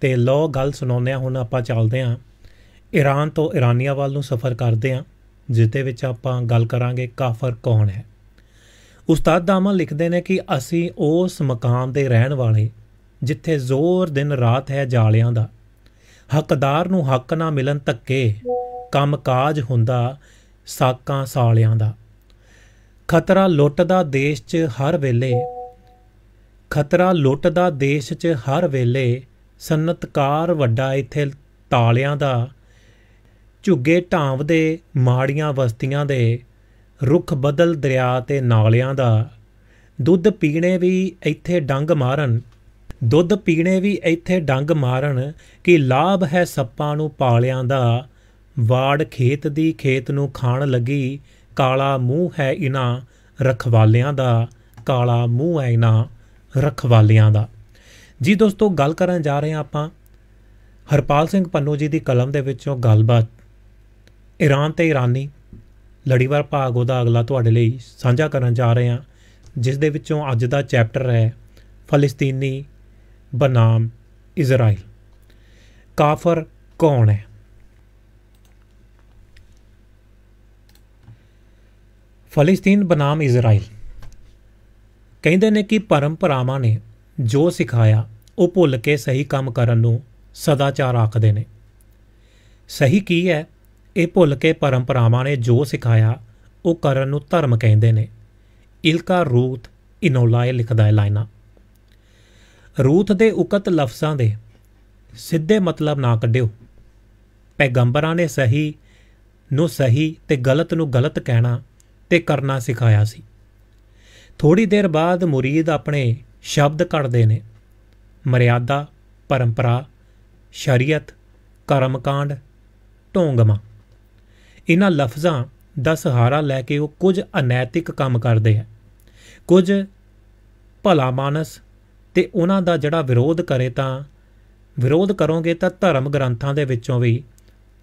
ਤੇ ਲੋ ਗੱਲ ਸੁਣਾਉਂਦੇ ਆ ਹੁਣ ਆਪਾਂ ਚੱਲਦੇ ਆ ਈਰਾਨ ਤੋਂ ਇਰਾਨੀਆ ਵੱਲ ਨੂੰ ਸਫ਼ਰ ਕਰਦੇ ਆ ਜਿਸ ਦੇ ਵਿੱਚ ਆਪਾਂ ਗੱਲ ਕਰਾਂਗੇ ਕਾਫਰ ਕੌਣ ਹੈ ਉਸਤਾਦ ਦਾਮਾ ਲਿਖਦੇ ਨੇ ਕਿ ਅਸੀਂ ਉਸ ਮਕਾਮ ਦੇ ਰਹਿਣ ਵਾਲੇ ਜਿੱਥੇ ਜ਼ੋਰ ਦਿਨ ਰਾਤ ਹੈ ਜਾਲਿਆਂ ਦਾ ਹੱਕਦਾਰ ਨੂੰ ਹੱਕ ਨਾ ਮਿਲਣ ਤੱਕੇ ਕੰਮਕਾਜ ਹੁੰਦਾ ਸਾਕਾਂ ਸਾਲਿਆਂ ਦਾ ਖਤਰਾ ਲੁੱਟਦਾ ਦੇਸ਼ 'ਚ ਹਰ ਵੇਲੇ ਖਤਰਾ ਲੁੱਟਦਾ ਦੇਸ਼ 'ਚ ਹਰ ਵੇਲੇ ਸਨਤਕਾਰ ਵੱਡਾ ਇੱਥੇ ਤਾਲਿਆਂ ਦਾ ਝੁੱਗੇ ਢਾਂਵ ਦੇ ਮਾੜੀਆਂ ਬਸਤੀਆਂ ਦੇ ਰੁੱਖ ਬਦਲ ਦਰਿਆ ਤੇ ਨਾਲਿਆਂ ਦਾ ਦੁੱਧ ਪੀਣੇ ਵੀ ਇੱਥੇ ਡੰਗ ਮਾਰਨ ਦੁੱਧ ਪੀਣੇ ਵੀ ਇੱਥੇ ਡੰਗ ਮਾਰਨ ਕਿ ਲਾਭ ਹੈ ਸੱਪਾਂ ਨੂੰ ਪਾਲਿਆਂ ਦਾ ਵਾੜ ਖੇਤ ਦੀ ਖੇਤ ਨੂੰ ਖਾਣ ਲੱਗੀ ਕਾਲਾ ਮੂੰਹ ਹੈ ਇਨਾ ਰਖਵਾਲਿਆਂ ਦਾ ਕਾਲਾ ਮੂੰਹ ਹੈ ਇਨਾ ਰਖਵਾਲਿਆਂ ਦਾ ਜੀ ਦੋਸਤੋ ਗੱਲ ਕਰਨ ਜਾ ਰਹੇ ਹਾਂ ਆਪਾਂ ਹਰਪਾਲ ਸਿੰਘ ਪੰਨੂ ਜੀ ਦੀ ਕਲਮ ਦੇ ਵਿੱਚੋਂ ਗੱਲਬਾਤ ਈਰਾਨ ਤੇ ਇਰਾਨੀ ਲੜੀਵਾਰ ਭਾਗ ਉਹਦਾ ਅਗਲਾ ਤੁਹਾਡੇ ਲਈ ਸਾਂਝਾ ਕਰਨ ਜਾ ਰਹੇ ਹਾਂ ਜਿਸ ਦੇ ਵਿੱਚੋਂ ਅੱਜ ਦਾ ਚੈਪਟਰ ਹੈ ਫਲਸਤੀਨੀ ਬਨਾਮ ਇਜ਼ਰਾਈਲ ਕਾਫਰ ਕੌਣ ਹੈ ਫਲਸਤੀਨ ਬਨਾਮ ਇਜ਼ਰਾਈਲ ਕਹਿੰਦੇ ਨੇ ਕਿ ਪਰੰਪਰਾਵਾਂ ਨੇ ਜੋ ਸਿਖਾਇਆ ਉਹ ਭੁੱਲ ਕੇ ਸਹੀ ਕੰਮ ਕਰਨ ਨੂੰ ਸਦਾਚਾਰ ਆਖਦੇ ਨੇ ਸਹੀ ਕੀ ਹੈ ਇਹ ਭੁੱਲ ਕੇ ਪਰੰਪਰਾਵਾਂ ਨੇ ਜੋ ਸਿਖਾਇਆ ਉਹ ਕਰਨ ਨੂੰ ਧਰਮ ਕਹਿੰਦੇ ਨੇ ਇਲਕਾ ਰੂਥ ਇਨੋਲਾਏ ਲਿਖਦਾ ਹੈ ਲਾਈਨਾ ਰੂਥ ਦੇ ਉਕਤ ਲਫ਼ਜ਼ਾਂ ਦੇ ਸਿੱਧੇ ਮਤਲਬ ਨਾ ਕੱਢਿਓ ਪੈਗੰਬਰਾਂ ਨੇ ਸਹੀ ਨੂੰ ਸਹੀ ਤੇ ਗਲਤ ਨੂੰ ਗਲਤ ਕਹਿਣਾ ਤੇ ਕਰਨਾ ਸਿਖਾਇਆ ਸੀ ਥੋੜੀ ਦੇਰ ਬਾਅਦ ਮੁਰੀਦ ਆਪਣੇ ਸ਼ਬਦ ਘੜਦੇ ਨੇ ਮਰਿਆਦਾ ਪਰੰਪਰਾ ਸ਼ਰੀਅਤ ਕਰਮਕਾਂਡ ਢੋਂਗਮਾ ਇਹਨਾਂ ਲਫ਼ਜ਼ਾਂ ਦਾ ਸਹਾਰਾ ਲੈ ਕੇ ਉਹ ਕੁਝ ਅਨੈਤਿਕ ਕੰਮ ਕਰਦੇ ਆ ਕੁਝ ਭਲਾ ਮਾਨਸ ਤੇ ਉਹਨਾਂ ਦਾ ਜਿਹੜਾ ਵਿਰੋਧ ਕਰੇ ਤਾਂ ਵਿਰੋਧ ਕਰੋਗੇ ਤਾਂ ਧਰਮ ਗ੍ਰੰਥਾਂ ਦੇ ਵਿੱਚੋਂ ਵੀ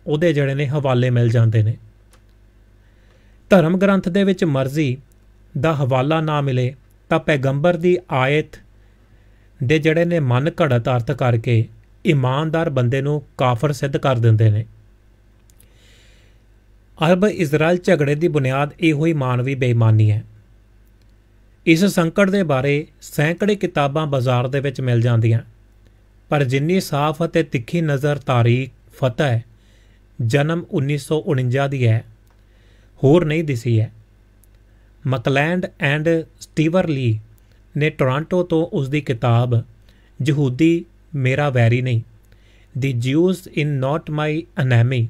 ਉਹਦੇ ਜਿਹੜੇ ਨੇ ਹਵਾਲੇ ਮਿਲ ਜਾਂਦੇ ਨੇ ਧਰਮ ਗ੍ਰੰਥ ਦੇ ਵਿੱਚ ਮਰਜ਼ੀ ਦਾ ਹਵਾਲਾ ਨਾ ਮਿਲੇ ਤਾਂ ਪੈਗੰਬਰ ਦੀ ਆਇਤ ਦੇ ਜਿਹੜੇ ਨੇ ਮਨ ਘੜਤ ਅਰਥ ਕਰਕੇ ਇਮਾਨਦਾਰ ਬੰਦੇ ਨੂੰ ਕਾਫਰ ਸਿੱਧ ਕਰ ਦਿੰਦੇ ਨੇ ਅਰਬ ਇਜ਼ਰਾਈਲ ਝਗੜੇ ਦੀ ਬੁਨਿਆਦ ਇਹੋ ਹੀ ਮਾਨਵੀ ਬੇਈਮਾਨੀ ਹੈ ਇਸ ਸੰਕਟ ਦੇ ਬਾਰੇ ਸੈਂਕੜੇ ਕਿਤਾਬਾਂ ਬਾਜ਼ਾਰ ਦੇ ਵਿੱਚ ਮਿਲ ਜਾਂਦੀਆਂ ਪਰ ਜਿੰਨੀ ਸਾਫ਼ ਅਤੇ ਤਿੱਖੀ ਨਜ਼ਰ ਤਾਰੀਖ ਫਤਹ ਜਨਮ 1949 ਦੀ ਹੈ ਹੋਰ ਨਹੀਂ ਦਿਸੀ ਹੈ ਮਕਲੈਂਡ ਐਂਡ ਸਟੀਵਰ ਲੀ ਨੇ ਟੋਰਾਂਟੋ ਤੋਂ ਉਸ ਦੀ ਕਿਤਾਬ ਯਹੂਦੀ ਮੇਰਾ ਵੈਰੀ ਨਹੀਂ ਦੀ ਜੂਸ ਇਨ ਨਾਟ ਮਾਈ ਐਨਮੀ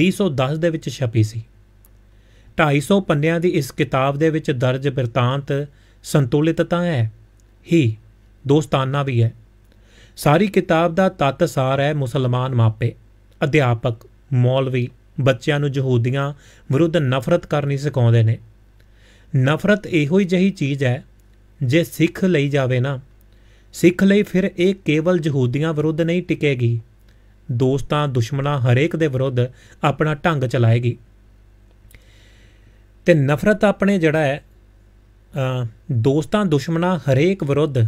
2010 ਦੇ ਵਿੱਚ ਛਪੀ ਸੀ 250 ਪੰਨਿਆਂ ਦੀ ਇਸ ਕਿਤਾਬ ਦੇ ਵਿੱਚ ਦਰਜ ਬਿਰਤਾਂਤ ਸੰਤੁਲਿਤਤਾ ਹੈ ਹੀ ਦੋਸਤਾਨਾ ਵੀ ਹੈ ਸਾਰੀ ਕਿਤਾਬ ਦਾ ਤੱਤ ਸਾਰ ਹੈ ਮੁਸਲਮਾਨ ਮਾਪੇ ਅਧਿਆਪਕ ਮੌਲਵੀ ਬੱਚਿਆਂ ਨੂੰ ਯਹੂਦੀਆਂ ਵਿਰੁੱਧ ਨਫ਼ਰਤ ਕਰਨੀ ਸਿਖਾਉਂਦੇ ਨੇ ਨਫ਼ਰਤ ਇਹੋ ਜਿਹੀ ਚੀਜ਼ ਹੈ ਜੇ ਸਿੱਖ ਲਈ ਜਾਵੇ ਨਾ ਸਿੱਖ ਲਈ ਫਿਰ ਇਹ ਕੇਵਲ ਯਹੂਦੀਆਂ ਵਿਰੁੱਧ ਨਹੀਂ ਟਿਕੇਗੀ ਦੋਸਤਾਂ ਦੁਸ਼ਮਣਾਂ ਹਰੇਕ ਦੇ ਵਿਰੁੱਧ ਆਪਣਾ ਢੰਗ ਚਲਾਏਗੀ ਤੇ ਨਫ਼ਰਤ ਆਪਣੇ ਜਿਹੜਾ ਹੈ ਦੋਸਤਾਂ ਦੁਸ਼ਮਣਾਂ ਹਰੇਕ ਵਿਰੁੱਧ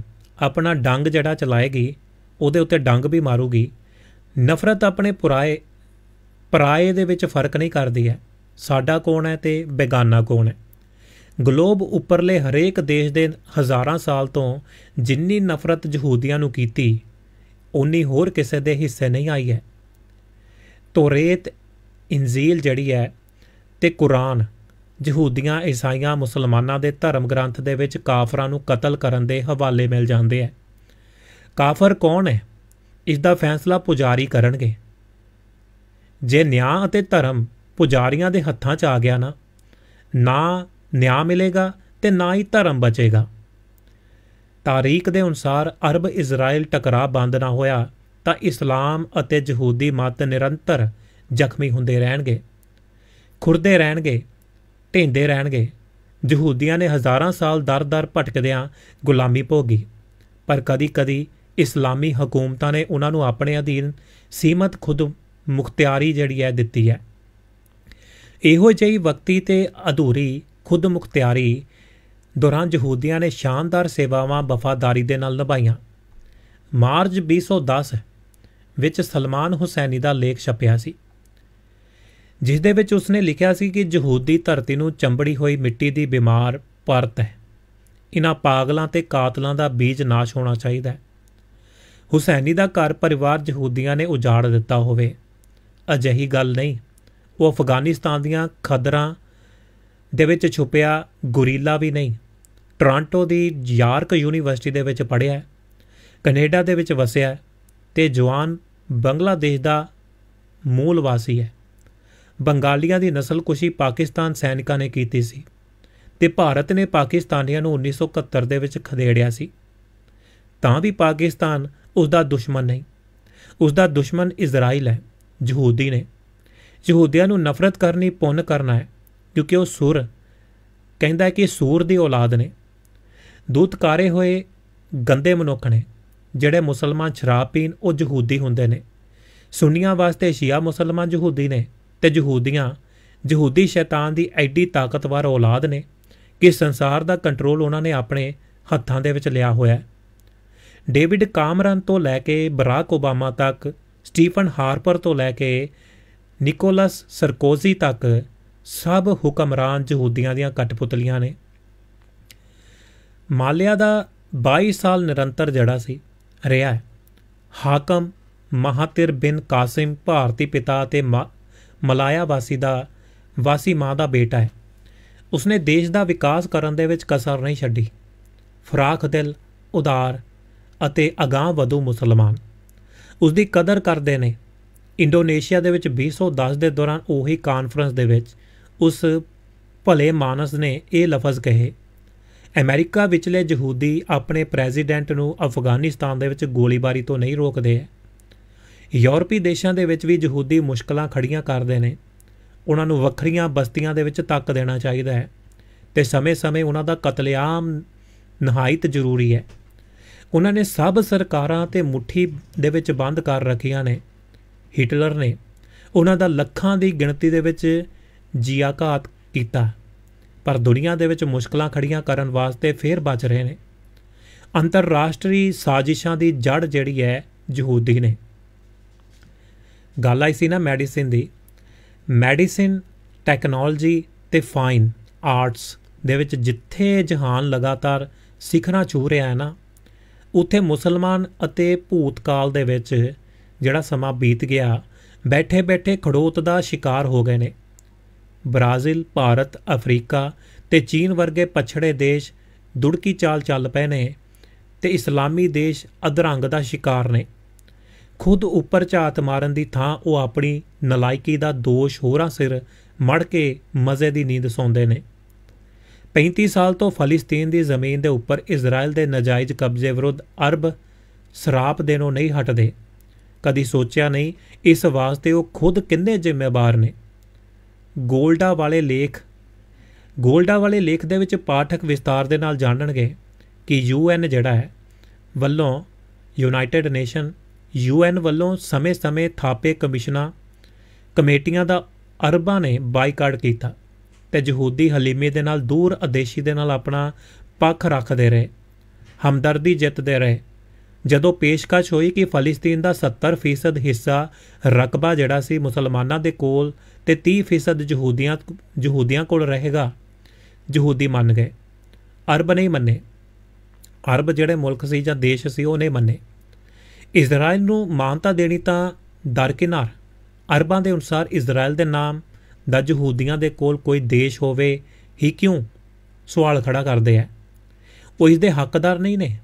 ਆਪਣਾ ਡੰਗ ਜਿਹੜਾ ਚਲਾਏਗੀ ਉਹਦੇ ਉੱਤੇ ਡੰਗ ਵੀ ਮਾਰੂਗੀ ਨਫ਼ਰਤ ਆਪਣੇ ਪੁਰਾਏ ਪਰਾਏ ਦੇ ਵਿੱਚ ਫਰਕ ਨਹੀਂ ਕਰਦੀ ਹੈ ਸਾਡਾ ਕੌਣ ਹੈ ਤੇ ਬੇਗਾਨਾ ਕੌਣ ਹੈ ਗਲੋਬ ਉੱਪਰਲੇ ਹਰੇਕ ਦੇਸ਼ ਦੇ ਹਜ਼ਾਰਾਂ ਸਾਲ ਤੋਂ ਜਿੰਨੀ ਨਫ਼ਰਤ ਯਹੂਦੀਆਂ ਨੂੰ ਕੀਤੀ ਉਨੀ ਹੋਰ ਕਿਸੇ ਦੇ ਹਿੱਸੇ ਨਹੀਂ ਆਈ ਹੈ ਤੋਰੇਤ ਇੰਜੀਲ ਜਿਹੜੀ ਹੈ ਤੇ ਕੁਰਾਨ ਯਹੂਦੀਆਂ ਈਸਾਈਆਂ ਮੁਸਲਮਾਨਾਂ ਦੇ ਧਰਮ ਗ੍ਰੰਥ ਦੇ ਵਿੱਚ ਕਾਫਰਾਂ ਨੂੰ ਕਤਲ ਕਰਨ ਦੇ ਹਵਾਲੇ ਮਿਲ ਜਾਂਦੇ ਆ ਕਾਫਰ ਕੌਣ ਹੈ ਇਸ ਦਾ ਫੈਸਲਾ ਪੁਜਾਰੀ ਕਰਨਗੇ ਜੇ ਨਿਆਂ ਅਤੇ ਧਰਮ ਪੁਜਾਰੀਆਂ ਦੇ ਹੱਥਾਂ 'ਚ ਆ ਗਿਆ ਨਾ ਨਾ ਨਿਆਂ ਮਿਲੇਗਾ ਤੇ ਨਾ ਹੀ ਧਰਮ ਬਚੇਗਾ ਤਾਰੀਖ ਦੇ ਅਨੁਸਾਰ ਅਰਬ ਇਜ਼ਰਾਈਲ ਟਕਰਾ ਬੰਦ ਨਾ ਹੋਇਆ ਤਾਂ ਇਸਲਾਮ ਅਤੇ ਯਹੂਦੀ ਮਤ ਨਿਰੰਤਰ ਜ਼ਖਮੀ ਹੁੰਦੇ ਰਹਿਣਗੇ ਖੁਰਦੇ ਰਹਿਣਗੇ ਢੇਂਦੇ ਰਹਿਣਗੇ ਯਹੂਦੀਆਂ ਨੇ ਹਜ਼ਾਰਾਂ ਸਾਲ ਦਰ-ਦਰ ਭਟਕਦਿਆਂ ਗੁਲਾਮੀ ਭੋਗੀ ਪਰ ਕਦੀ-ਕਦੀ ਇਸਲਾਮੀ ਹਕੂਮਤਾਂ ਨੇ ਉਹਨਾਂ ਨੂੰ ਆਪਣੇ ਅਧੀਨ ਸੀਮਤ ਖੁਦ ਮੁਖਤਿਆਰੀ ਜਿਹੜੀ ਹੈ ਦਿੱਤੀ ਹੈ ਇਹੋ ਜਿਹੀ ਵਕਤੀ ਤੇ ਅਧੂਰੀ ਖੁਦ ਮੁਖਤਿਆਰੀ ਦੌਰਾਨ ਯਹੂਦੀਆਂ ਨੇ ਸ਼ਾਨਦਾਰ ਸੇਵਾਵਾਂ ਵਫਾਦਾਰੀ ਦੇ ਨਾਲ ਨਿਭਾਈਆਂ ਮਾਰਚ 210 ਵਿੱਚ ਸਲਮਾਨ ਹੁਸੈਨੀ ਦਾ ਲੇਖ ਛਪਿਆ ਸੀ ਜਿਸ ਦੇ ਵਿੱਚ ਉਸਨੇ ਲਿਖਿਆ ਸੀ ਕਿ ਯਹੂਦੀ ਧਰਤੀ ਨੂੰ ਚੰਬੜੀ ਹੋਈ ਮਿੱਟੀ ਦੀ ਬਿਮਾਰ ਪਰਤ ਹੈ ਇਹਨਾਂ ਪਾਗਲਾਂ ਤੇ ਕਾਤਲਾਂ ਦਾ ਬੀਜ ਨਾਸ਼ ਹੋਣਾ ਚਾਹੀਦਾ ਹੈ ਹੁਸੈਨੀ ਦਾ ਘਰ ਪਰਿਵਾਰ ਯਹੂਦੀਆਂ ਨੇ ਉਜਾੜ ਦਿੱਤਾ ਹੋਵੇ ਅਜਿਹੀ ਗੱਲ ਨਹੀਂ ਉਹ ਅਫਗਾਨਿਸਤਾਨ ਦੀਆਂ ਖਦਰਾਂ ਦੇ ਵਿੱਚ ਛੁਪਿਆ ਗੁਰੀਲਾ ਵੀ ਨਹੀਂ ਟੋਰਾਂਟੋ ਦੀ ਯਾਰਕ ਯੂਨੀਵਰਸਿਟੀ ਦੇ ਵਿੱਚ ਪੜ੍ਹਿਆ ਹੈ ਕੈਨੇਡਾ ਦੇ ਵਿੱਚ ਵਸਿਆ ਤੇ ਜਵਾਨ ਬੰਗਲਾਦੇਸ਼ ਦਾ ਮੂਲ ਵਾਸੀ ਹੈ ਬੰਗਾਲੀਆਂ ਦੀ ਨਸਲਕੁਸ਼ੀ ਪਾਕਿਸਤਾਨ ਸੈਨਿਕਾਂ ਨੇ ਕੀਤੀ ਸੀ ਤੇ ਭਾਰਤ ਨੇ ਪਾਕਿਸਤਾਨੀਆਂ ਨੂੰ 1971 ਦੇ ਵਿੱਚ ਖਦੇੜਿਆ ਸੀ ਤਾਂ ਵੀ ਪਾਕਿਸਤਾਨ ਉਸ ਦਾ ਦੁਸ਼ਮਣ ਨਹੀਂ ਉਸ ਦਾ ਦੁਸ਼ਮਣ ਇਜ਼ਰਾਈਲ ਹੈ ਯਹੂਦੀ ਨੇ ਯਹੂਦੀਆਂ ਨੂੰ ਨਫ਼ਰਤ ਕਰਨੀ ਪੁੰਨ ਕਰਨਾ ਹੈ ਕਿਉਂਕਿ ਉਹ ਸੂਰ ਕਹਿੰਦਾ ਹੈ ਕਿ ਸੂਰ ਦੀ ਔਲਾਦ ਨੇ ਦੂਤਕਾਰੇ ਕਾਰੇ ਹੋਏ ਗੰਦੇ ਮਨੁੱਖ ਨੇ ਜਿਹੜੇ ਮੁਸਲਮਾਨ ਸ਼ਰਾਬ ਪੀਣ ਉਹ ਯਹੂਦੀ ਹੁੰਦੇ ਨੇ ਸੁੰਨੀਆਂ ਵਾਸਤੇ ਸ਼ੀਆ ਮੁਸਲਮਾਨ ਯਹੂਦੀ ਨੇ ਤੇ ਯਹੂਦੀਆਂ ਯਹੂਦੀ ਸ਼ੈਤਾਨ ਦੀ ਐਡੀ ਤਾਕਤਵਰ ਔਲਾਦ ਨੇ ਕਿ ਸੰਸਾਰ ਦਾ ਕੰਟਰੋਲ ਉਹਨਾਂ ਨੇ ਆਪਣੇ ਹੱਥਾਂ ਦੇ ਵਿੱਚ ਲਿਆ ਹੋਇਆ ਹੈ ਡੇਵਿਡ ਕਾਮਰਨ ਤੋਂ ਲੈ ਕੇ ਬਰਾਕ ਓਬਾਮਾ ਤੱਕ ਸਟੀਫਨ ਹਾਰਪਰ ਤੋਂ ਲੈ ਕੇ ਨਿਕੋਲਸ ਸਰਕੋਜ਼ੀ ਤੱਕ ਸਭ ਹੁਕਮਰਾਨ ਯਹੂਦੀਆਂ ਦੀਆਂ ਕਟਪੁਤਲੀਆਂ ਨੇ ਮਾਲਿਆ ਦਾ 22 ਸਾਲ ਨਿਰੰਤਰ ਜੜਾ ਸੀ ਰਿਹਾ ਹੈ ਹਾਕਮ ਮਹਾਤਿਰ ਬਿਨ ਕਾਸਿਮ ਭਾਰਤੀ ਪਿਤਾ ਤੇ ਮਲਾਇਆ ਵਾਸੀ ਦਾ ਵਾਸੀ ਮਾਂ ਦਾ ਬੇਟਾ ਹੈ ਉਸਨੇ ਦੇਸ਼ ਦਾ ਵਿਕਾਸ ਕਰਨ ਦੇ ਵਿੱਚ ਕਸਰ ਨਹੀਂ ਛੱਡੀ ਫਰਾਖ ਦਿਲ ਉਦਾਰ ਅਤੇ ਅਗਾਹ ਵਧੂ ਮੁਸਲਮਾਨ ਉਸ ਦੀ ਕਦਰ ਕਰਦੇ ਨੇ ਇੰਡੋਨੇਸ਼ੀਆ ਦੇ ਵਿੱਚ 2010 ਦੇ ਦੌਰਾਨ ਉਹੀ ਕਾਨਫਰੰਸ ਦੇ ਵਿੱਚ ਉਸ ਭਲੇ ਮਾਨਸ ਨੇ ਇਹ ਲਫ਼ਜ਼ ਕਹੇ ਅਮਰੀਕਾ ਵਿਚਲੇ ਯਹੂਦੀ ਆਪਣੇ ਪ੍ਰੈਜ਼ੀਡੈਂਟ ਨੂੰ ਅਫਗਾਨਿਸਤਾਨ ਦੇ ਵਿੱਚ ਗੋਲੀਬਾਰੀ ਤੋਂ ਨਹੀਂ ਰੋਕਦੇ ਯੂਰਪੀ ਦੇਸ਼ਾਂ ਦੇ ਵਿੱਚ ਵੀ ਯਹੂਦੀ ਮੁਸ਼ਕਲਾਂ ਖੜੀਆਂ ਕਰਦੇ ਨੇ ਉਹਨਾਂ ਨੂੰ ਵੱਖਰੀਆਂ ਬਸਤੀਆਂ ਦੇ ਵਿੱਚ ਤੱਕ ਦੇਣਾ ਚਾਹੀਦਾ ਹੈ ਤੇ ਸਮੇਂ-ਸਮੇਂ ਉਹਨਾਂ ਦਾ ਕਤਲੇਆਮ ਨਹਾਇਤ ਜ਼ਰੂਰੀ ਹੈ ਉਹਨਾਂ ਨੇ ਸਭ ਸਰਕਾਰਾਂ ਤੇ ਮੁਠੀ ਦੇ ਵਿੱਚ ਬੰਦ ਕਰ ਰੱਖੀਆਂ ਨੇ ਹਿਟਲਰ ਨੇ ਉਹਨਾਂ ਦਾ ਲੱਖਾਂ ਦੀ ਗਿਣਤੀ ਦੇ ਵਿੱਚ ਜੀਆ ਘਾਤ ਕੀਤਾ ਪਰ ਦੁਨੀਆ ਦੇ ਵਿੱਚ ਮੁਸ਼ਕਲਾਂ ਖੜੀਆਂ ਕਰਨ ਵਾਸਤੇ ਫੇਰ ਬਚ ਰਹੇ ਨੇ ਅੰਤਰਰਾਸ਼ਟਰੀ ਸਾਜ਼ਿਸ਼ਾਂ ਦੀ ਜੜ ਜਿਹੜੀ ਹੈ ਯਹੂਦੀ ਨੇ ਗੱਲ ਆਈ ਸੀ ਨਾ ਮੈਡੀਸਿਨ ਦੀ ਮੈਡੀਸਿਨ ਟੈਕਨੋਲੋਜੀ ਤੇ ਫਾਈਨ ਆਰਟਸ ਦੇ ਵਿੱਚ ਜਿੱਥੇ ਜਹਾਨ ਲਗਾਤਾਰ ਸਿੱਖਣਾ ਛੂ ਰਿਹਾ ਹੈ ਨਾ ਉੱਥੇ ਮੁਸਲਮਾਨ ਅਤੇ ਭੂਤਕਾਲ ਦੇ ਵਿੱਚ ਜਿਹੜਾ ਸਮਾਂ ਬੀਤ ਗਿਆ ਬੈਠੇ-ਬੈਠੇ ਖੜੋਤ ਦਾ ਸ਼ਿਕਾਰ ਹੋ ਗਏ ਨੇ ਬ੍ਰਾਜ਼ੀਲ ਭਾਰਤ ਅਫਰੀਕਾ ਤੇ ਚੀਨ ਵਰਗੇ ਪਛੜੇ ਦੇਸ਼ ਦੁੜਕੀ ਚਾਲ ਚੱਲ ਪਏ ਨੇ ਤੇ ਇਸਲਾਮੀ ਦੇਸ਼ ਅਧਰੰਗ ਦਾ ਸ਼ਿਕਾਰ ਨੇ ਖੁਦ ਉੱਪਰ ਝਾਤ ਮਾਰਨ ਦੀ ਥਾਂ ਉਹ ਆਪਣੀ ਨਲਾਇਕੀ ਦਾ ਦੋਸ਼ ਹੋਰਾਂ ਸਿਰ ਮੜ ਕੇ ਮਜ਼ੇ ਦੀ ਨੀਂਦ ਸੌਂਦੇ ਨੇ 35 ਸਾਲ ਤੋਂ ਫਲਸਤੀਨ ਦੀ ਜ਼ਮੀਨ ਦੇ ਉੱਪਰ ਇਜ਼ਰਾਈਲ ਦੇ ਨਜਾਇਜ਼ ਕਬਜ਼ੇ ਵਿਰੁੱਧ ਅਰਬ ਸਰਾਪ ਦੇਣੋਂ ਨਹੀਂ ਹਟਦੇ ਕਦੀ ਸੋਚਿਆ ਨਹੀਂ ਇਸ ਵਾਸਤੇ ਉਹ ਖੁਦ ਕਿੰਨੇ ਜ਼ਿੰਮੇਵਾਰ ਨੇ ਗੋਲਡਾ ਵਾਲੇ ਲੇਖ ਗੋਲਡਾ ਵਾਲੇ ਲੇਖ ਦੇ ਵਿੱਚ ਪਾਠਕ ਵਿਸਤਾਰ ਦੇ ਨਾਲ ਜਾਣਨਗੇ ਕਿ ਯੂਐਨ ਜਿਹੜਾ ਹੈ ਵੱਲੋਂ ਯੂਨਾਈਟਿਡ ਨੇਸ਼ਨ ਯੂਐਨ ਵੱਲੋਂ ਸਮੇਂ-ਸਮੇਂ ਥਾਪੇ ਕਮਿਸ਼ਨਾਂ ਕਮੇਟੀਆਂ ਦਾ ਅਰਬਾਂ ਨੇ ਬਾਈਕਾਟ ਕੀਤਾ ਤੇ ਯਹੂਦੀ ਹਲੀਮੇ ਦੇ ਨਾਲ ਦੂਰ ਅਦੇਸ਼ੀ ਦੇ ਨਾਲ ਆਪਣਾ ਪੱਖ ਰੱਖਦੇ ਰਹੇ ਹਮਦਰਦੀ ਜਿੱਤਦੇ ਰਹੇ ਜਦੋਂ ਪੇਸ਼ਕਸ਼ ਹੋਈ ਕਿ ਫਲਸਤੀਨ ਦਾ 70% ਹਿੱਸਾ ਰਕਬਾ ਜਿਹੜਾ ਸੀ ਮੁਸਲਮਾਨਾਂ ਦੇ ਕੋਲ ਤੇ 30% ਯਹੂਦੀਆਂ ਯਹੂਦੀਆਂ ਕੋਲ ਰਹੇਗਾ ਯਹੂਦੀ ਮੰਨ ਗਏ ਅਰਬ ਨਹੀਂ ਮੰਨੇ ਅਰਬ ਜਿਹੜੇ ਮੁਲਕ ਸੀ ਜਾਂ ਦੇਸ਼ ਸੀ ਉਹ ਨਹੀਂ ਮੰਨੇ ਇਜ਼ਰਾਈਲ ਨੂੰ ਮਾਨਤਾ ਦੇਣੀ ਤਾਂ ਦਰਕਿਨਾਰ ਅਰਬਾਂ ਦੇ ਅਨੁਸਾਰ ਇਜ਼ਰਾਈਲ ਦੇ ਨਾਮ ਦਾ ਯਹੂਦੀਆਂ ਦੇ ਕੋਲ ਕੋਈ ਦੇਸ਼ ਹੋਵੇ ਹੀ ਕਿਉਂ ਸਵਾਲ ਖੜਾ ਕਰਦੇ ਆ ਉਹ ਇਸ ਦੇ ਹੱਕਦਾਰ ਨਹੀਂ ਨੇ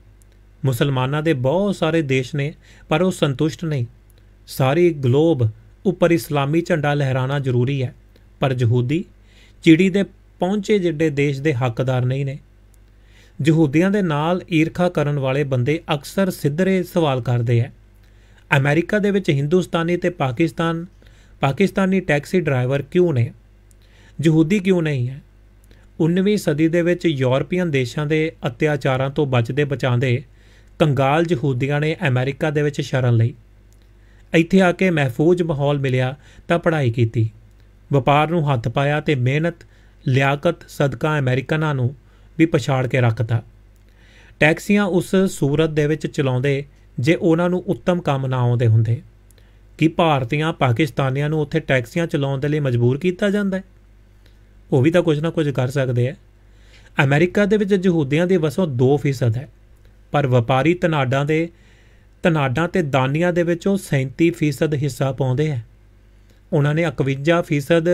ਮੁਸਲਮਾਨਾਂ ਦੇ ਬਹੁਤ ਸਾਰੇ ਦੇਸ਼ ਨੇ ਪਰ ਉਹ ਸੰਤੁਸ਼ਟ ਨਹੀਂ ਸਾਰੀ ਗਲੋਬ ਉੱਪਰ ਇਸਲਾਮੀ ਝੰਡਾ ਲਹਿਰਾਣਾ ਜ਼ਰੂਰੀ ਹੈ ਪਰ ਯਹੂਦੀ ਚਿੜੀ ਦੇ ਪਹੁੰਚੇ ਜਿੱਡੇ ਦੇਸ਼ ਦੇ ਹੱਕਦਾਰ ਨਹੀਂ ਨੇ ਯਹੂਦੀਆਂ ਦੇ ਨਾਲ ਈਰਖਾ ਕਰਨ ਵਾਲੇ ਬੰਦੇ ਅਕਸਰ ਸਿੱਧਰੇ ਸਵਾਲ ਕਰਦੇ ਐ ਅਮਰੀਕਾ ਦੇ ਵਿੱਚ ਹਿੰਦੁਸਤਾਨੀ ਤੇ ਪਾਕਿਸਤਾਨ ਪਾਕਿਸਤਾਨੀ ਟੈਕਸੀ ਡਰਾਈਵਰ ਕਿਉਂ ਨੇ ਯਹੂਦੀ ਕਿਉਂ ਨਹੀਂ ਹੈ 19ਵੀਂ ਸਦੀ ਦੇ ਵਿੱਚ ਯੂਰਪੀਅਨ ਦੇਸ਼ਾਂ ਦੇ ਅਤਿਆਚਾਰਾਂ ਤੋਂ ਬਚਦੇ ਬਚਾਉਂਦੇ ਕੰਗਾਲ ਯਹੂਦੀਆਂ ਨੇ ਅਮਰੀਕਾ ਦੇ ਵਿੱਚ ਸ਼ਰਨ ਲਈ ਇੱਥੇ ਆ ਕੇ ਮਹਿਫੂਜ਼ ਮਾਹੌਲ ਮਿਲਿਆ ਤਾਂ ਪੜ੍ਹਾਈ ਕੀਤੀ ਵਪਾਰ ਨੂੰ ਹੱਥ ਪਾਇਆ ਤੇ ਮਿਹਨਤ ਲਿਆਕਤ ਸਦਕਾ ਅਮਰੀਕਨਾਂ ਨੂੰ ਵੀ ਪਛਾੜ ਕੇ ਰੱਖਤਾ ਟੈਕਸੀਆਂ ਉਸ ਸੂਰਤ ਦੇ ਵਿੱਚ ਚਲਾਉਂਦੇ ਜੇ ਉਹਨਾਂ ਨੂੰ ਉੱਤਮ ਕੰਮ ਨਾ ਆਉਂਦੇ ਹੁੰਦੇ ਕਿ ਭਾਰਤੀਆਂ ਪਾਕਿਸਤਾਨੀਆਂ ਨੂੰ ਉੱਥੇ ਟੈਕਸੀਆਂ ਚਲਾਉਣ ਦੇ ਲਈ ਮਜਬੂਰ ਕੀਤਾ ਜਾਂਦਾ ਹੈ ਉਹ ਵੀ ਤਾਂ ਕੁਝ ਨਾ ਕੁਝ ਕਰ ਸਕਦੇ ਆ ਅਮਰੀਕਾ ਦੇ ਵਿੱਚ ਯਹੂਦੀਆਂ ਦੀ ਵਸੋਂ 2% ਹੈ ਪਰ ਵਪਾਰੀ ਤਨਾਡਾਂ ਦੇ ਤਨਾਡਾਂ ਤੇ ਦਾਨੀਆਂ ਦੇ ਵਿੱਚੋਂ 37% ਹਿੱਸਾ ਪਾਉਂਦੇ ਆ ਉਹਨਾਂ ਨੇ 51%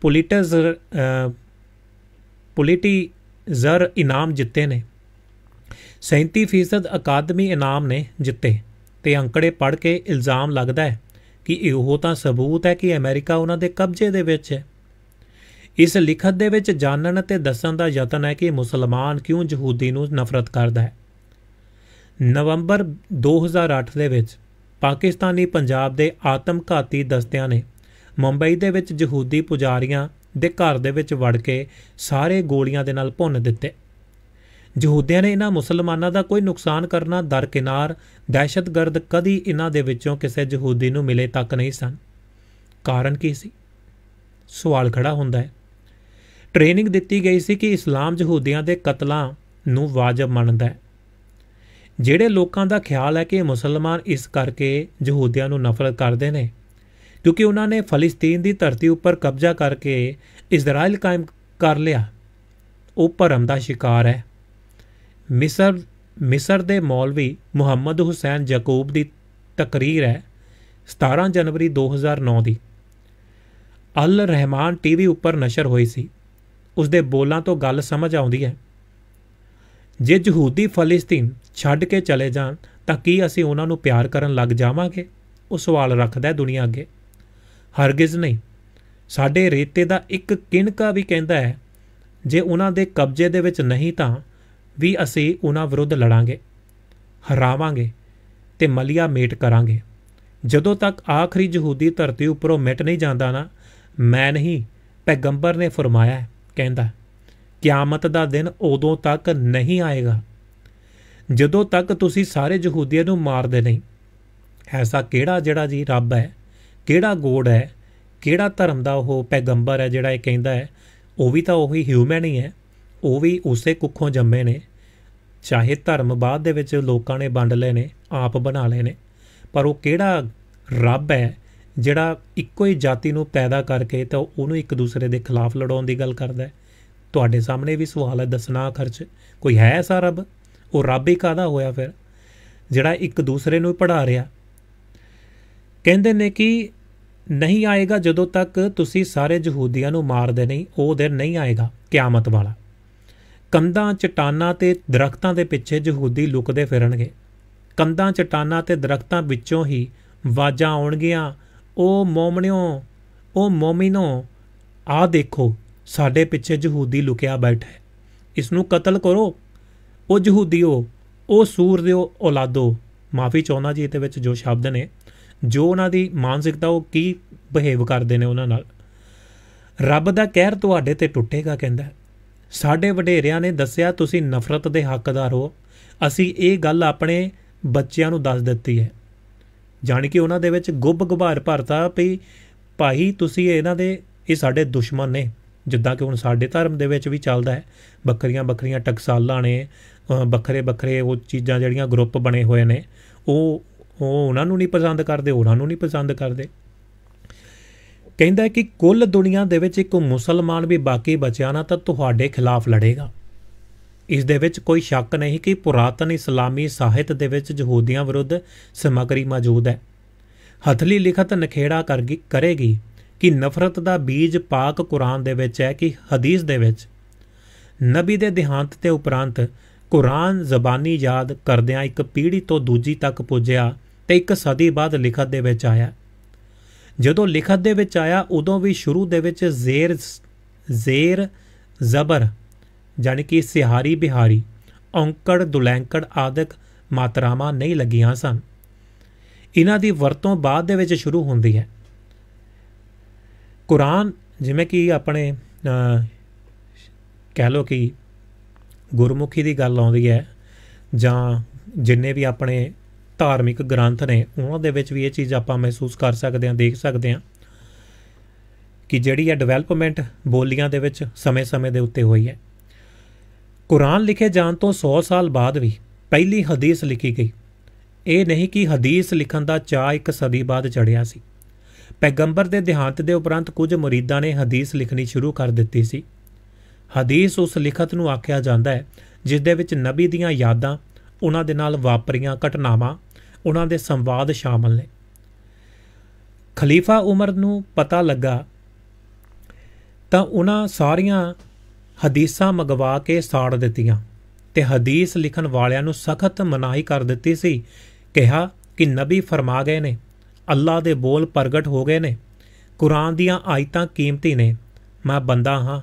ਪੋਲੀਟਸ ਪੁਲਿਟੀ ਜ਼ਰ ਇਨਾਮ ਜਿੱਤੇ ਨੇ 37% ਅਕਾਦਮੀ ਇਨਾਮ ਨੇ ਜਿੱਤੇ ਤੇ ਅੰਕੜੇ ਪੜ੍ਹ ਕੇ ਇਲਜ਼ਾਮ ਲੱਗਦਾ ਹੈ ਕਿ ਇਹੋ ਤਾਂ ਸਬੂਤ ਹੈ ਕਿ ਅਮਰੀਕਾ ਉਹਨਾਂ ਦੇ ਕਬਜ਼ੇ ਦੇ ਵਿੱਚ ਹੈ ਇਸ ਲਿਖਤ ਦੇ ਵਿੱਚ ਜਾਣਨ ਅਤੇ ਦੱਸਣ ਦਾ ਯਤਨ ਹੈ ਕਿ ਮੁਸਲਮਾਨ ਕਿਉਂ ਯਹੂਦੀ ਨੂੰ ਨਫ਼ਰਤ ਕਰਦਾ ਹੈ ਨਵੰਬਰ 2008 ਦੇ ਵਿੱਚ ਪਾਕਿਸਤਾਨੀ ਪੰਜਾਬ ਦੇ ਆਤਮਘਾਤੀ ਦਸਤਿਆਂ ਨੇ ਮੁੰਬਈ ਦੇ ਵਿੱਚ ਯਹੂਦੀ ਪੁਜਾਰੀਆਂ ਦੇ ਘਰ ਦੇ ਵਿੱਚ ਵੜ ਕੇ ਸਾਰੇ ਗੋਲੀਆਂ ਦੇ ਨਾਲ ਭੁੰਨ ਦਿੱਤੇ ਯਹੂਦੀਆਂ ਨੇ ਇਹਨਾਂ ਮੁਸਲਮਾਨਾਂ ਦਾ ਕੋਈ ਨੁਕਸਾਨ ਕਰਨਾ ਦਰਕਿਨਾਰ ਦਹਿਸ਼ਤਗਰਦ ਕਦੀ ਇਹਨਾਂ ਦੇ ਵਿੱਚੋਂ ਕਿਸੇ ਯਹੂਦੀ ਨੂੰ ਮਿਲੇ ਤੱਕ ਨਹੀਂ ਸਨ ਕਾਰਨ ਕੀ ਸੀ ਸਵਾਲ ਖੜਾ ਹੁੰਦਾ ਹੈ ਟ੍ਰੇਨਿੰਗ ਦਿੱਤੀ ਗਈ ਸੀ ਕਿ ਇਸਲਾਮ ਯਹੂਦੀਆਂ ਦੇ ਕਤਲਾਂ ਨੂੰ ਵਾਜਬ ਮੰਨਦਾ ਹੈ ਜਿਹੜੇ ਲੋਕਾਂ ਦਾ ਖਿਆਲ ਹੈ ਕਿ ਮੁਸਲਮਾਨ ਇਸ ਕਰਕੇ ਯਹੂਦੀਆਂ ਨੂੰ ਨਫ਼ਰਤ ਕਰਦੇ ਨੇ ਕਿਉਂਕਿ ਉਹਨਾਂ ਨੇ ਫਲਸਤੀਨ ਦੀ ਧਰਤੀ ਉੱਪਰ ਕਬਜ਼ਾ ਕਰਕੇ ਇਜ਼ਰਾਈਲ ਕਾਇਮ ਕਰ ਲਿਆ ਉਹ ਭਰਮ ਦਾ ਸ਼ਿਕਾਰ ਹੈ ਮਿਸਰ ਮਿਸਰ ਦੇ ਮੌਲਵੀ ਮੁਹੰਮਦ ਹੁਸੈਨ ਯਾਕੂਬ ਦੀ ਤਕਰੀਰ ਹੈ 17 ਜਨਵਰੀ 2009 ਦੀ ਅਲ ਰਹਿਮਾਨ ਟੀਵੀ ਉੱਪਰ ਨਸ਼ਰ ਹੋਈ ਸੀ ਉਸ ਦੇ ਬੋਲਾਂ ਤੋਂ ਗੱਲ ਸਮਝ ਆਉਂਦੀ ਹੈ ਜੇ ਯਹੂਦੀ ਫਲਸਤੀਨ ਛੱਡ ਕੇ ਚਲੇ ਜਾਣ ਤਾਂ ਕੀ ਅਸੀਂ ਉਹਨਾਂ ਨੂੰ ਪਿਆਰ ਕਰਨ ਲੱਗ ਜਾਵਾਂਗੇ ਉਹ ਸਵਾਲ ਰੱਖਦਾ ਹੈ ਦੁਨੀਆ ਅੱਗੇ ਹਰਗਿਜ਼ ਨਹੀਂ ਸਾਡੇ ਰੇਤੇ ਦਾ ਇੱਕ ਕਿਣਕਾ ਵੀ ਕਹਿੰਦਾ ਹੈ ਜੇ ਉਹਨਾਂ ਦੇ ਕਬਜ਼ੇ ਦੇ ਵਿੱਚ ਨਹੀਂ ਤਾਂ ਵੀ ਅਸੀਂ ਉਹਨਾਂ ਵਿਰੁੱਧ ਲੜਾਂਗੇ ਹਰਾਵਾਂਗੇ ਤੇ ਮਲਿਆ ਮੇਟ ਕਰਾਂਗੇ ਜਦੋਂ ਤੱਕ ਆਖਰੀ ਯਹੂਦੀ ਧਰਤੀ ਉੱਪਰੋਂ ਮਿਟ ਨਹੀਂ ਜਾਂਦਾ ਨਾ ਮੈਂ ਨਹੀਂ ਪੈਗੰਬਰ ਨੇ ਫਰਮਾਇਆ ਕਹਿੰਦਾ ਕਿਆਮਤ ਦਾ ਦਿਨ ਉਦੋਂ ਤੱਕ ਨਹੀਂ ਆਏਗਾ ਜਦੋਂ ਤੱਕ ਤੁਸੀਂ ਸਾਰੇ ਯਹੂਦੀਆਂ ਨੂੰ ਮਾਰਦੇ ਨਹੀਂ ਐਸਾ ਕਿਹੜਾ ਜਿਹੜਾ ਜੀ ਰੱਬ ਹੈ ਕਿਹੜਾ ਗੋਡ ਹੈ ਕਿਹੜਾ ਧਰਮ ਦਾ ਉਹ ਪੈਗੰਬਰ ਹੈ ਜਿਹੜਾ ਇਹ ਕਹਿੰਦਾ ਹੈ ਉਹ ਵੀ ਤਾਂ ਉਹੀ ਹਿਊਮਨ ਹੀ ਹੈ ਉਹ ਵੀ ਉਸੇ ਕੁੱਖੋਂ ਜੰਮੇ ਨੇ ਚਾਹੇ ਧਰਮ ਬਾਅਦ ਦੇ ਵਿੱਚ ਲੋਕਾਂ ਨੇ ਵੰਡ ਲਏ ਨੇ ਆਪ ਬਣਾ ਲਏ ਨੇ ਪਰ ਉਹ ਕਿਹੜਾ ਰੱਬ ਹੈ ਜਿਹੜਾ ਇੱਕੋ ਹੀ ਜਾਤੀ ਨੂੰ ਪੈਦਾ ਕਰਕੇ ਤਾਂ ਉਹਨੂੰ ਇੱਕ ਦੂਸਰੇ ਦੇ ਖਿਲਾਫ ਲੜਾਉਣ ਦੀ ਗੱਲ ਕਰਦਾ ਹੈ ਤੁਹਾਡੇ ਸਾਹਮਣੇ ਵੀ ਸਵਾਲ ਹੈ ਦੱਸਣਾ ਖਰਚ ਕੋਈ ਹੈ ਐਸਾ ਰੱਬ ਉਹ ਰੱਬ ਹੀ ਕਾਦਾ ਹੋਇਆ ਫਿਰ ਜਿਹੜਾ ਇੱਕ ਦੂਸਰੇ ਨੂੰ ਪੜਾ ਰਿਹਾ ਕਹਿੰਦੇ ਨੇ ਕਿ ਨਹੀਂ ਆਏਗਾ ਜਦੋਂ ਤੱਕ ਤੁਸੀਂ ਸਾਰੇ ਯਹੂਦੀਆਂ ਨੂੰ ਮਾਰਦੇ ਨਹੀਂ ਉਹ ਦਿਨ ਨਹੀਂ ਆਏਗਾ ਕਿਆਮਤ ਵਾਲਾ ਕੰਦਾਂ ਚਟਾਨਾਂ ਤੇ ਦਰਖਤਾਂ ਦੇ ਪਿੱਛੇ ਯਹੂਦੀ ਲੁਕਦੇ ਫਿਰਨਗੇ ਕੰਦਾਂ ਚਟਾਨਾਂ ਤੇ ਦਰਖਤਾਂ ਵਿੱਚੋਂ ਹੀ ਵਾਜਾਂ ਆਉਣਗੀਆਂ ਓ ਮੋਮਨਿਓ ਓ ਮੋਮਿਨੋ ਆ ਦੇਖੋ ਸਾਡੇ ਪਿੱਛੇ ਯਹੂਦੀ ਲੁਕਿਆ ਬੈਠਾ ਹੈ ਇਸ ਨੂੰ ਕਤਲ ਕਰੋ ਉਹ ਯਹੂਦੀਓ ਉਹ ਸੂਰ ਦਿਓ ਔਲਾਦੋ ਮਾਫੀ ਚਾਹੁੰਦਾ ਜੀ ਇਹਦੇ ਵਿੱਚ ਜੋ ਸ਼ਬਦ ਨੇ ਜੋ ਉਹਨਾਂ ਦੀ ਮਾਨਸਿਕਤਾ ਉਹ ਕੀ ਬਿਹੇਵ ਕਰਦੇ ਨੇ ਉਹਨਾਂ ਨਾਲ ਰੱਬ ਦਾ ਕਹਿਰ ਤੁਹਾਡੇ ਤੇ ਟੁੱਟੇਗਾ ਕਹਿੰਦਾ ਸਾਡੇ ਵਡੇਰਿਆਂ ਨੇ ਦੱਸਿਆ ਤੁਸੀਂ ਨਫ਼ਰਤ ਦੇ ਹੱਕਦਾਰ ਹੋ ਅਸੀਂ ਇਹ ਗੱਲ ਆਪਣੇ ਬੱਚਿਆਂ ਨੂੰ ਦੱਸ ਦਿੱਤੀ ਹੈ ਜਾਣ ਕਿ ਉਹਨਾਂ ਦੇ ਵਿੱਚ ਗੁੱਬ ਗੁਬਾਰ ਭਰਤਾ ਵੀ ਭਾਈ ਤੁਸੀਂ ਇਹਨਾਂ ਦੇ ਇਹ ਸਾਡੇ ਦੁਸ਼ਮਣ ਨੇ ਜਿੱਦਾਂ ਕਿ ਹੁਣ ਸਾਡੇ ਧਰਮ ਦੇ ਵਿੱਚ ਵੀ ਚੱਲਦਾ ਹੈ ਬੱਕਰੀਆਂ ਬੱਕਰੀਆਂ ਟਕਸਾਲਾਂ ਨੇ ਬੱਕਰੇ ਬੱਕਰੇ ਉਹ ਚੀਜ਼ਾਂ ਜਿਹੜੀਆਂ ਗਰੁੱਪ ਬਣੇ ਹੋਏ ਨੇ ਉਹ ਉਹ ਉਹਨਾਂ ਨੂੰ ਨਹੀਂ ਪਸੰਦ ਕਰਦੇ ਉਹਨਾਂ ਨੂੰ ਨਹੀਂ ਪਸੰਦ ਕਰਦੇ ਕਹਿੰਦਾ ਕਿ ਕੁੱਲ ਦੁਨੀਆ ਦੇ ਵਿੱਚ ਇੱਕ ਮੁਸਲਮਾਨ ਵੀ ਬਾਕੀ ਬਚਿਆ ਨਾ ਤਾਂ ਤੁਹਾਡੇ ਖਿਲਾਫ ਲੜੇਗਾ ਇਸ ਦੇ ਵਿੱਚ ਕੋਈ ਸ਼ੱਕ ਨਹੀਂ ਕਿ ਪੁਰਾਤਨ ਇਸਲਾਮੀ ਸਾਹਿਤ ਦੇ ਵਿੱਚ ਯਹੂਦੀਆਂ ਵਿਰੁੱਧ ਸਮਗਰੀ ਮੌਜੂਦ ਹੈ ਹਥਲੀ ਲਿਖਤ ਨਖੇੜਾ ਕਰਗੀ ਕਰੇਗੀ ਕਿ ਨਫ਼ਰਤ ਦਾ ਬੀਜ ਪਾਕ ਕੁਰਾਨ ਦੇ ਵਿੱਚ ਹੈ ਕਿ ਹਦੀਸ ਦੇ ਵਿੱਚ ਨਬੀ ਦੇ ਦੇਹਾਂਤ ਤੇ ਉਪਰੰਤ ਕੁਰਾਨ ਜ਼ਬਾਨੀ ਯਾਦ ਕਰਦਿਆਂ ਇੱਕ ਪੀੜ੍ਹੀ ਤੋਂ ਦੂਜੀ ਤੱਕ ਪੁੱਜਿਆ ਤੇ ਇੱਕ ਸਦੀ ਬਾਅਦ ਲਿਖਤ ਦੇ ਵਿੱਚ ਆਇਆ ਜਦੋਂ ਲਿਖਤ ਦੇ ਵਿੱਚ ਆਇਆ ਉਦੋਂ ਵੀ ਸ਼ੁਰੂ ਦੇ ਵਿੱਚ ਜ਼ੇਰ ਜ਼ੇਰ ਜ਼ਬਰ ਜਾਨੀ ਕਿ ਸਿਹਾਰੀ ਬਿਹਾਰੀ ਔਂਕੜ ਦੁਲੈਂਕੜ ਆਦਿਕ ਮਾਤਰਾਵਾਂ ਨਹੀਂ ਲੱਗੀਆਂ ਸਨ ਇਹਨਾਂ ਦੀ ਵਰਤੋਂ ਬਾਅਦ ਦੇ ਵਿੱਚ ਸ਼ੁਰੂ ਹੁੰਦੀ ਹੈ ਕੁਰਾਨ ਜਿਵੇਂ ਕਿ ਆਪਣੇ ਕਹਿ ਲੋ ਕਿ ਗੁਰਮੁਖੀ ਦੀ ਗੱਲ ਆਉਂਦੀ ਹੈ ਜਾਂ ਜਿੰਨੇ ਵੀ ਆਪਣੇ ਧਾਰਮਿਕ ਗ੍ਰੰਥ ਨੇ ਉਹਨਾਂ ਦੇ ਵਿੱਚ ਵੀ ਇਹ ਚੀਜ਼ ਆਪਾਂ ਮਹਿਸੂਸ ਕਰ ਸਕਦੇ ਹਾਂ ਦੇਖ ਸਕਦੇ ਹਾਂ ਕਿ ਜਿਹੜੀ ਹੈ ਡਿਵੈਲਪਮੈਂਟ ਬੋਲੀਆਂ ਦੇ ਵਿੱਚ ਸਮੇਂ-ਸਮੇਂ ਦੇ ਉੱਤੇ ਹੋਈ ਹੈ ਕੁਰਾਨ ਲਿਖੇ ਜਾਣ ਤੋਂ 100 ਸਾਲ ਬਾਅਦ ਵੀ ਪਹਿਲੀ ਹਦੀਸ ਲਿਖੀ ਗਈ ਇਹ ਨਹੀਂ ਕਿ ਹਦੀਸ ਲਿਖਣ ਦਾ ਚਾਹ ਇੱਕ ਸਦੀ ਬਾਅਦ ਚੜਿਆ ਸੀ ਪੈਗੰਬਰ ਦੇ ਦਿਹਾਂਤ ਦੇ ਉਪਰੰਤ ਕੁਝ ਮੁਰੀਦਾਂ ਨੇ ਹਦੀਸ ਲਿਖਣੀ ਸ਼ੁਰੂ ਕਰ ਦਿੱਤੀ ਸੀ ਹਦੀਸ ਉਸ ਲਿਖਤ ਨੂੰ ਆਖਿਆ ਜਾਂਦਾ ਹੈ ਜਿਸ ਦੇ ਵਿੱਚ ਨਬੀ ਦੀਆਂ ਯਾਦਾਂ ਉਹਨਾਂ ਦੇ ਨਾਲ ਵਾਪਰੀਆਂ ਘਟਨਾਵਾਂ ਉਹਨਾਂ ਦੇ ਸੰਵਾਦ ਸ਼ਾਮਲ ਨੇ ਖਲੀਫਾ ਉਮਰ ਨੂੰ ਪਤਾ ਲੱਗਾ ਤਾਂ ਉਹਨਾਂ ਸਾਰੀਆਂ ਹਦੀਸਾਂ ਮੰਗਵਾ ਕੇ ਸਾੜ ਦਿੱਤੀਆਂ ਤੇ ਹਦੀਸ ਲਿਖਣ ਵਾਲਿਆਂ ਨੂੰ ਸਖਤ ਮਨਾਹੀ ਕਰ ਦਿੱਤੀ ਸੀ ਕਿਹਾ ਕਿ ਨਬੀ ਫਰਮਾ ਗਏ ਨੇ ਅੱਲਾ ਦੇ ਬੋਲ ਪ੍ਰਗਟ ਹੋ ਗਏ ਨੇ ਕੁਰਾਨ ਦੀਆਂ ਆਇਤਾਂ ਕੀਮਤੀ ਨੇ ਮੈਂ ਬੰਦਾ ਹਾਂ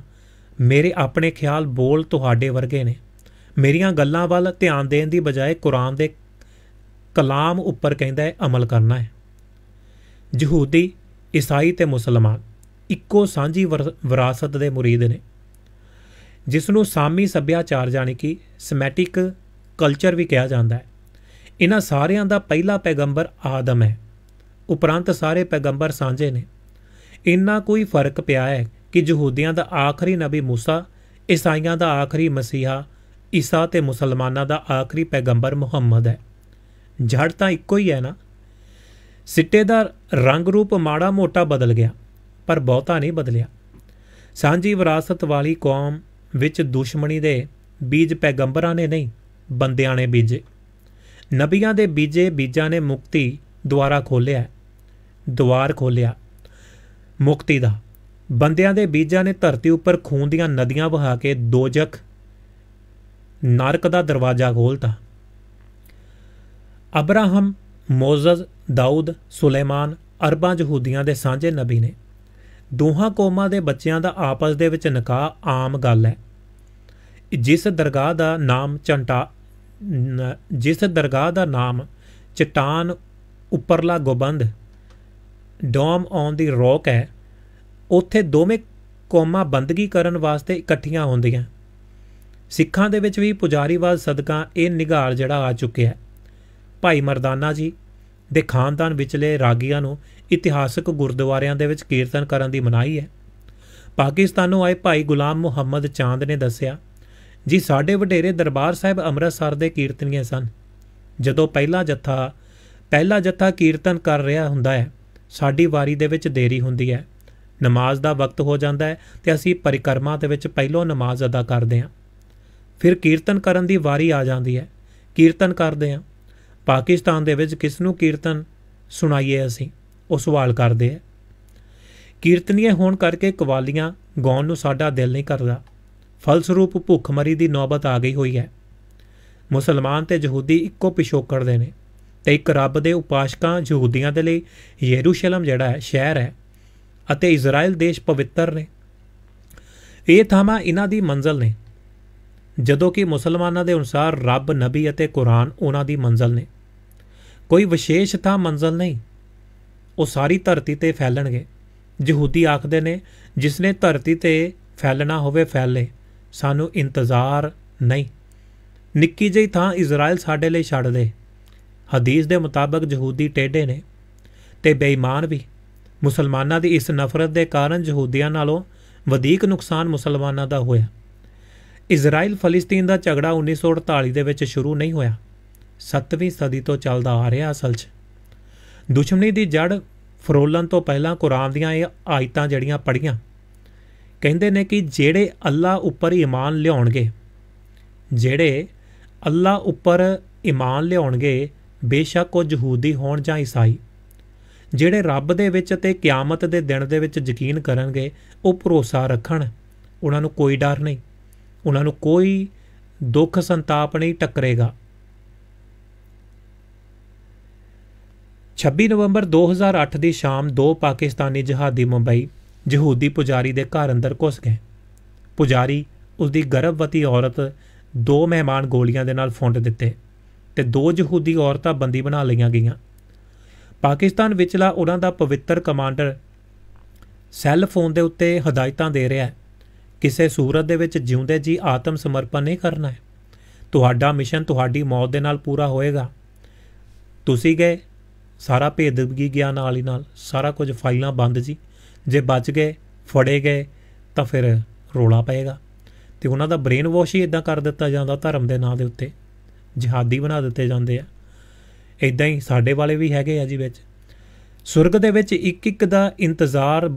ਮੇਰੇ ਆਪਣੇ ਖਿਆਲ ਬੋਲ ਤੁਹਾਡੇ ਵਰਗੇ ਨੇ ਮੇਰੀਆਂ ਗੱਲਾਂ ਵੱਲ ਧਿਆਨ ਦੇਣ ਦੀ ਬਜਾਏ ਕੁਰਾਨ ਦੇ ਕਲਾਮ ਉੱਪਰ ਕਹਿੰਦਾ ਹੈ ਅਮਲ ਕਰਨਾ ਹੈ ਯਹੂਦੀ ਈਸਾਈ ਤੇ ਮੁਸਲਮਾਨ ਇੱਕੋ ਸਾਂਝੀ ਵਿਰਾਸਤ ਦੇ ਮੁਰੀਦ ਨੇ ਜਿਸ ਨੂੰ ਸਾਮੀ ਸੱਭਿਆਚਾਰ ਜਾਨੀ ਕਿ ਸਮੈਟਿਕ ਕਲਚਰ ਵੀ ਕਿਹਾ ਜਾਂਦਾ ਹੈ ਇਹਨਾਂ ਸਾਰਿਆਂ ਦਾ ਪਹਿਲਾ ਪੈਗੰਬਰ ਆਦਮ ਹੈ ਉਪਰੰਤ ਸਾਰੇ ਪੈਗੰਬਰ ਸਾਂਝੇ ਨੇ ਇੰਨਾ ਕੋਈ ਫਰਕ ਪਿਆ ਹੈ ਕਿ ਯਹੂਦੀਆਂ ਦਾ ਆਖਰੀ ਨਬੀ موسی ਇਸਾਈਆਂ ਦਾ ਆਖਰੀ ਮਸੀਹਾ ਈਸਾ ਤੇ ਮੁਸਲਮਾਨਾਂ ਦਾ ਆਖਰੀ ਪੈਗੰਬਰ ਮੁਹੰਮਦ ਹੈ ਜੜ ਤਾਂ ਇੱਕੋ ਹੀ ਹੈ ਨਾ ਸਿੱਟੇ ਦਾ ਰੰਗ ਰੂਪ ਮਾੜਾ ਮੋਟਾ ਬਦਲ ਗਿਆ ਪਰ ਬਹੁਤਾ ਨਹੀਂ ਬਦਲਿਆ ਸਾਂਝੀ ਵਿਰਾਸਤ ਵਾਲੀ ਕੌਮ ਵਿੱਚ ਦੁਸ਼ਮਣੀ ਦੇ ਬੀਜ ਪੈਗੰਬਰਾਂ ਨੇ ਨਹੀਂ ਬੰਦਿਆਂ ਨੇ ਬੀਜੇ ਨਬੀਆਂ ਦੇ ਬੀਜੇ ਬੀਜਾਂ ਨੇ ਮੁਕਤੀ ਦੁਆਰਾ ਖੋਲਿਆ ਦੁਆਰ ਖੋਲਿਆ ਮੁਕਤੀ ਦਾ ਬੰਦਿਆਂ ਦੇ ਬੀਜਾਂ ਨੇ ਧਰਤੀ ਉੱਪਰ ਖੂਨ ਦੀਆਂ ਨਦੀਆਂ ਵਹਾ ਕੇ ਦੋਜਖ ਨਰਕ ਦਾ ਦਰਵਾਜ਼ਾ ਖੋਲਤਾ ਅਬਰਾਹਮ ਮੋਜ਼ਜ਼ ਦਾਊਦ ਸੁਲੇਮਾਨ ਅਰਬਾਂ ਯਹੂਦੀਆਂ ਦੇ ਸਾਂਝੇ ਨਬੀ ਨੇ ਦੋਹਾਂ ਕੌਮਾਂ ਦੇ ਬੱਚਿਆਂ ਦਾ ਆਪਸ ਦੇ ਵਿੱਚ ਨਿਕਾਹ ਆਮ ਗੱਲ ਹੈ ਜਿਸ ਦਰਗਾਹ ਦਾ ਨਾਮ ਚੰਟਾ ਜਿਸ ਦਰਗਾਹ ਦਾ ਨਾਮ ਚਟਾਨ ਉੱਪਰਲਾ ਗੋਬੰਦ ਡੋਮ ਔਨ ਦੀ ਰੌਕ ਹੈ ਉੱਥੇ ਦੋਵੇਂ ਕੌਮਾਂ ਬੰਦਗੀ ਕਰਨ ਵਾਸਤੇ ਇਕੱਠੀਆਂ ਹੁੰਦੀਆਂ ਸਿੱਖਾਂ ਦੇ ਵਿੱਚ ਵੀ ਪੁਜਾਰੀਵਾਦ ਸਦਕਾ ਇਹ ਨਿਗਾਰ ਜਿਹੜਾ ਆ ਚੁੱਕਿਆ ਹੈ ਭਾਈ ਮਰਦਾਨਾ ਜੀ ਦੇ ਖਾਨਦਾਨ ਵਿਚਲੇ ਰਾਗੀਆਂ ਨੂੰ ਇਤਿਹਾਸਕ ਗੁਰਦੁਆਰਿਆਂ ਦੇ ਵਿੱਚ ਕੀਰਤਨ ਕਰਨ ਦੀ ਮਨਾਹੀ ਹੈ ਪਾਕਿਸਤਾਨੋਂ ਆਏ ਭਾਈ ਗੁਲਾਮ ਮੁਹੰਮਦ ਚਾਂਦ ਨੇ ਦੱਸਿਆ ਜੀ ਸਾਡੇ ਵਡੇਰੇ ਦਰਬਾਰ ਸਾਹਿਬ ਅੰਮ੍ਰਿਤਸਰ ਦੇ ਕੀਰਤਨੀਆਂ ਸਨ ਜਦੋਂ ਪਹਿਲਾ ਜੱਥਾ ਪਹਿਲਾ ਜੱਥਾ ਕੀਰਤਨ ਕਰ ਰਿਹਾ ਹੁੰਦਾ ਹੈ ਸਾਡੀ ਵਾਰੀ ਦੇ ਵਿੱਚ ਦੇਰੀ ਹੁੰਦੀ ਹੈ ਨਮਾਜ਼ ਦਾ ਵਕਤ ਹੋ ਜਾਂਦਾ ਹੈ ਤੇ ਅਸੀਂ ਪਰਿਕਰਮਾ ਦੇ ਵਿੱਚ ਪਹਿਲੋ ਨਮਾਜ਼ ਅਦਾ ਕਰਦੇ ਹਾਂ ਫਿਰ ਕੀਰਤਨ ਕਰਨ ਦੀ ਵਾਰੀ ਆ ਜਾਂਦੀ ਹੈ ਕੀਰਤਨ ਕਰਦੇ ਹਾਂ ਪਾਕਿਸਤਾਨ ਦੇ ਵਿੱਚ ਕਿਸ ਨੂੰ ਕੀਰਤਨ ਸੁਣਾਈਏ ਅਸੀਂ ਉਹ ਸਵਾਲ ਕਰਦੇ ਆ ਕੀਰਤਨੀਏ ਹੋਣ ਕਰਕੇ ਕਵਾਲੀਆਂ ਗਾਉਣ ਨੂੰ ਸਾਡਾ ਦਿਲ ਨਹੀਂ ਕਰਦਾ ਫਲਸਰੂਪ ਭੁੱਖਮਰੀ ਦੀ ਨੌਬਤ ਆ ਗਈ ਹੋਈ ਹੈ ਮੁਸਲਮਾਨ ਤੇ ਯਹੂਦੀ ਇੱਕੋ ਪਿਸ਼ੋਕੜ ਦੇ ਨੇ ਤੇ ਇੱਕ ਰੱਬ ਦੇ ਉਪਾਸ਼ਕਾਂ ਯਹੂਦੀਆਂ ਦੇ ਲਈ ਯਰੂਸ਼ਲਮ ਜਿਹੜਾ ਹੈ ਸ਼ਹਿਰ ਹੈ ਅਤੇ ਇਜ਼ਰਾਈਲ ਦੇਸ਼ ਪਵਿੱਤਰ ਨੇ ਇਹ ਥਾਵਾਂ ਇਹਨਾਂ ਦੀ ਮੰਜ਼ਲ ਨੇ ਜਦੋਂ ਕਿ ਮੁਸਲਮਾਨਾਂ ਦੇ ਅਨੁਸਾਰ ਰੱਬ ਨਬੀ ਅਤੇ ਕੁਰਾਨ ਉਹਨਾਂ ਦੀ ਮੰਜ਼ਲ ਨੇ ਕੋਈ ਵਿਸ਼ੇਸ਼ ਥਾਂ ਮੰਜ਼ਲ ਨਹੀਂ ਉਹ ਸਾਰੀ ਧਰਤੀ ਤੇ ਫੈਲਣਗੇ ਯਹੂਦੀ ਆਖਦੇ ਨੇ ਜਿਸ ਨੇ ਧਰਤੀ ਤੇ ਫੈਲਣਾ ਹੋਵੇ ਫੈਲੇ ਸਾਨੂੰ ਇੰਤਜ਼ਾਰ ਨਹੀਂ ਨਿੱਕੀ ਜਿਹੀ ਥਾਂ ਇਜ਼ਰਾਈਲ ਸਾਡੇ ਲਈ ਛੱਡ ਦੇ ਹਦੀਸ ਦੇ ਮੁਤਾਬਕ ਯਹੂਦੀ ਟੇਡੇ ਨੇ ਤੇ ਬੇਈਮਾਨ ਵੀ ਮੁਸਲਮਾਨਾਂ ਦੀ ਇਸ ਨਫ਼ਰਤ ਦੇ ਕਾਰਨ ਯਹੂਦੀਆਂ ਨਾਲੋਂ ਵਧੇਕ ਨੁਕਸਾਨ ਮੁਸਲਮਾਨਾਂ ਦਾ ਹੋਇਆ ਇਜ਼ਰਾਈਲ ਫਲਸਤੀਨ ਦਾ ਝਗੜਾ 1948 ਦੇ ਵਿੱਚ ਸ਼ੁਰੂ ਨਹੀਂ ਹੋਇਆ 7ਵੀਂ ਸਦੀ ਤੋਂ ਚੱਲਦਾ ਆ ਰਿਹਾ ਅਸਲ 'ਚ ਦੁਸ਼ਮਣੀ ਦੀ ਜੜ ਫਰੋਲਣ ਤੋਂ ਪਹਿਲਾਂ ਕੁਰਾਨ ਦੀਆਂ ਇਹ ਆਇਤਾਂ ਜਿਹੜੀਆਂ ਪੜੀਆਂ ਕਹਿੰਦੇ ਨੇ ਕਿ ਜਿਹੜੇ ਅੱਲਾ ਉੱਪਰ ਈਮਾਨ ਲਿਆਉਣਗੇ ਜਿਹੜੇ ਅੱਲਾ ਉੱਪਰ ਈਮਾਨ ਲਿਆਉਣਗੇ ਬੇਸ਼ੱਕ ਉਹ ਯਹੂਦੀ ਹੋਣ ਜਾਂ ਈਸਾਈ ਜਿਹੜੇ ਰੱਬ ਦੇ ਵਿੱਚ ਤੇ ਕਿਆਮਤ ਦੇ ਦਿਨ ਦੇ ਵਿੱਚ ਯਕੀਨ ਕਰਨਗੇ ਉਹ ਭਰੋਸਾ ਰੱਖਣ ਉਹਨਾਂ ਨੂੰ ਕੋਈ ਡਰ ਨਹੀਂ ਉਹਨਾਂ ਨੂੰ ਕੋਈ ਦੁੱਖ ਸੰਤਾਪ ਨਹੀਂ ਟੱਕਰੇਗਾ 26 ਨਵੰਬਰ 2008 ਦੀ ਸ਼ਾਮ ਦੋ ਪਾਕਿਸਤਾਨੀ ਜਹਾਦੀ ਮੁੰਬਈ ਜਹੂਦੀ ਪੁਜਾਰੀ ਦੇ ਘਰ ਅੰਦਰ ਘੁਸ ਗਏ ਪੁਜਾਰੀ ਉਸ ਦੀ ਗਰਭਵਤੀ ਔਰਤ ਦੋ ਮਹਿਮਾਨ ਗੋਲੀਆਂ ਦੇ ਨਾਲ ਫੁੰਡ ਦਿੱਤੇ ਤੇ ਦੋ ਜਹੂਦੀ ਔਰਤਾਂ ਬੰਦੀ ਬਣਾ ਲਈਆਂ ਗਈਆਂ ਪਾਕਿਸਤਾਨ ਵਿਚਲਾ ਉਹਨਾਂ ਦਾ ਪਵਿੱਤਰ ਕਮਾਂਡਰ ਸੈੱਲ ਫੋਨ ਦੇ ਉੱਤੇ ਹਦਾਇਤਾਂ ਦੇ ਰਿਹਾ ਹੈ ਕਿਸੇ ਸੂਰਤ ਦੇ ਵਿੱਚ ਜਿਉਂਦੇ ਜੀ ਆਤਮ ਸਮਰਪਣ ਨਹੀਂ ਕਰਨਾ ਹੈ ਤੁਹਾਡਾ ਮਿਸ਼ਨ ਤੁਹਾਡੀ ਮੌਤ ਦੇ ਨਾਲ ਪੂਰਾ ਹੋਏਗਾ ਤੁਸੀਂ ਗਏ ਸਾਰਾ ਭੇਦਭਗੀ ਗਿਆ ਨਾਲ ਹੀ ਨਾਲ ਸਾਰਾ ਕੁਝ ਫਾਈਲਾਂ ਬੰਦ ਜੀ ਜੇ ਬਚ ਗਏ ਫੜੇ ਗਏ ਤਾਂ ਫਿਰ ਰੋਲਾ ਪਏਗਾ ਤੇ ਉਹਨਾਂ ਦਾ ਬ੍ਰੇਨ ਵਾਸ਼ ਹੀ ਇਦਾਂ ਕਰ ਦਿੱਤਾ ਜਾਂਦਾ ਧਰਮ ਦੇ ਨਾਂ ਦੇ ਉੱਤੇ ਜਿਹਾਦੀ ਬਣਾ ਦਿੱਤੇ ਜਾਂਦੇ ਆ ਇਦਾਂ ਹੀ ਸਾਡੇ ਵਾਲੇ ਵੀ ਹੈਗੇ ਆ ਜੀ ਵਿੱਚ ਸੁਰਗ ਦੇ ਵਿੱਚ ਇੱਕ ਇੱਕ ਦਾ ਇੰਤਜ਼ਾਰ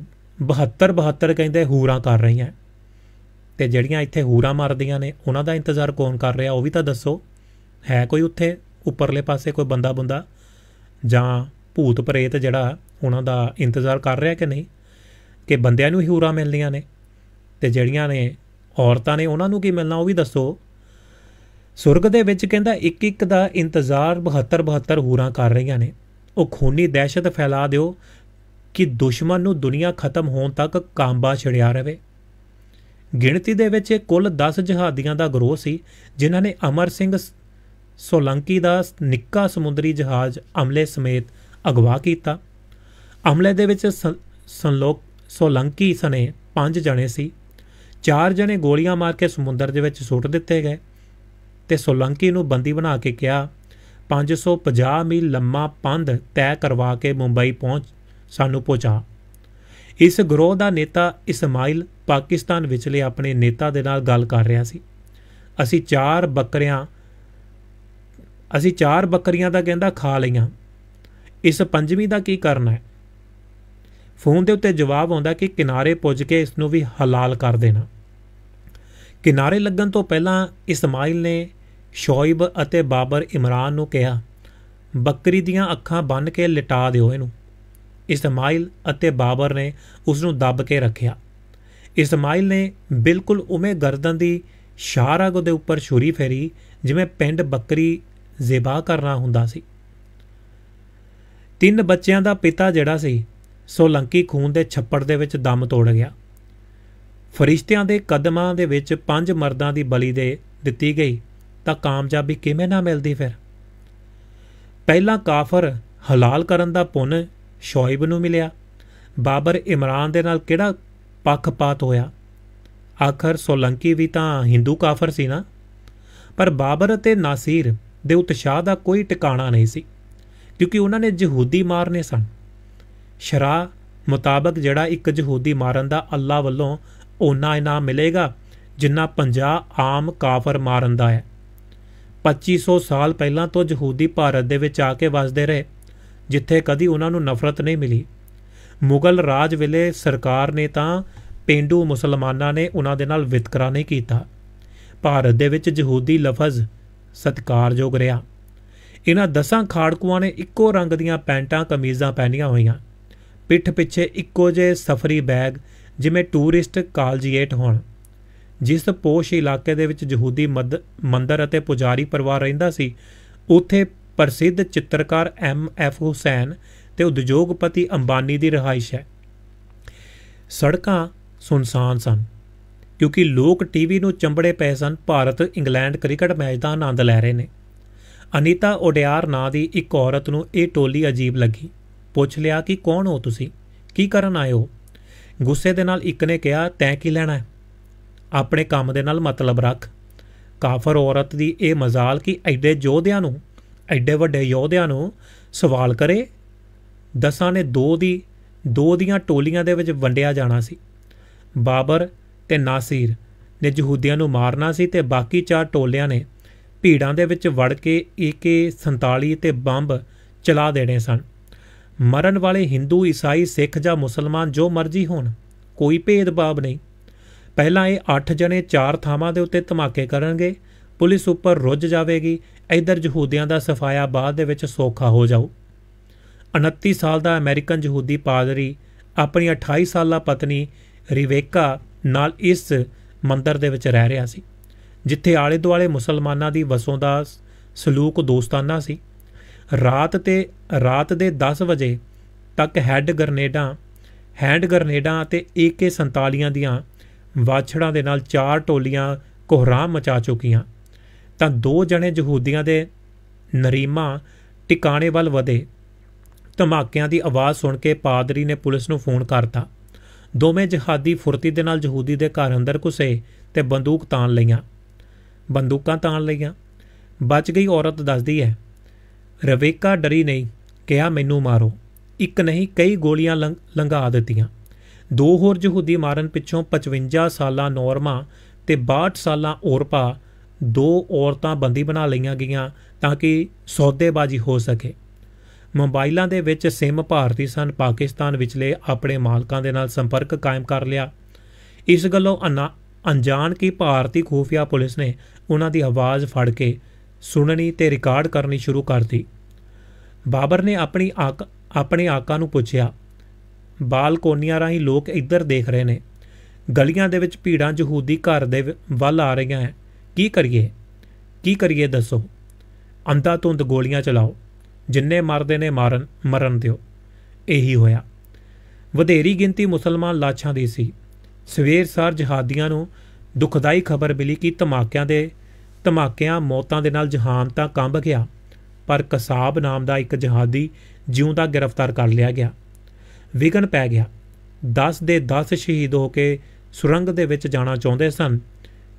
72 72 ਕਹਿੰਦੇ ਹੂਰਾ ਕਰ ਰਹੀਆਂ ਤੇ ਜਿਹੜੀਆਂ ਇੱਥੇ ਹੂਰਾ ਮਰਦੀਆਂ ਨੇ ਉਹਨਾਂ ਦਾ ਇੰਤਜ਼ਾਰ ਕੌਣ ਕਰ ਰਿਹਾ ਉਹ ਵੀ ਤਾਂ ਦੱਸੋ ਹੈ ਕੋਈ ਉੱਥੇ ਉੱਪਰਲੇ ਪਾਸੇ ਕੋਈ ਬੰਦਾ ਬੁੰਦਾ ਜਾਂ ਭੂਤ ਪ੍ਰੇਤ ਜਿਹੜਾ ਉਹਨਾਂ ਦਾ ਇੰਤਜ਼ਾਰ ਕਰ ਰਿਹਾ ਕਿ ਨਹੀਂ ਕਿ ਬੰਦਿਆਂ ਨੂੰ ਹੀ ਹੂਰਾ ਮਿਲਦੀਆਂ ਨੇ ਤੇ ਜਿਹੜੀਆਂ ਨੇ ਔਰਤਾਂ ਨੇ ਉਹਨਾਂ ਨੂੰ ਕੀ ਮਿਲਣਾ ਉਹ ਵੀ ਦੱਸੋ ਸੁਰਗ ਦੇ ਵਿੱਚ ਕਹਿੰਦਾ ਇੱਕ ਇੱਕ ਦਾ ਇੰਤਜ਼ਾਰ 72 72 ਹੂਰਾਂ ਕਰ ਰਹੀਆਂ ਨੇ ਉਹ ਖੂਨੀ ਦਹਿਸ਼ਤ ਫੈਲਾ ਦਿਓ ਕਿ ਦੁਸ਼ਮਣ ਨੂੰ ਦੁਨੀਆ ਖਤਮ ਹੋਣ ਤੱਕ ਕਾਂਬਾ ਛੜਿਆ ਰਵੇ ਗਿਣਤੀ ਦੇ ਵਿੱਚ ਕੁੱਲ 10 ਜਹਾਦੀਆਂ ਦਾ ਗਰੋਹ ਸੀ ਜਿਨ੍ਹਾਂ ਨੇ ਅਮਰ ਸਿੰਘ ਸੋਲੰਕੀ ਦਾ ਨਿੱਕਾ ਸਮੁੰਦਰੀ ਜਹਾਜ਼ ਅਮਲੇ ਸਮੇਤ ਅਗਵਾ ਕੀਤਾ ਅਮਲੇ ਦੇ ਵਿੱਚ ਸੰਲੋਕ ਸੋਲੰਕੀ ਸਨੇ 5 ਜਣੇ ਸੀ 4 ਜਣੇ ਗੋਲੀਆਂ ਮਾਰ ਕੇ ਸਮੁੰਦਰ ਦੇ ਵਿੱਚ ਸੁੱਟ ਦਿੱਤੇ ਗਏ ਤੇ ਸੋਲੰਕੀ ਨੂੰ ਬੰਦੀ ਬਣਾ ਕੇ ਕਿਹਾ 550 ਮੀਲ ਲੰਮਾ ਪੰਧ ਤੈਅ ਕਰਵਾ ਕੇ ਮੁੰਬਈ ਪਹੁੰਚ ਸਾਨੂੰ ਪਹੁੰਚਾ ਇਸ ਗਰੋਹ ਦਾ ਨੇਤਾ ਇਸਮਾਈਲ ਪਾਕਿਸਤਾਨ ਵਿਚਲੇ ਆਪਣੇ ਨੇਤਾ ਦੇ ਨਾਲ ਗੱਲ ਕਰ ਰਿਹਾ ਸੀ ਅਸੀਂ 4 ਬੱਕਰਿਆਂ ਅਸੀਂ ਚਾਰ ਬੱਕਰੀਆਂ ਦਾ ਕਹਿੰਦਾ ਖਾ ਲਈਆਂ ਇਸ ਪੰਜਵੀਂ ਦਾ ਕੀ ਕਰਨਾ ਹੈ ਫੋਨ ਦੇ ਉੱਤੇ ਜਵਾਬ ਆਉਂਦਾ ਕਿ ਕਿਨਾਰੇ ਪੁੱਜ ਕੇ ਇਸ ਨੂੰ ਵੀ ਹਲਾਲ ਕਰ ਦੇਣਾ ਕਿਨਾਰੇ ਲੱਗਣ ਤੋਂ ਪਹਿਲਾਂ ਇਸਮਾਇਲ ਨੇ ਸ਼ੋਇਬ ਅਤੇ ਬਾਬਰ ਇਮਰਾਨ ਨੂੰ ਕਿਹਾ ਬੱਕਰੀ ਦੀਆਂ ਅੱਖਾਂ ਬੰਨ ਕੇ ਲਟਾ ਦਿਓ ਇਹਨੂੰ ਇਸਮਾਇਲ ਅਤੇ ਬਾਬਰ ਨੇ ਉਸ ਨੂੰ ਦੱਬ ਕੇ ਰੱਖਿਆ ਇਸਮਾਇਲ ਨੇ ਬਿਲਕੁਲ ਉਵੇਂ ਗਰਦਨ ਦੀ ਸ਼ਾਰਾਗ ਦੇ ਉੱਪਰ ਛੁਰੀ ਫੇਰੀ ਜਿਵੇਂ ਪਿੰਡ ਬੱਕਰੀ ਜ਼ੇਬਾ ਕਰਨਾ ਹੁੰਦਾ ਸੀ ਤਿੰਨ ਬੱਚਿਆਂ ਦਾ ਪਿਤਾ ਜਿਹੜਾ ਸੀ ਸੋਲੰਕੀ ਖੂਨ ਦੇ ਛੱਪੜ ਦੇ ਵਿੱਚ ਦਮ ਤੋੜ ਗਿਆ ਫਰਿਸ਼ਤਿਆਂ ਦੇ ਕਦਮਾਂ ਦੇ ਵਿੱਚ ਪੰਜ ਮਰਦਾਂ ਦੀ ਬਲੀ ਦੇ ਦਿੱਤੀ ਗਈ ਤਾਂ ਕਾਮਯਾਬੀ ਕਿਵੇਂ ਨਾ ਮਿਲਦੀ ਫਿਰ ਪਹਿਲਾ ਕਾਫਰ ਹਲਾਲ ਕਰਨ ਦਾ ਪੁੰਨ ਸ਼ੋਇਬ ਨੂੰ ਮਿਲਿਆ ਬਾਬਰ ਇਮਰਾਨ ਦੇ ਨਾਲ ਕਿਹੜਾ ਪੱਖਪਾਤ ਹੋਇਆ ਆਖਰ ਸੋਲੰਕੀ ਵੀ ਤਾਂ ਹਿੰਦੂ ਕਾਫਰ ਸੀ ਨਾ ਪਰ ਬਾਬਰ ਅਤੇ ਨਾਸੀਰ ਦੇ ਉਤਸ਼ਾਹ ਦਾ ਕੋਈ ਟਿਕਾਣਾ ਨਹੀਂ ਸੀ ਕਿਉਂਕਿ ਉਹਨਾਂ ਨੇ ਯਹੂਦੀ ਮਾਰਨੇ ਸਨ ਸ਼ਰਾ ਮੁਤਾਬਕ ਜਿਹੜਾ ਇੱਕ ਯਹੂਦੀ ਮਾਰਨ ਦਾ ਅੱਲਾ ਵੱਲੋਂ ਉਹਨਾਂ ਇਨਾਮ ਮਿਲੇਗਾ ਜਿੰਨਾ 50 ਆਮ ਕਾਫਰ ਮਾਰਨ ਦਾ ਹੈ 2500 ਸਾਲ ਪਹਿਲਾਂ ਤੋਂ ਯਹੂਦੀ ਭਾਰਤ ਦੇ ਵਿੱਚ ਆ ਕੇ ਵਸਦੇ ਰਹੇ ਜਿੱਥੇ ਕਦੀ ਉਹਨਾਂ ਨੂੰ ਨਫ਼ਰਤ ਨਹੀਂ ਮਿਲੀ ਮੁਗਲ ਰਾਜ ਵੇਲੇ ਸਰਕਾਰ ਨੇ ਤਾਂ ਪਿੰਡੂ ਮੁਸਲਮਾਨਾਂ ਨੇ ਉਹਨਾਂ ਦੇ ਨਾਲ ਵਿਤਕਰਾ ਨਹੀਂ ਕੀਤਾ ਭਾਰਤ ਦੇ ਵਿੱਚ ਯਹੂਦੀ ਲਫ਼ਜ਼ ਸਤਿਕਾਰਯੋਗ ਰਿਹਾ ਇਹਨਾਂ ਦਸਾਂ ਖਾੜਕੂਆਂ ਨੇ ਇੱਕੋ ਰੰਗ ਦੀਆਂ ਪੈਂਟਾਂ ਕਮੀਜ਼ਾਂ ਪਹਿਨੀਆਂ ਹੋਈਆਂ ਪਿੱਠ ਪਿੱਛੇ ਇੱਕੋ ਜੇ ਸਫਰੀ ਬੈਗ ਜਿਵੇਂ ਟੂਰਿਸਟ ਕਾਲਜੀਏਟ ਹੋਣ ਜਿਸ ਪੋਸ਼ ਇਲਾਕੇ ਦੇ ਵਿੱਚ ਯਹੂਦੀ ਮੰਦਰ ਅਤੇ ਪੁਜਾਰੀ ਪਰਿਵਾਰ ਰਹਿੰਦਾ ਸੀ ਉੱਥੇ ਪ੍ਰਸਿੱਧ ਚਿੱਤਰਕਾਰ ਐਮ ਐਫ ਹੁਸੈਨ ਤੇ ਉਦਯੋਗਪਤੀ ਅੰਬਾਨੀ ਦੀ ਰਹਾਇਸ਼ ਹੈ ਸੜਕਾਂ ਸੁਨਸਾਨ ਸਨ ਕਿਉਂਕਿ ਲੋਕ ਟੀਵੀ ਨੂੰ ਚੰਬੜੇ ਪਏ ਸਨ ਭਾਰਤ ਇੰਗਲੈਂਡ ਕ੍ਰਿਕਟ ਮੈਚ ਦਾ ਆਨੰਦ ਲੈ ਰਹੇ ਨੇ ਅਨੀਤਾ ਓਡਿਆਰ ਨਾਂ ਦੀ ਇੱਕ ਔਰਤ ਨੂੰ ਇਹ ਟੋਲੀ ਅਜੀਬ ਲੱਗੀ ਪੁੱਛ ਲਿਆ ਕਿ ਕੌਣ ਹੋ ਤੁਸੀਂ ਕੀ ਕਰਨ ਆਏ ਹੋ ਗੁੱਸੇ ਦੇ ਨਾਲ ਇੱਕ ਨੇ ਕਿਹਾ ਤੈਂ ਕੀ ਲੈਣਾ ਹੈ ਆਪਣੇ ਕੰਮ ਦੇ ਨਾਲ ਮਤਲਬ ਰੱਖ ਕਾਫਰ ਔਰਤ ਦੀ ਇਹ ਮਜ਼ਾਲ ਕਿ ਐਡੇ ਯੋਧਿਆਂ ਨੂੰ ਐਡੇ ਵੱਡੇ ਯੋਧਿਆਂ ਨੂੰ ਸਵਾਲ ਕਰੇ ਦਸਾਂ ਨੇ ਦੋ ਦੀ ਦੋ ਦੀਆਂ ਟੋਲੀਆਂ ਦੇ ਵਿੱਚ ਵੰਡਿਆ ਜਾਣਾ ਸੀ ਬਾਬਰ ਤੇ ਨਾਸੀਰ ਨੇ ਯਹੂਦੀਆਂ ਨੂੰ ਮਾਰਨਾ ਸੀ ਤੇ ਬਾਕੀ ਚਾਰ ਟੋਲਿਆਂ ਨੇ ਭੀੜਾਂ ਦੇ ਵਿੱਚ ਵੜ ਕੇ AK-47 ਤੇ ਬੰਬ ਚਲਾ ਦੇਣੇ ਸਨ ਮਰਨ ਵਾਲੇ ਹਿੰਦੂ ਈਸਾਈ ਸਿੱਖ ਜਾਂ ਮੁਸਲਮਾਨ ਜੋ ਮਰਜ਼ੀ ਹੋਣ ਕੋਈ ਭੇਦਭਾਵ ਨਹੀਂ ਪਹਿਲਾਂ ਇਹ 8 ਜਣੇ ਚਾਰ ਥਾਵਾਂ ਦੇ ਉੱਤੇ ਧਮਾਕੇ ਕਰਨਗੇ ਪੁਲਿਸ ਉੱਪਰ ਰੁੱਝ ਜਾਵੇਗੀ ਇਧਰ ਯਹੂਦੀਆਂ ਦਾ ਸਫਾਇਆ ਬਾਅਦ ਦੇ ਵਿੱਚ ਸੌਖਾ ਹੋ ਜਾਊ 29 ਸਾਲ ਦਾ ਅਮਰੀਕਨ ਯਹੂਦੀ ਪਾਦਰੀ ਆਪਣੀ 28 ਸਾਲਾ ਪਤਨੀ ਰਿਵੇਕਾ ਨਾਲ ਇਸ ਮੰਦਰ ਦੇ ਵਿੱਚ ਰਹਿ ਰਿਹਾ ਸੀ ਜਿੱਥੇ ਆਲੇ ਦੁਆਲੇ ਮੁਸਲਮਾਨਾਂ ਦੀ ਵਸੋਂ ਦਾ ਸਲੂਕ ਦੋਸਤਾਨਾ ਸੀ ਰਾਤ ਤੇ ਰਾਤ ਦੇ 10 ਵਜੇ ਤੱਕ ਹੈੱਡ ਗਰਨੇਡਾਂ ਹੈਂਡ ਗਰਨੇਡਾਂ ਤੇ AK47 ਦੀਆਂ ਵਾਛੜਾਂ ਦੇ ਨਾਲ ਚਾਰ ਟੋਲੀਆਂ ਕੋਹਰਾਮ ਮਚਾ ਚੁੱਕੀਆਂ ਤਾਂ ਦੋ ਜਣੇ ਯਹੂਦੀਆਂ ਦੇ ਨਰੀਮਾ ਟਿਕਾਣੇ ਵੱਲ ਵਧੇ ਧਮਾਕਿਆਂ ਦੀ ਆਵਾਜ਼ ਸੁਣ ਕੇ ਪਾਦਰੀ ਨੇ ਪੁਲਿਸ ਨੂੰ ਫੋਨ ਕਰਤਾ ਦੋਵੇਂ ਜਹਾਦੀ ਫੁਰਤੀ ਦੇ ਨਾਲ ਯਹੂਦੀ ਦੇ ਘਰ ਅੰਦਰ ਘੁਸੇ ਤੇ ਬੰਦੂਕ ਤਾਣ ਲਈਆਂ ਬੰਦੂਕਾਂ ਤਾਣ ਲਈਆਂ ਬਚ ਗਈ ਔਰਤ ਦੱਸਦੀ ਹੈ ਰਵੇਕਾ ਡਰੀ ਨਹੀਂ ਕਿਹਾ ਮੈਨੂੰ ਮਾਰੋ ਇੱਕ ਨਹੀਂ ਕਈ ਗੋਲੀਆਂ ਲੰਘਾ ਦਿੱਤੀਆਂ ਦੋ ਹੋਰ ਯਹੂਦੀ ਮਾਰਨ ਪਿੱਛੋਂ 55 ਸਾਲਾਂ ਨੌਰਮਾ ਤੇ 62 ਸਾਲਾਂ ਔਰਪਾ ਦੋ ਔਰਤਾਂ ਬੰਦੀ ਬਣਾ ਲਈਆਂ ਗਈਆਂ ਤਾਂ ਕਿ ਸੌਦੇਬਾਜ਼ੀ ਹੋ ਸਕੇ ਮੋਬਾਈਲਾਂ ਦੇ ਵਿੱਚ ਸਿਮ ਭਾਰਤੀ ਸਨ ਪਾਕਿਸਤਾਨ ਵਿਚਲੇ ਆਪਣੇ ਮਾਲਕਾਂ ਦੇ ਨਾਲ ਸੰਪਰਕ ਕਾਇਮ ਕਰ ਲਿਆ ਇਸ ਗੱਲੋਂ ਅਣਜਾਣ ਕੀ ਭਾਰਤੀ ਖੂਫੀਆ ਪੁਲਿਸ ਨੇ ਉਹਨਾਂ ਦੀ ਆਵਾਜ਼ ਫੜ ਕੇ ਸੁਣਨੀ ਤੇ ਰਿਕਾਰਡ ਕਰਨੀ ਸ਼ੁਰੂ ਕਰ ਦਿੱਤੀ ਬਾਬਰ ਨੇ ਆਪਣੀ ਆਪਣੇ ਆਕਾ ਨੂੰ ਪੁੱਛਿਆ ਬਾਲਕੋਨੀਆਂ ਰਾਹੀਂ ਲੋਕ ਇੱਧਰ ਦੇਖ ਰਹੇ ਨੇ ਗਲੀਆਂ ਦੇ ਵਿੱਚ ਭੀੜਾਂ ਜਹੂਦੀ ਘਰ ਦੇ ਵੱਲ ਆ ਰਹੀਆਂ ਹੈ ਕੀ ਕਰੀਏ ਕੀ ਕਰੀਏ ਦੱਸੋ ਅੰਧਾ ਤੋਂ ਗੋਲੀਆਂ ਚਲਾਓ ਜਿੰਨੇ ਮਰਦੇ ਨੇ ਮਾਰਨ ਮਰਨ ਦਿਓ ਇਹੀ ਹੋਇਆ ਵਧੇਰੀ ਗਿਣਤੀ ਮੁਸਲਮਾਨ ਲਾਛਾਂ ਦੀ ਸੀ ਸਵੇਰ ਸਾਰ ਜਹਾਦੀਆਂ ਨੂੰ ਦੁਖਦਾਈ ਖਬਰ ਮਿਲੀ ਕਿ ਧਮਾਕਿਆਂ ਦੇ ਧਮਾਕਿਆਂ ਮੌਤਾਂ ਦੇ ਨਾਲ ਜਹਾਨ ਤਾਂ ਕੰਬ ਗਿਆ ਪਰ ਕਸਾਬ ਨਾਮ ਦਾ ਇੱਕ ਜਹਾਦੀ ਜਿਉਂਦਾ ਗ੍ਰਿਫਤਾਰ ਕਰ ਲਿਆ ਗਿਆ ਵਿਗਨ ਪੈ ਗਿਆ 10 ਦੇ 10 ਸ਼ਹੀਦ ਹੋ ਕੇ ਸੁਰੰਗ ਦੇ ਵਿੱਚ ਜਾਣਾ ਚਾਹੁੰਦੇ ਸਨ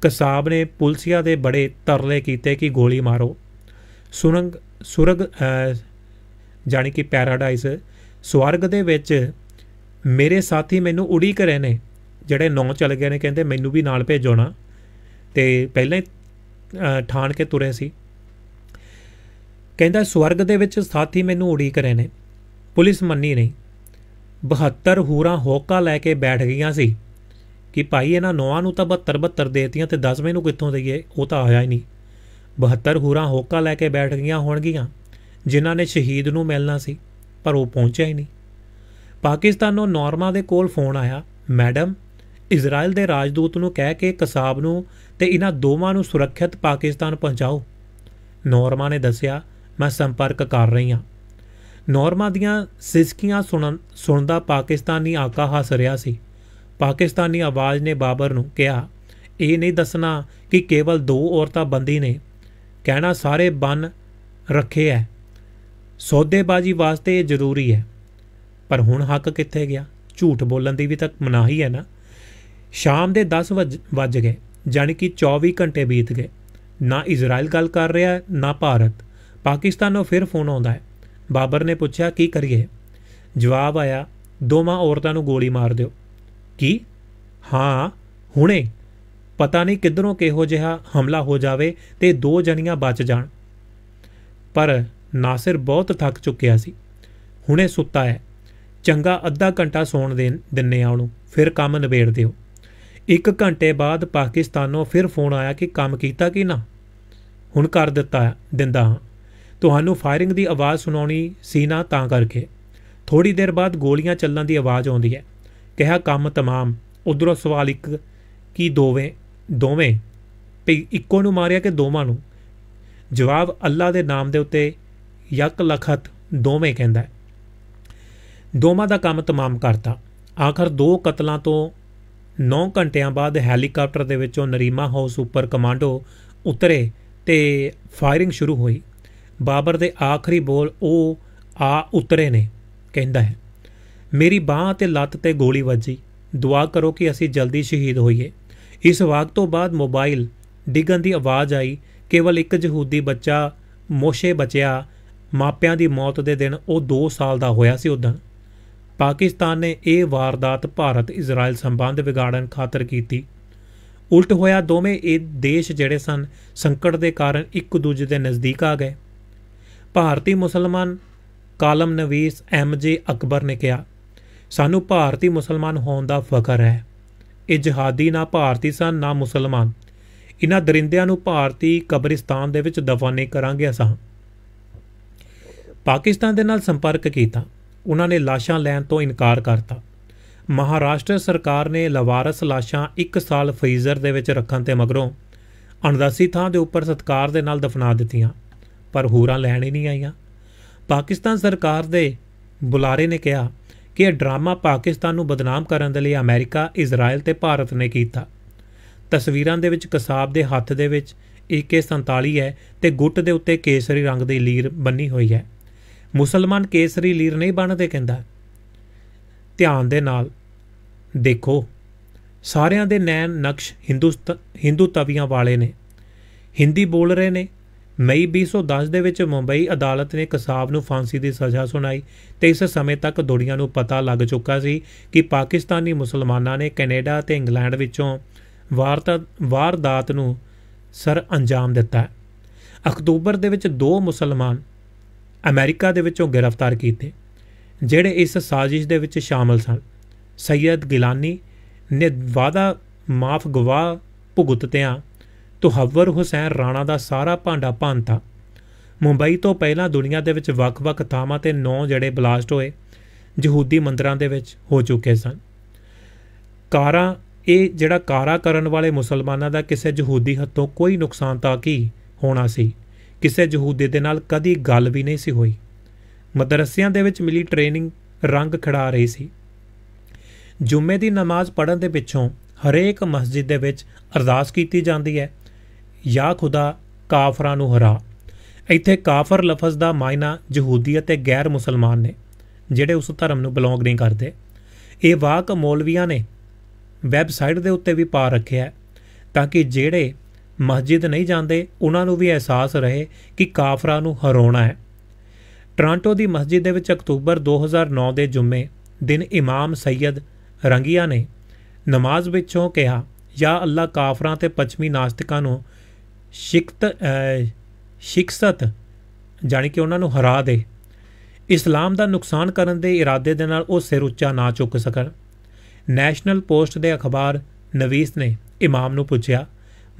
ਕਸਾਬ ਨੇ ਪੁਲਸੀਆ ਦੇ ਬੜੇ ਤਰਲੇ ਕੀਤੇ ਕਿ ਗੋਲੀ ਮਾਰੋ ਸੁਰੰਗ ਸੁਰਗ ਜਾਨੀ ਕਿ ਪੈਰਾਡਾਈਸ ਸਵਰਗ ਦੇ ਵਿੱਚ ਮੇਰੇ ਸਾਥੀ ਮੈਨੂੰ ਉਡੀਕ ਰਹੇ ਨੇ ਜਿਹੜੇ ਨੌ ਚਲ ਗਏ ਨੇ ਕਹਿੰਦੇ ਮੈਨੂੰ ਵੀ ਨਾਲ ਭੇਜੋ ਨਾ ਤੇ ਪਹਿਲਾਂ ਹੀ ਠਾਣ ਕੇ ਤੁਰੇ ਸੀ ਕਹਿੰਦਾ ਸਵਰਗ ਦੇ ਵਿੱਚ ਸਾਥੀ ਮੈਨੂੰ ਉਡੀਕ ਰਹੇ ਨੇ ਪੁਲਿਸ ਮੰਨੀ ਨਹੀਂ 72 ਹੂਰਾ ਹੋਕਾ ਲੈ ਕੇ ਬੈਠ ਗਈਆਂ ਸੀ ਕਿ ਭਾਈ ਇਹਨਾਂ ਨੌਆਂ ਨੂੰ ਤਾਂ 72 72 ਦੇਤੀਆਂ ਤੇ 10ਵੇਂ ਨੂੰ ਕਿੱਥੋਂ ਦਈਏ ਉਹ ਤਾਂ ਆਇਆ ਹੀ ਨਹੀਂ 72 ਹੋਰਾਂ ਹੋਕਾ ਲੈ ਕੇ ਬੈਠ ਗਈਆਂ ਹੋਣਗੀਆਂ ਜਿਨ੍ਹਾਂ ਨੇ ਸ਼ਹੀਦ ਨੂੰ ਮਿਲਣਾ ਸੀ ਪਰ ਉਹ ਪਹੁੰਚਿਆ ਹੀ ਨਹੀਂ ਪਾਕਿਸਤਾਨੋਂ ਨੌਰਮਾ ਦੇ ਕੋਲ ਫੋਨ ਆਇਆ ਮੈਡਮ ਇਜ਼ਰਾਈਲ ਦੇ ਰਾਜਦੂਤ ਨੂੰ ਕਹਿ ਕੇ ਕਸਾਬ ਨੂੰ ਤੇ ਇਹਨਾਂ ਦੋਵਾਂ ਨੂੰ ਸੁਰੱਖਿਅਤ ਪਾਕਿਸਤਾਨ ਪਹੁੰਚਾਓ ਨੌਰਮਾ ਨੇ ਦੱਸਿਆ ਮੈਂ ਸੰਪਰਕ ਕਰ ਰਹੀ ਹਾਂ ਨੌਰਮਾ ਦੀਆਂ ਸਿਸਕੀਆਂ ਸੁਣਦਾ ਪਾਕਿਸਤਾਨੀ ਆਕਾ ਹੱਸ ਰਿਹਾ ਸੀ ਪਾਕਿਸਤਾਨੀ ਆਵਾਜ਼ ਨੇ ਬਾਬਰ ਨੂੰ ਕਿਹਾ ਇਹ ਨਹੀਂ ਦੱਸਣਾ ਕਿ ਕੇਵਲ ਦੋ ਔਰਤਾਂ ਬੰਦੀ ਨੇ ਕਹਿਣਾ ਸਾਰੇ ਬੰਨ ਰੱਖੇ ਐ ਸੌਦੇਬਾਜ਼ੀ ਵਾਸਤੇ ਇਹ ਜ਼ਰੂਰੀ ਹੈ ਪਰ ਹੁਣ ਹੱਕ ਕਿੱਥੇ ਗਿਆ ਝੂਠ ਬੋਲਣ ਦੀ ਵੀ ਤਾਂ ਮਨਾਹੀ ਹੈ ਨਾ ਸ਼ਾਮ ਦੇ 10 ਵਜ ਗਏ ਜਾਨੀ ਕਿ 24 ਘੰਟੇ ਬੀਤ ਗਏ ਨਾ ਇਜ਼ਰਾਈਲ ਗੱਲ ਕਰ ਰਿਹਾ ਨਾ ਭਾਰਤ ਪਾਕਿਸਤਾਨ ਨੂੰ ਫਿਰ ਫੋਨ ਆਉਂਦਾ ਹੈ ਬਾਬਰ ਨੇ ਪੁੱਛਿਆ ਕੀ ਕਰੀਏ ਜਵਾਬ ਆਇਆ ਦੋਵਾਂ ਔਰਤਾਂ ਨੂੰ ਗੋਲੀ ਮਾਰ ਦਿਓ ਕੀ ਹਾਂ ਹੁਣੇ ਪਤਾ ਨਹੀਂ ਕਿੱਧਰੋਂ ਕਿਹੋ ਜਿਹਾ ਹਮਲਾ ਹੋ ਜਾਵੇ ਤੇ ਦੋ ਜਣੀਆਂ ਬਚ ਜਾਣ ਪਰ ਨਾਸਿਰ ਬਹੁਤ ਥੱਕ ਚੁੱਕਿਆ ਸੀ ਹੁਣੇ ਸੁੱਤਾ ਹੈ ਚੰਗਾ ਅੱਧਾ ਘੰਟਾ ਸੌਣ ਦੇ ਦਿੰਨੇ ਆ ਉਹਨੂੰ ਫਿਰ ਕੰਮ ਨਿਬੇੜ ਦਿਓ ਇੱਕ ਘੰਟੇ ਬਾਅਦ ਪਾਕਿਸਤਾਨੋਂ ਫਿਰ ਫੋਨ ਆਇਆ ਕਿ ਕੰਮ ਕੀਤਾ ਕਿ ਨਾ ਹੁਣ ਕਰ ਦਿੱਤਾ ਦਿੰਦਾ ਹਾਂ ਤੁਹਾਨੂੰ ਫਾਇਰਿੰਗ ਦੀ ਆਵਾਜ਼ ਸੁਣਾਉਣੀ ਸੀ ਨਾ ਤਾਂ ਕਰਕੇ ਥੋੜੀ ਦੇਰ ਬਾਅਦ ਗੋਲੀਆਂ ਚੱਲਣ ਦੀ ਆਵਾਜ਼ ਆਉਂਦੀ ਹੈ ਕਿਹਾ ਕੰਮ ਤਮਾਮ ਉਧਰੋਂ ਸਵਾਲ ਇੱਕ ਕੀ ਦੋਵੇਂ ਦੋਵੇਂ ਪਈ ਇੱਕੋ ਨੂੰ ਮਾਰਿਆ ਕਿ ਦੋਵਾਂ ਨੂੰ ਜਵਾਬ ਅੱਲਾ ਦੇ ਨਾਮ ਦੇ ਉੱਤੇ ਯਕ ਲਖਤ ਦੋਵੇਂ ਕਹਿੰਦਾ ਦੋਵਾਂ ਦਾ ਕੰਮ ਤਮਾਮ ਕਰਤਾ ਆਖਰ ਦੋ ਕਤਲਾਂ ਤੋਂ 9 ਘੰਟਿਆਂ ਬਾਅਦ ਹੈਲੀਕਾਪਟਰ ਦੇ ਵਿੱਚੋਂ ਨਰੀਮਾ ਹਾਊਸ ਉੱਪਰ ਕਮਾਂਡੋ ਉਤਰੇ ਤੇ ਫਾਇਰਿੰਗ ਸ਼ੁਰੂ ਹੋਈ ਬਾਬਰ ਦੇ ਆਖਰੀ ਬੋਲ ਉਹ ਆ ਉਤਰੇ ਨੇ ਕਹਿੰਦਾ ਹੈ ਮੇਰੀ ਬਾਹ ਤੇ ਲੱਤ ਤੇ ਗੋਲੀ ਵੱਜੀ ਦੁਆ ਕਰੋ ਕਿ ਅਸੀਂ ਜਲਦੀ ਸ਼ਹੀਦ ਹੋਈਏ ਇਸ ਵਾਕ ਤੋਂ ਬਾਅਦ ਮੋਬਾਈਲ ਡਿੱਗਣ ਦੀ ਆਵਾਜ਼ ਆਈ ਕੇਵਲ ਇੱਕ ਯਹੂਦੀ ਬੱਚਾ ਮੋਸ਼ੇ ਬਚਿਆ ਮਾਪਿਆਂ ਦੀ ਮੌਤ ਦੇ ਦਿਨ ਉਹ 2 ਸਾਲ ਦਾ ਹੋਇਆ ਸੀ ਉਦੋਂ ਪਾਕਿਸਤਾਨ ਨੇ ਇਹ ਵਾਰਦਾਤ ਭਾਰਤ ਇਜ਼ਰਾਈਲ ਸੰਬੰਧ ਵਿਗਾੜਨ ਖਾਤਰ ਕੀਤੀ ਉਲਟ ਹੋਇਆ ਦੋਵੇਂ ਇਹ ਦੇਸ਼ ਜਿਹੜੇ ਸਨ ਸੰਕਟ ਦੇ ਕਾਰਨ ਇੱਕ ਦੂਜੇ ਦੇ ਨਜ਼ਦੀਕ ਆ ਗਏ ਭਾਰਤੀ ਮੁਸਲਮਾਨ ਕਾਲਮ ਨਵੀਸ ਐਮ ਜੇ ਅਕਬਰ ਨੇ ਕਿਹਾ ਸਾਨੂੰ ਭਾਰਤੀ ਮੁਸਲਮਾਨ ਹੋਣ ਦਾ ਫਖਰ ਹੈ ਇਹ ਜਹਾਦੀ ਨਾ ਭਾਰਤੀ ਸਨ ਨਾ ਮੁਸਲਮਾਨ ਇਹਨਾਂ ਦਰਿੰਦਿਆਂ ਨੂੰ ਭਾਰਤੀ ਕਬਰਿਸਤਾਨ ਦੇ ਵਿੱਚ ਦਫਨ ਕਰਾਂਗੇ ਅਸਾਂ ਪਾਕਿਸਤਾਨ ਦੇ ਨਾਲ ਸੰਪਰਕ ਕੀਤਾ ਉਹਨਾਂ ਨੇ ਲਾਸ਼ਾਂ ਲੈਣ ਤੋਂ ਇਨਕਾਰ ਕਰਤਾ ਮਹਾਰਾਸ਼ਟਰ ਸਰਕਾਰ ਨੇ ਲਵਾਰਸ ਲਾਸ਼ਾਂ 1 ਸਾਲ ਫ੍ਰੀਜ਼ਰ ਦੇ ਵਿੱਚ ਰੱਖਣ ਤੇ ਮਗਰੋਂ ਅਣਦਾਸੀ ਥਾਂ ਦੇ ਉੱਪਰ ਸਤਕਾਰ ਦੇ ਨਾਲ ਦਫਨਾ ਦਿੱਤੀਆਂ ਪਰ ਹੋਰਾਂ ਲੈਣ ਹੀ ਨਹੀਂ ਆਈਆਂ ਪਾਕਿਸਤਾਨ ਸਰਕਾਰ ਦੇ ਬੁਲਾਰੇ ਨੇ ਕਿਹਾ ਕਿ ਇਹ ਡਰਾਮਾ ਪਾਕਿਸਤਾਨ ਨੂੰ ਬਦਨਾਮ ਕਰਨ ਦੇ ਲਈ ਅਮਰੀਕਾ, ਇਜ਼ਰਾਈਲ ਤੇ ਭਾਰਤ ਨੇ ਕੀਤਾ। ਤਸਵੀਰਾਂ ਦੇ ਵਿੱਚ ਕਸਾਬ ਦੇ ਹੱਥ ਦੇ ਵਿੱਚ AK-47 ਹੈ ਤੇ ਗੁੱਟ ਦੇ ਉੱਤੇ ਕੇਸਰੀ ਰੰਗ ਦੀ ਲੀਰ ਬੰਨੀ ਹੋਈ ਹੈ। ਮੁਸਲਮਾਨ ਕੇਸਰੀ ਲੀਰ ਨਹੀਂ ਬੰਨਦੇ ਕਹਿੰਦਾ। ਧਿਆਨ ਦੇ ਨਾਲ ਦੇਖੋ ਸਾਰਿਆਂ ਦੇ ਨੈਣ ਨਕਸ਼ ਹਿੰਦੂ ਹਿੰਦੂ ਤਵੀਆਂ ਵਾਲੇ ਨੇ ਹਿੰਦੀ ਬੋਲ ਰਹੇ ਨੇ ਮਈ 2010 ਦੇ ਵਿੱਚ ਮੁੰਬਈ ਅਦਾਲਤ ਨੇ ਕਸਾਬ ਨੂੰ ਫਾਂਸੀ ਦੀ ਸਜ਼ਾ ਸੁਣਾਈ ਤੇ ਇਸ ਸਮੇਂ ਤੱਕ ਦੁਨੀਆ ਨੂੰ ਪਤਾ ਲੱਗ ਚੁੱਕਾ ਸੀ ਕਿ ਪਾਕਿਸਤਾਨੀ ਮੁਸਲਮਾਨਾਂ ਨੇ ਕੈਨੇਡਾ ਤੇ ਇੰਗਲੈਂਡ ਵਿੱਚੋਂ ਵਾਰਦਾਤ ਨੂੰ ਸਰ ਅੰਜਾਮ ਦਿੱਤਾ ਅਕਤੂਬਰ ਦੇ ਵਿੱਚ ਦੋ ਮੁਸਲਮਾਨ ਅਮਰੀਕਾ ਦੇ ਵਿੱਚੋਂ ਗ੍ਰਿਫਤਾਰ ਕੀਤੇ ਜਿਹੜੇ ਇਸ ਸਾਜ਼ਿਸ਼ ਦੇ ਵਿੱਚ ਸ਼ਾਮਲ ਸਨ ਸੈਦ ਗਿਲਾਨੀ ਨੇ ਵਾਦਾ ਮਾਫ ਗਵਾ ਭੁਗਤਤਿਆਂ ਤੋਹਵਰ ਹੁਸੈਨ ਰਾਣਾ ਦਾ ਸਾਰਾ ਭਾਂਡਾ ਭੰਨਤਾ ਮੁੰਬਈ ਤੋਂ ਪਹਿਲਾਂ ਦੁਨੀਆ ਦੇ ਵਿੱਚ ਵੱਖ-ਵੱਖ ਥਾਵਾਂ ਤੇ 9 ਜਿਹੜੇ ਬਲਾਸਟ ਹੋਏ ਯਹੂਦੀ ਮੰਦਰਾਂ ਦੇ ਵਿੱਚ ਹੋ ਚੁੱਕੇ ਸਨ ਕਾਰਾਂ ਇਹ ਜਿਹੜਾ ਕਾਰਾ ਕਰਨ ਵਾਲੇ ਮੁਸਲਮਾਨਾਂ ਦਾ ਕਿਸੇ ਯਹੂਦੀ ਹੱਥੋਂ ਕੋਈ ਨੁਕਸਾਨ ਤਾਂ ਕੀ ਹੋਣਾ ਸੀ ਕਿਸੇ ਯਹੂਦੀ ਦੇ ਨਾਲ ਕਦੀ ਗੱਲ ਵੀ ਨਹੀਂ ਸੀ ਹੋਈ ਮਦਰਸਿਆਂ ਦੇ ਵਿੱਚ ਮਿਲੀ ਟ੍ਰੇਨਿੰਗ ਰੰਗ ਖੜਾ ਰਹੀ ਸੀ ਜੁਮੇ ਦੀ ਨਮਾਜ਼ ਪੜਨ ਦੇ ਪਿੱਛੋਂ ਹਰੇਕ ਮਸਜਿਦ ਦੇ ਵਿੱਚ ਅਰਦਾਸ ਕੀਤੀ ਜਾਂਦੀ ਹੈ ਯਾ ਖੁਦਾ ਕਾਫਰਾਂ ਨੂੰ ਹਰਾ ਇੱਥੇ ਕਾਫਰ ਲਫ਼ਜ਼ ਦਾ ਮਾਇਨਾ ਯਹੂਦੀ ਅਤੇ ਗੈਰ ਮੁਸਲਮਾਨ ਨੇ ਜਿਹੜੇ ਉਸ ਧਰਮ ਨੂੰ ਬਿਲੋਂਗ ਨਹੀਂ ਕਰਦੇ ਇਹ ਵਾਕ ਮੌਲਵੀਆਂ ਨੇ ਵੈਬਸਾਈਟ ਦੇ ਉੱਤੇ ਵੀ ਪਾ ਰੱਖਿਆ ਤਾਂ ਕਿ ਜਿਹੜੇ ਮਸਜਿਦ ਨਹੀਂ ਜਾਂਦੇ ਉਹਨਾਂ ਨੂੰ ਵੀ ਅਹਿਸਾਸ ਰਹੇ ਕਿ ਕਾਫਰਾਂ ਨੂੰ ਹਰਾਉਣਾ ਹੈ ਟ੍ਰਾਂਟੋ ਦੀ ਮਸਜਿਦ ਦੇ ਵਿੱਚ ਅਕਤੂਬਰ 2009 ਦੇ ਜੁਮੇ ਦਿਨ ਇਮਾਮ ਸੈਦ ਰੰਗੀਆ ਨੇ ਨਮਾਜ਼ ਵਿੱਚੋਂ ਕਿਹਾ ਯਾ ਅੱਲਾ ਕਾਫਰਾਂ ਤੇ ਪੱਛਮੀ ਨਾਸਤਿਕਾਂ ਨੂੰ ਸ਼ਿਕਤ ਸ਼ਿਕਸਤ ਜਾਨੀ ਕਿ ਉਹਨਾਂ ਨੂੰ ਹਰਾ ਦੇ ਇਸਲਾਮ ਦਾ ਨੁਕਸਾਨ ਕਰਨ ਦੇ ਇਰਾਦੇ ਦੇ ਨਾਲ ਉਹ ਸਿਰ ਉੱਚਾ ਨਾ ਚੁੱਕ ਸਕਣ ਨੈਸ਼ਨਲ ਪੋਸਟ ਦੇ ਅਖਬਾਰ ਨਵੀਸ ਨੇ ਇਮਾਮ ਨੂੰ ਪੁੱਛਿਆ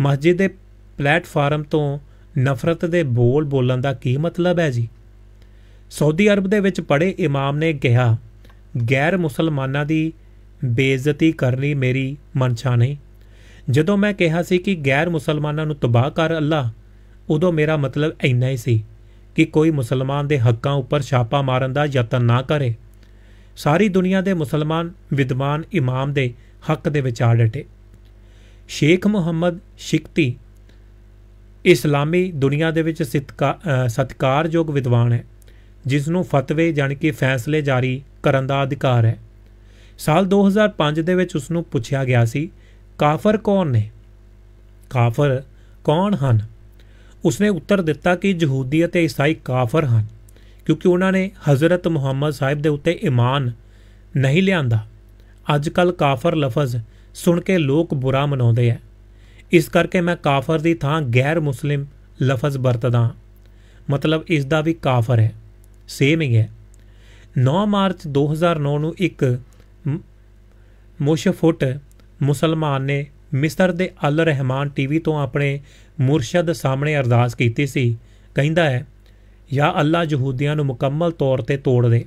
ਮਸਜਿਦ ਦੇ ਪਲੇਟਫਾਰਮ ਤੋਂ ਨਫ਼ਰਤ ਦੇ ਬੋਲ ਬੋਲਣ ਦਾ ਕੀ ਮਤਲਬ ਹੈ ਜੀ ਸਾਊਦੀ ਅਰਬ ਦੇ ਵਿੱਚ ਪੜੇ ਇਮਾਮ ਨੇ ਕਿਹਾ ਗੈਰ ਮੁਸਲਮਾਨਾਂ ਦੀ ਬੇਇੱਜ਼ਤੀ ਕਰਨੀ ਮੇਰੀ ਮਨਚਾ ਨਹੀਂ ਜਦੋਂ ਮੈਂ ਕਿਹਾ ਸੀ ਕਿ ਗੈਰ ਮੁਸਲਮਾਨਾਂ ਨੂੰ ਤਬਾਹ ਕਰ ਅੱਲਾ ਉਦੋਂ ਮੇਰਾ ਮਤਲਬ ਇੰਨਾ ਹੀ ਸੀ ਕਿ ਕੋਈ ਮੁਸਲਮਾਨ ਦੇ ਹੱਕਾਂ ਉੱਪਰ ਛਾਪਾ ਮਾਰਨ ਦਾ ਯਤਨ ਨਾ ਕਰੇ ਸਾਰੀ ਦੁਨੀਆ ਦੇ ਮੁਸਲਮਾਨ ਵਿਦਵਾਨ ਇਮਾਮ ਦੇ ਹੱਕ ਦੇ ਵਿਚਾਰ ਡਟੇ ਸ਼ੇਖ ਮੁਹੰਮਦ ਸ਼ਿਕਤੀ ਇਸਲਾਮੀ ਦੁਨੀਆ ਦੇ ਵਿੱਚ ਸਤਕਾਰਯੋਗ ਵਿਦਵਾਨ ਹੈ ਜਿਸ ਨੂੰ ਫਤਵੇ ਜਾਨੀ ਕਿ ਫੈਸਲੇ ਜਾਰੀ ਕਰਨ ਦਾ ਅਧਿਕਾਰ ਹੈ ਸਾਲ 2005 ਦੇ ਵਿੱਚ ਉਸ ਨੂੰ ਪੁੱਛਿਆ ਗਿਆ ਸੀ ਕਾਫਰ ਕੌਣ ਨੇ ਕਾਫਰ ਕੌਣ ਹਨ ਉਸਨੇ ਉੱਤਰ ਦਿੱਤਾ ਕਿ ਯਹੂਦੀ ਅਤੇ ਈਸਾਈ ਕਾਫਰ ਹਨ ਕਿਉਂਕਿ ਉਹਨਾਂ ਨੇ ਹਜ਼ਰਤ ਮੁਹੰਮਦ ਸਾਹਿਬ ਦੇ ਉੱਤੇ ਈਮਾਨ ਨਹੀਂ ਲਿਆਂਦਾ ਅੱਜ ਕੱਲ ਕਾਫਰ ਲਫ਼ਜ਼ ਸੁਣ ਕੇ ਲੋਕ ਬੁਰਾ ਮਨਾਉਂਦੇ ਆ ਇਸ ਕਰਕੇ ਮੈਂ ਕਾਫਰ ਦੀ ਥਾਂ ਗੈਰ ਮੁਸਲਿਮ ਲਫ਼ਜ਼ ਵਰਤਦਾ ਮਤਲਬ ਇਸ ਦਾ ਵੀ ਕਾਫਰ ਹੈ ਸੇਮ ਹੀ ਹੈ 9 ਮਾਰਚ 2009 ਨੂੰ ਇੱਕ ਮੁਸ਼ਫੁਟ ਮੁਸਲਮਾਨ ਨੇ ਮਿਸਰ ਦੇ ਅਲ ਰਹਿਮਾਨ ਟੀਵੀ ਤੋਂ ਆਪਣੇ ਮੁਰਸ਼ਦ ਸਾਹਮਣੇ ਅਰਦਾਸ ਕੀਤੀ ਸੀ ਕਹਿੰਦਾ ਹੈ ਯਾ ਅੱਲਾ ਯਹੂਦੀਆਂ ਨੂੰ ਮੁਕੰਮਲ ਤੌਰ ਤੇ ਤੋੜ ਦੇ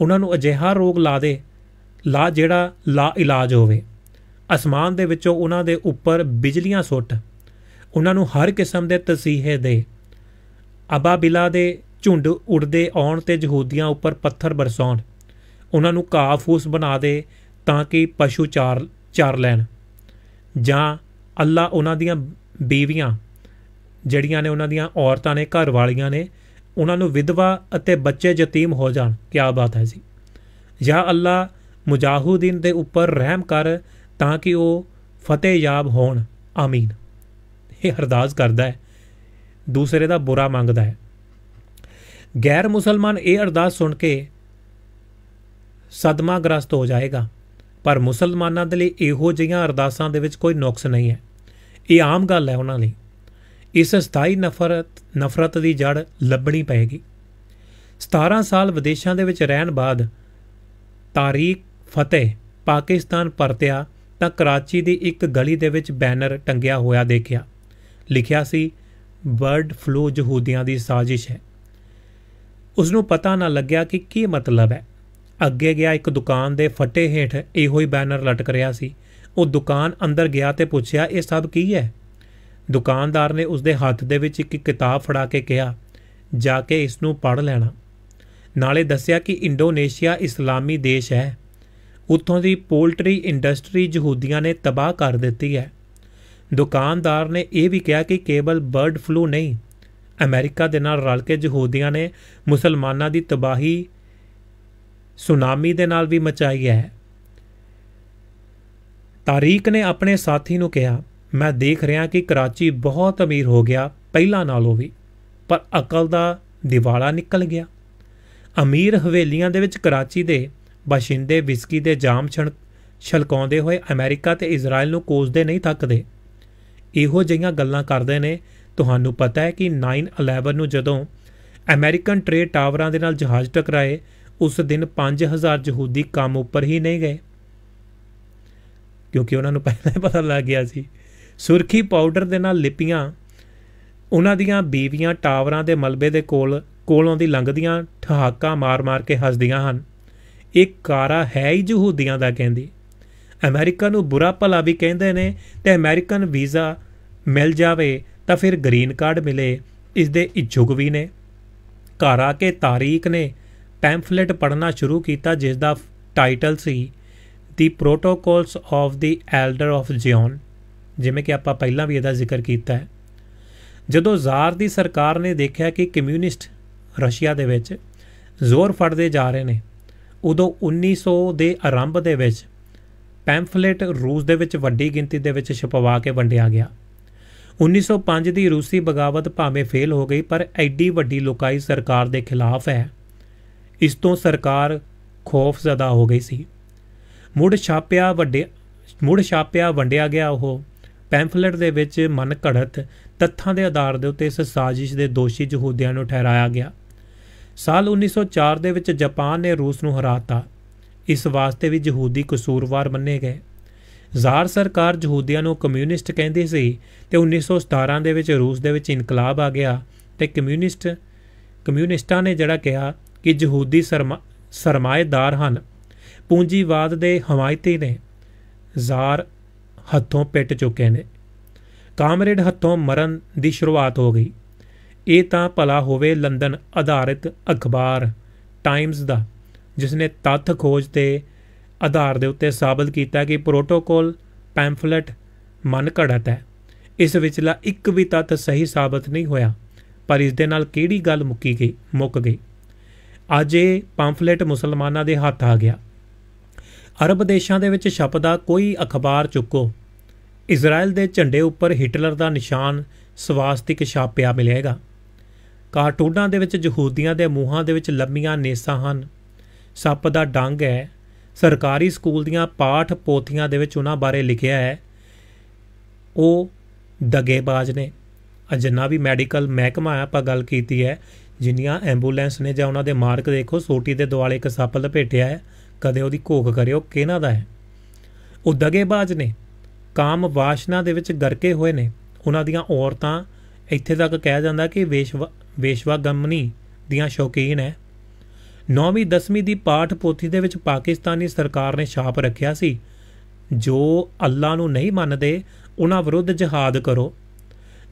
ਉਹਨਾਂ ਨੂੰ ਅਜਿਹਾ ਰੋਗ ਲਾ ਦੇ ਲਾ ਜਿਹੜਾ ਲਾ ਇਲਾਜ ਹੋਵੇ ਅਸਮਾਨ ਦੇ ਵਿੱਚੋਂ ਉਹਨਾਂ ਦੇ ਉੱਪਰ ਬਿਜਲੀਆਂ ਸੁੱਟ ਉਹਨਾਂ ਨੂੰ ਹਰ ਕਿਸਮ ਦੇ ਤਸੀਹੇ ਦੇ ਅਬਾਬਿਲਾ ਦੇ ਝੁੰਡ ਉੜਦੇ ਆਉਣ ਤੇ ਯਹੂਦੀਆਂ ਉੱਪਰ ਪੱਥਰ ਬਰਸਾਉਣ ਉਹਨਾਂ ਨੂੰ ਕਾਫੂਸ ਬਣਾ ਦੇ ਤਾਂ ਕਿ ਪਸ਼ੂ ਚਾਰ ਚਾਰ ਲੈਣ ਜਾਂ ਅੱਲਾ ਉਹਨਾਂ ਦੀਆਂ ਬੀਵੀਆਂ ਜਿਹੜੀਆਂ ਨੇ ਉਹਨਾਂ ਦੀਆਂ ਔਰਤਾਂ ਨੇ ਘਰ ਵਾਲੀਆਂ ਨੇ ਉਹਨਾਂ ਨੂੰ ਵਿਧਵਾ ਅਤੇ ਬੱਚੇ ਯਤੀਮ ਹੋ ਜਾਣ ਕੀ ਬਾਤ ਹੈ ਜੀ ਜਾਂ ਅੱਲਾ ਮੁਜਾਹਿਦਿਨ ਦੇ ਉੱਪਰ ਰਹਿਮ ਕਰ ਤਾਂ ਕਿ ਉਹ ਫਤਿਹ ਯਾਬ ਹੋਣ ਆਮੀਨ ਇਹ ਅਰਦਾਸ ਕਰਦਾ ਹੈ ਦੂਸਰੇ ਦਾ ਬੁਰਾ ਮੰਗਦਾ ਹੈ ਗੈਰ ਮੁਸਲਮਾਨ ਇਹ ਅਰਦਾਸ ਸੁਣ ਕੇ ਸਦਮਾ ਗ੍ਰਸਤ ਹੋ ਜਾਏਗਾ ਪਰ ਮੁਸਲਮਾਨਾਂ ਦੇ ਲਈ ਇਹੋ ਜਿਹੀਆਂ ਅਰਦਾਸਾਂ ਦੇ ਵਿੱਚ ਕੋਈ ਨੁਕਸ ਨਹੀਂ ਹੈ ਇਹ ਆਮ ਗੱਲ ਹੈ ਉਹਨਾਂ ਲਈ ਇਸ ਸਥਾਈ ਨਫ਼ਰਤ ਨਫ਼ਰਤ ਦੀ ਜੜ ਲੱਭਣੀ ਪਏਗੀ 17 ਸਾਲ ਵਿਦੇਸ਼ਾਂ ਦੇ ਵਿੱਚ ਰਹਿਣ ਬਾਅਦ ਤਾਰੀਖ ਫਤਿਹ ਪਾਕਿਸਤਾਨ ਪਰਤਿਆ ਤਾਂ ਕਰਾਚੀ ਦੀ ਇੱਕ ਗਲੀ ਦੇ ਵਿੱਚ ਬੈਨਰ ਟੰਗਿਆ ਹੋਇਆ ਦੇਖਿਆ ਲਿਖਿਆ ਸੀ ਬਰਡ ਫਲੂ ਯਹੂਦੀਆਂ ਦੀ ਸਾਜ਼ਿਸ਼ ਹੈ ਉਸ ਨੂੰ ਪਤਾ ਨਾ ਲੱਗਿਆ ਕਿ ਕੀ ਮਤਲਬ ਹੈ ਅੱਗੇ ਗਿਆ ਇੱਕ ਦੁਕਾਨ ਦੇ ਫੱਟੇ ਹੇਠ ਇਹੋ ਹੀ ਬੈਨਰ ਲਟਕ ਰਿਹਾ ਸੀ ਉਹ ਦੁਕਾਨ ਅੰਦਰ ਗਿਆ ਤੇ ਪੁੱਛਿਆ ਇਹ ਸਭ ਕੀ ਹੈ ਦੁਕਾਨਦਾਰ ਨੇ ਉਸਦੇ ਹੱਥ ਦੇ ਵਿੱਚ ਇੱਕ ਕਿਤਾਬ ਫੜਾ ਕੇ ਕਿਹਾ ਜਾ ਕੇ ਇਸ ਨੂੰ ਪੜ੍ਹ ਲੈਣਾ ਨਾਲੇ ਦੱਸਿਆ ਕਿ ਇੰਡੋਨੇਸ਼ੀਆ ਇਸਲਾਮੀ ਦੇਸ਼ ਹੈ ਉੱਥੋਂ ਦੀ ਪੋਲਟਰੀ ਇੰਡਸਟਰੀ ਯਹੂਦੀਆਂ ਨੇ ਤਬਾਹ ਕਰ ਦਿੱਤੀ ਹੈ ਦੁਕਾਨਦਾਰ ਨੇ ਇਹ ਵੀ ਕਿਹਾ ਕਿ ਕੇਵਲ ਬਰਡ ਫਲੂ ਨਹੀਂ ਅਮਰੀਕਾ ਦੇ ਨਾਲ ਰਲ ਕੇ ਯਹੂਦੀਆਂ ਨੇ ਮੁਸਲਮਾਨਾਂ ਦੀ ਤਬਾਹੀ ਸੁਨਾਮੀ ਦੇ ਨਾਲ ਵੀ ਮਚਾਈ ਹੈ ਤਾਰੀਕ ਨੇ ਆਪਣੇ ਸਾਥੀ ਨੂੰ ਕਿਹਾ ਮੈਂ ਦੇਖ ਰਿਹਾ ਕਿ ਕਰਾਚੀ ਬਹੁਤ ਅਮੀਰ ਹੋ ਗਿਆ ਪਹਿਲਾਂ ਨਾਲੋਂ ਵੀ ਪਰ ਅਕਲ ਦਾ ਦਿਵਾਲਾ ਨਿਕਲ ਗਿਆ ਅਮੀਰ ਹਵੇਲੀਆਂ ਦੇ ਵਿੱਚ ਕਰਾਚੀ ਦੇ ਬਸ਼ਿੰਦੇ ਵਿਸਕੀ ਦੇ ਜਾਮ ਛਲਕਾਉਂਦੇ ਹੋਏ ਅਮਰੀਕਾ ਤੇ ਇਜ਼ਰਾਈਲ ਨੂੰ ਕੋਸਦੇ ਨਹੀਂ ਥੱਕਦੇ ਇਹੋ ਜਿਹੀਆਂ ਗੱਲਾਂ ਕਰਦੇ ਨੇ ਤੁਹਾਨੂੰ ਪਤਾ ਹੈ ਕਿ 9/11 ਨੂੰ ਜਦੋਂ ਅਮਰੀਕਨ ਟ੍ਰੇਡ ਟਾਵਰਾਂ ਦੇ ਨਾਲ ਜਹਾਜ਼ ਟਕਰਾਏ ਉਸ ਦਿਨ 5000 ਯਹੂਦੀ ਕੰਮ ਉੱਪਰ ਹੀ ਨਹੀਂ ਗਏ ਕਿਉਂਕਿ ਉਹਨਾਂ ਨੂੰ ਪਹਿਲਾਂ ਹੀ ਪਤਾ ਲੱਗ ਗਿਆ ਸੀ ਸੁਰਖੀ ਪਾਊਡਰ ਦੇ ਨਾਲ ਲਿਪੀਆਂ ਉਹਨਾਂ ਦੀਆਂ ਬੀਵੀਆਂ ਟਾਵਰਾਂ ਦੇ ਮਲਬੇ ਦੇ ਕੋਲ ਕੋਲੋਂ ਦੀ ਲੰਗਦੀਆਂ ਠਹਾਕਾ ਮਾਰ-ਮਾਰ ਕੇ ਹੱਸਦੀਆਂ ਹਨ ਇਹ ਕਾਰਾ ਹੈ ਹੀ ਯਹੂਦੀਆਂ ਦਾ ਕਹਿੰਦੀ ਅਮਰੀਕਾ ਨੂੰ ਬੁਰਾ ਭਲਾ ਵੀ ਕਹਿੰਦੇ ਨੇ ਤੇ ਅਮਰੀਕਨ ਵੀਜ਼ਾ ਮਿਲ ਜਾਵੇ ਤਾਂ ਫਿਰ ਗ੍ਰੀਨ ਕਾਰਡ ਮਿਲੇ ਇਸ ਦੇ ਇਜੁਗ ਵੀ ਨੇ ਘਰ ਆ ਕੇ ਤਾਰੀਖ ਨੇ ਪੈਂਫਲੇਟ ਪੜ੍ਹਨਾ ਸ਼ੁਰੂ ਕੀਤਾ ਜਿਸ ਦਾ ਟਾਈਟਲ ਸੀ the protocols of the elder of Zion ਜਿਵੇਂ ਕਿ ਆਪਾਂ ਪਹਿਲਾਂ ਵੀ ਇਹਦਾ ਜ਼ਿਕਰ ਕੀਤਾ ਹੈ ਜਦੋਂ ਜ਼ਾਰ ਦੀ ਸਰਕਾਰ ਨੇ ਦੇਖਿਆ ਕਿ ਕਮਿਊਨਿਸਟ ਰਸ਼ੀਆ ਦੇ ਵਿੱਚ ਜ਼ੋਰ ਫੜਦੇ ਜਾ ਰਹੇ ਨੇ ਉਦੋਂ 1900 ਦੇ ਆਰੰਭ ਦੇ ਵਿੱਚ ਪੈਂਫਲੇਟ ਰੂਸ ਦੇ ਵਿੱਚ ਵੱਡੀ ਗਿਣਤੀ ਦੇ ਵਿੱਚ ਛਪਵਾ ਕੇ ਵੰਡਿਆ ਗਿਆ 1905 ਦੀ ਰੂਸੀ ਬਗਾਵਤ ਭਾਵੇਂ ਫੇਲ ਹੋ ਗਈ ਪਰ ਐਡੀ ਵੱਡੀ ਲੋਕਾਈ ਸਰਕਾਰ ਦੇ ਖਿਲਾਫ ਹੈ ਇਸ ਤੋਂ ਸਰਕਾਰ ਖੌਫਜ਼ਦਾ ਹੋ ਗਈ ਸੀ ਮੁੜ ਛਾਪਿਆ ਵੱਡੇ ਮੁੜ ਛਾਪਿਆ ਵੰਡਿਆ ਗਿਆ ਉਹ ਪੈਂਫਲੇਟ ਦੇ ਵਿੱਚ ਮਨ ਘੜਤ ਤੱਥਾਂ ਦੇ ਆਧਾਰ ਦੇ ਉੱਤੇ ਇਸ ਸਾਜ਼ਿਸ਼ ਦੇ ਦੋਸ਼ੀ ਯਹੂਦਿਆਂ ਨੂੰ ਠਹਿਰਾਇਆ ਗਿਆ ਸਾਲ 1904 ਦੇ ਵਿੱਚ ਜਾਪਾਨ ਨੇ ਰੂਸ ਨੂੰ ਹਰਾਤਾ ਇਸ ਵਾਸਤੇ ਵੀ ਯਹੂਦੀ ਕਸੂਰਵਾਰ ਮੰਨੇ ਗਏ ਜ਼ਾਰ ਸਰਕਾਰ ਯਹੂਦਿਆਂ ਨੂੰ ਕਮਿਊਨਿਸਟ ਕਹਿੰਦੀ ਸੀ ਤੇ 1917 ਦੇ ਵਿੱਚ ਰੂਸ ਦੇ ਵਿੱਚ ਇਨਕਲਾਬ ਆ ਗਿਆ ਤੇ ਕਮਿਊਨਿਸਟ ਕਮਿਊਨਿਸਟਾਂ ਨੇ ਜਿਹੜਾ ਕਿਹਾ ਕਿ ਯਹੂਦੀ ਸਰਮਾਏਦਾਰ ਹਨ ਪੂੰਜੀਵਾਦ ਦੇ ਹਮਾਇਤੀ ਨੇ ਜ਼ਾਰ ਹੱਥੋਂ ਪਿੱਟ ਚੁੱਕੇ ਨੇ ਕਾਮਰੇਡ ਹੱਥੋਂ ਮਰਨ ਦੀ ਸ਼ੁਰੂਆਤ ਹੋ ਗਈ ਇਹ ਤਾਂ ਭਲਾ ਹੋਵੇ ਲੰਡਨ ਆਧਾਰਿਤ ਅਖਬਾਰ ਟਾਈਮਜ਼ ਦਾ ਜਿਸ ਨੇ ਤੱਥ ਖੋਜ ਤੇ ਆਧਾਰ ਦੇ ਉੱਤੇ ਸਾਬਤ ਕੀਤਾ ਕਿ ਪ੍ਰੋਟੋਕੋਲ ਪੈਂਫਲੇਟ ਮਨ ਘੜਤ ਹੈ ਇਸ ਵਿੱਚਲਾ ਇੱਕ ਵੀ ਤੱਥ ਸਹੀ ਸਾਬਤ ਨਹੀਂ ਹੋਇਆ ਪਰ ਇਸ ਦੇ ਨਾਲ ਕਿਹੜੀ ਗੱਲ ਮੁੱਕੀ ਗਈ ਮੁੱਕ ਗਈ ਅੱਜ ਇਹ ਪੰਫਲੇਟ ਮੁਸਲਮਾਨਾਂ ਦੇ ਹੱਥ ਆ ਗਿਆ ਅਰਬ ਦੇਸ਼ਾਂ ਦੇ ਵਿੱਚ ਛਪਦਾ ਕੋਈ ਅਖਬਾਰ ਚੁੱਕੋ ਇਜ਼ਰਾਈਲ ਦੇ ਝੰਡੇ ਉੱਪਰ ਹਿਟਲਰ ਦਾ ਨਿਸ਼ਾਨ ਸਵਾਸਤਿਕ ਛਾਪਿਆ ਮਿਲੇਗਾ ਕਾਰਟੂਨਾਂ ਦੇ ਵਿੱਚ ਯਹੂਦੀਆਂ ਦੇ ਮੂੰਹਾਂ ਦੇ ਵਿੱਚ ਲੰਮੀਆਂ ਨੇਸਾਂ ਹਨ ਸੱਪ ਦਾ ਡੰਗ ਹੈ ਸਰਕਾਰੀ ਸਕੂਲ ਦੀਆਂ ਪਾਠ ਪੋਥੀਆਂ ਦੇ ਵਿੱਚ ਉਹਨਾਂ ਬਾਰੇ ਲਿਖਿਆ ਹੈ ਉਹ ਦਗੇਬਾਜ਼ ਨੇ ਅਜਨਾ ਵੀ ਮੈਡੀਕਲ ਮਹਿਕਮਾ ਆਪਾਂ ਗੱਲ ਕੀਤੀ ਹੈ ਜਿੰਨੀਆਂ ਐਂਬੂਲੈਂਸ ਨੇ ਜਾਂ ਉਹਨਾਂ ਦੇ ਮਾਰਕ ਦੇਖੋ ਸੋਟੀ ਦੇ ਦੁਆਲੇ ਇੱਕ ਸੱਪ ਲਪੇਟਿਆ ਹੈ ਕਦੇ ਉਹਦੀ ਘੋਖ ਕਰਿਓ ਕਿਹਨਾਂ ਦਾ ਹੈ ਉਹ ਦਗੇਬਾਜ਼ ਨੇ ਕਾਮ ਵਾਸ਼ਨਾ ਦੇ ਵਿੱਚ ਗਰਕੇ ਹੋਏ ਨੇ ਉਹਨਾਂ ਦੀਆਂ ਔਰਤਾਂ ਇੱਥੇ ਤੱਕ ਕਹਿ ਜਾਂਦਾ ਕਿ ਵੇਸ਼ਵਾ ਗੰਮਨੀ ਦੀਆਂ ਸ਼ੌਕੀਨ ਹੈ 9ਵੀਂ 10ਵੀਂ ਦੀ ਪਾਠ ਪੋਥੀ ਦੇ ਵਿੱਚ ਪਾਕਿਸਤਾਨੀ ਸਰਕਾਰ ਨੇ ਛਾਪ ਰੱਖਿਆ ਸੀ ਜੋ ਅੱਲਾ ਨੂੰ ਨਹੀਂ ਮੰਨਦੇ ਉਹਨਾਂ ਵਿਰੁੱਧ ਜਿਹਾਦ ਕਰੋ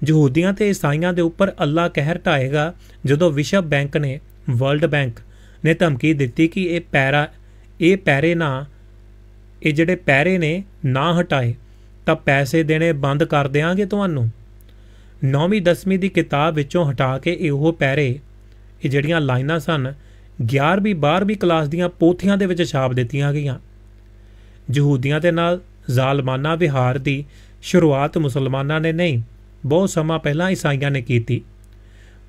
ਯਹੂਦੀਆਂ ਤੇ ਈਸਾਈਆਂ ਦੇ ਉੱਪਰ ਅੱਲਾ ਕਹਿਰ ਟਾਏਗਾ ਜਦੋਂ ਵਿਸ਼ਵ ਬੈਂਕ ਨੇ ਵਰਲਡ ਬੈਂਕ ਨੇ ਧਮਕੀ ਦਿੱਤੀ ਕਿ ਇਹ ਪੈਰਾ ਇਹ ਪੈਰੇ ਨਾ ਇਹ ਜਿਹੜੇ ਪੈਰੇ ਨੇ ਨਾ ਹਟਾਏ ਤਾਂ ਪੈਸੇ ਦੇਣੇ ਬੰਦ ਕਰ ਦੇਾਂਗੇ ਤੁਹਾਨੂੰ 9ਵੀਂ 10ਵੀਂ ਦੀ ਕਿਤਾਬ ਵਿੱਚੋਂ ਹਟਾ ਕੇ ਇਹੋ ਪੈਰੇ ਇਹ ਜਿਹੜੀਆਂ ਲਾਈਨਾਂ ਸਨ 11ਵੀਂ 12ਵੀਂ ਕਲਾਸ ਦੀਆਂ ਪੋਥੀਆਂ ਦੇ ਵਿੱਚ ਛਾਪ ਦਿੱਤੀਆਂ ਗਈਆਂ ਯਹੂਦੀਆਂ ਦੇ ਨਾਲ ਜ਼ਾਲਮਾਨਾ ਵਿਹਾਰ ਦੀ ਸ਼ੁਰੂਆਤ ਮੁਸਲਮਾਨਾਂ ਨੇ ਨਹੀਂ ਬਹੁਤ ਸਮਾਂ ਪਹਿਲਾਂ ਇਸਾਈਆਂ ਨੇ ਕੀਤੀ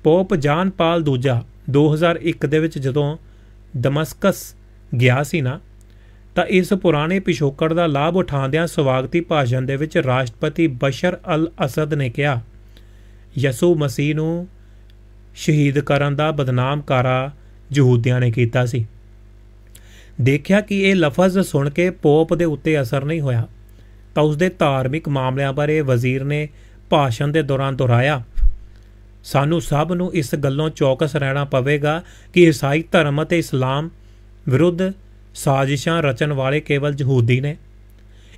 ਪੋਪ ਜਾਨ ਪਾਲ ਦੂਜਾ 2001 ਦੇ ਵਿੱਚ ਜਦੋਂ ਦਮਸਕਸ ਗਿਆ ਸੀ ਨਾ ਤਾਂ ਇਸ ਪੁਰਾਣੇ ਪਿਸ਼ੋਕੜ ਦਾ ਲਾਭ ਉਠਾਉਂਦਿਆਂ ਸਵਾਗਤੀ ਭਾਸ਼ਣ ਦੇ ਵਿੱਚ ਰਾਸ਼ਟਰਪਤੀ ਬਸ਼ਰ ਅਲ ਅਸਦ ਨੇ ਕਿਹਾ ਯਸੂ ਮਸੀਹ ਨੂੰ ਸ਼ਹੀਦ ਕਰਨ ਦਾ ਬਦਨਾਮ ਕਾਰਾ ਯਹੂਦੀਆਂ ਨੇ ਕੀਤਾ ਸੀ ਦੇਖਿਆ ਕਿ ਇਹ ਲਫ਼ਜ਼ ਸੁਣ ਕੇ ਪੋਪ ਦੇ ਉੱਤੇ ਅਸਰ ਨਹੀਂ ਹੋਇਆ ਤਾਂ ਉਸ ਦੇ ਧਾਰਮਿਕ ਮਾਮਲਿਆਂ ਬਾਰੇ ਵਜ਼ੀਰ ਨੇ ਭਾਸ਼ਣ ਦੇ ਦੌਰਾਨ ਦੁਹਰਾਇਆ ਸਾਨੂੰ ਸਭ ਨੂੰ ਇਸ ਗੱਲੋਂ ਚੌਕਸ ਰਹਿਣਾ ਪਵੇਗਾ ਕਿ ਈਸਾਈ ਧਰਮ ਅਤੇ ਇਸਲਾਮ ਵਿਰੁੱਧ ਸਾਜ਼ਿਸ਼ਾਂ ਰਚਣ ਵਾਲੇ ਕੇਵਲ ਯਹੂਦੀ ਨੇ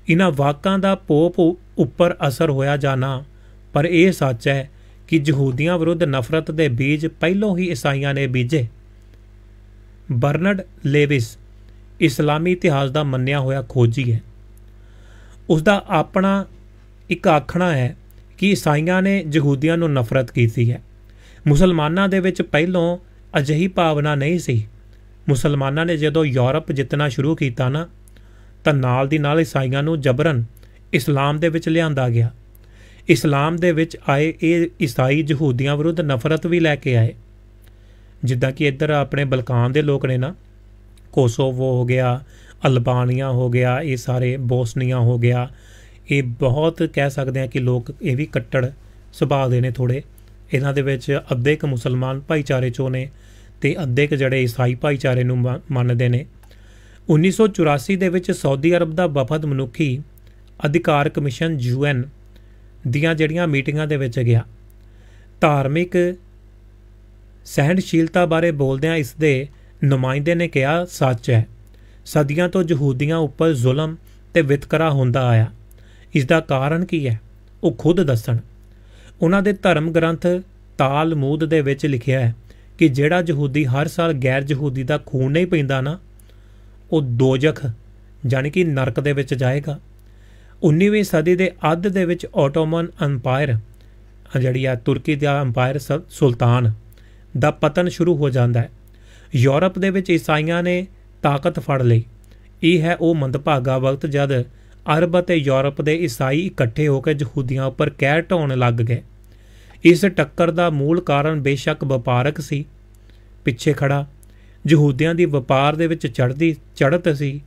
ਇਹਨਾਂ ਵਾਕਾਂ ਦਾ ਪੋਪ ਉੱਪਰ ਅਸਰ ਹੋਇਆ ਜਾਣਾ ਪਰ ਇਹ ਸੱਚ ਹੈ ਕਿ ਯਹੂਦੀਆਂ ਵਿਰੁੱਧ ਨਫ਼ਰਤ ਦੇ ਬੀਜ ਪਹਿਲੋਂ ਹੀ ਈਸਾਈਆਂ ਨੇ ਬੀਜੇ ਬਰਨਰਡ ਲੇਵਿਸ ਇਸਲਾਮੀ ਇਤਿਹਾਸ ਦਾ ਮੰਨਿਆ ਹੋਇਆ ਖੋਜੀ ਹੈ ਉਸ ਦਾ ਆਪਣਾ ਇੱਕ ਆਖਣਾ ਹੈ ਕਿ ਈਸਾਈਆਂ ਨੇ ਯਹੂਦੀਆਂ ਨੂੰ ਨਫ਼ਰਤ ਕੀਤੀ ਹੈ ਮੁਸਲਮਾਨਾਂ ਦੇ ਵਿੱਚ ਪਹਿਲਾਂ ਅਜਿਹੀ ਭਾਵਨਾ ਨਹੀਂ ਸੀ ਮੁਸਲਮਾਨਾਂ ਨੇ ਜਦੋਂ ਯੂਰਪ ਜਿੱਤਣਾ ਸ਼ੁਰੂ ਕੀਤਾ ਨਾ ਤਾਂ ਨਾਲ ਦੀ ਨਾਲ ਈਸਾਈਆਂ ਨੂੰ ਜਬਰਨ ਇਸਲਾਮ ਦੇ ਵਿੱਚ ਲਿਆਂਦਾ ਗਿਆ ਇਸਲਾਮ ਦੇ ਵਿੱਚ ਆਏ ਇਹ ਈਸਾਈ ਯਹੂਦੀਆਂ ਵਿਰੁੱਧ ਨਫ਼ਰਤ ਵੀ ਲੈ ਕੇ ਆਏ ਜਿੱਦਾਂ ਕਿ ਇੱਧਰ ਆਪਣੇ ਬਲਕਾਨ ਦੇ ਲੋਕ ਨੇ ਨਾ ਕੋਸੋਵੋ ਹੋ ਗਿਆ ਅਲਬਾਨੀਆ ਹੋ ਗਿਆ ਇਹ ਸਾਰੇ ਬੋਸਨੀਆ ਹੋ ਗਿਆ ਇਹ ਬਹੁਤ ਕਹਿ ਸਕਦੇ ਆ ਕਿ ਲੋਕ ਇਹ ਵੀ ਕੱਟੜ ਸੁਭਾਅ ਦੇ ਨੇ ਥੋੜੇ ਇਹਨਾਂ ਦੇ ਵਿੱਚ ਅੱਧੇ ਕ ਮੁਸਲਮਾਨ ਭਾਈਚਾਰੇ ਚੋਂ ਨੇ ਤੇ ਅੱਧੇ ਕ ਜਿਹੜੇ ਈਸਾਈ ਭਾਈਚਾਰੇ ਨੂੰ ਮੰਨਦੇ ਨੇ 1984 ਦੇ ਵਿੱਚ ਸਾਊਦੀ ਅਰਬ ਦਾ ਵਫਦ ਮਨੁੱਖੀ ਅਧਿਕਾਰ ਕਮਿਸ਼ਨ ਯੂਐਨ ਦੀਆਂ ਜਿਹੜੀਆਂ ਮੀਟਿੰਗਾਂ ਦੇ ਵਿੱਚ ਗਿਆ ਧਾਰਮਿਕ ਸਹਿਣਸ਼ੀਲਤਾ ਬਾਰੇ ਬੋਲਦਿਆਂ ਇਸ ਦੇ ਨੁਮਾਇੰਦੇ ਨੇ ਕਿਹਾ ਸੱਚ ਹੈ ਸਦੀਆਂ ਤੋਂ ਯਹੂਦੀਆਂ ਉੱਪਰ ਜ਼ੁਲਮ ਤੇ ਵਿਤਕਰਾ ਹੁੰਦਾ ਆਇਆ ਇਸ ਦਾ ਕਾਰਨ ਕੀ ਹੈ ਉਹ ਖੁਦ ਦੱਸਣ ਉਹਨਾਂ ਦੇ ਧਰਮ ਗ੍ਰੰਥ ਤਾਲਮੂਦ ਦੇ ਵਿੱਚ ਲਿਖਿਆ ਹੈ ਕਿ ਜਿਹੜਾ ਯਹੂਦੀ ਹਰ ਸਾਲ ਗੈਰ ਯਹੂਦੀ ਦਾ ਖੂਨ ਨਹੀਂ ਪੀਂਦਾ ਨਾ ਉਹ ਦੋਜਖ ਯਾਨੀ ਕਿ ਨਰਕ ਦੇ ਵਿੱਚ ਜਾਏਗਾ 19ਵੀਂ ਸਦੀ ਦੇ ਅੱਧ ਦੇ ਵਿੱਚ ਆਟੋਮਨ ਅੰਪਾਇਰ ਜਿਹੜੀ ਆ ਤੁਰਕੀ ਦਾ ਅੰਪਾਇਰ ਸੁਲਤਾਨ ਦਾ ਪਤਨ ਸ਼ੁਰੂ ਹੋ ਜਾਂਦਾ ਹੈ ਯੂਰਪ ਦੇ ਵਿੱਚ ਈਸਾਈਆਂ ਨੇ ਤਾਕਤ ਫੜ ਲਈ ਇਹ ਹੈ ਉਹ ਮੰਦਭਾਗਾ ਵਕਤ ਜਦ ਅਰਬ ਅਤੇ ਯੂਰਪ ਦੇ ਈਸਾਈ ਇਕੱਠੇ ਹੋ ਕੇ ਯਹੂਦੀਆਂ ਉੱਪਰ ਕਹਿਰ ਢਾਉਣ ਲੱਗ ਗਏ ਇਸ ਟੱਕਰ ਦਾ ਮੂਲ ਕਾਰਨ ਬੇਸ਼ੱਕ ਵਪਾਰਕ ਸੀ ਪਿੱਛੇ ਖੜਾ ਯਹੂਦੀਆਂ ਦੀ ਵਪਾਰ ਦੇ ਵਿੱਚ ਚੜ੍ਹਦੀ ਚੜਤ ਸੀ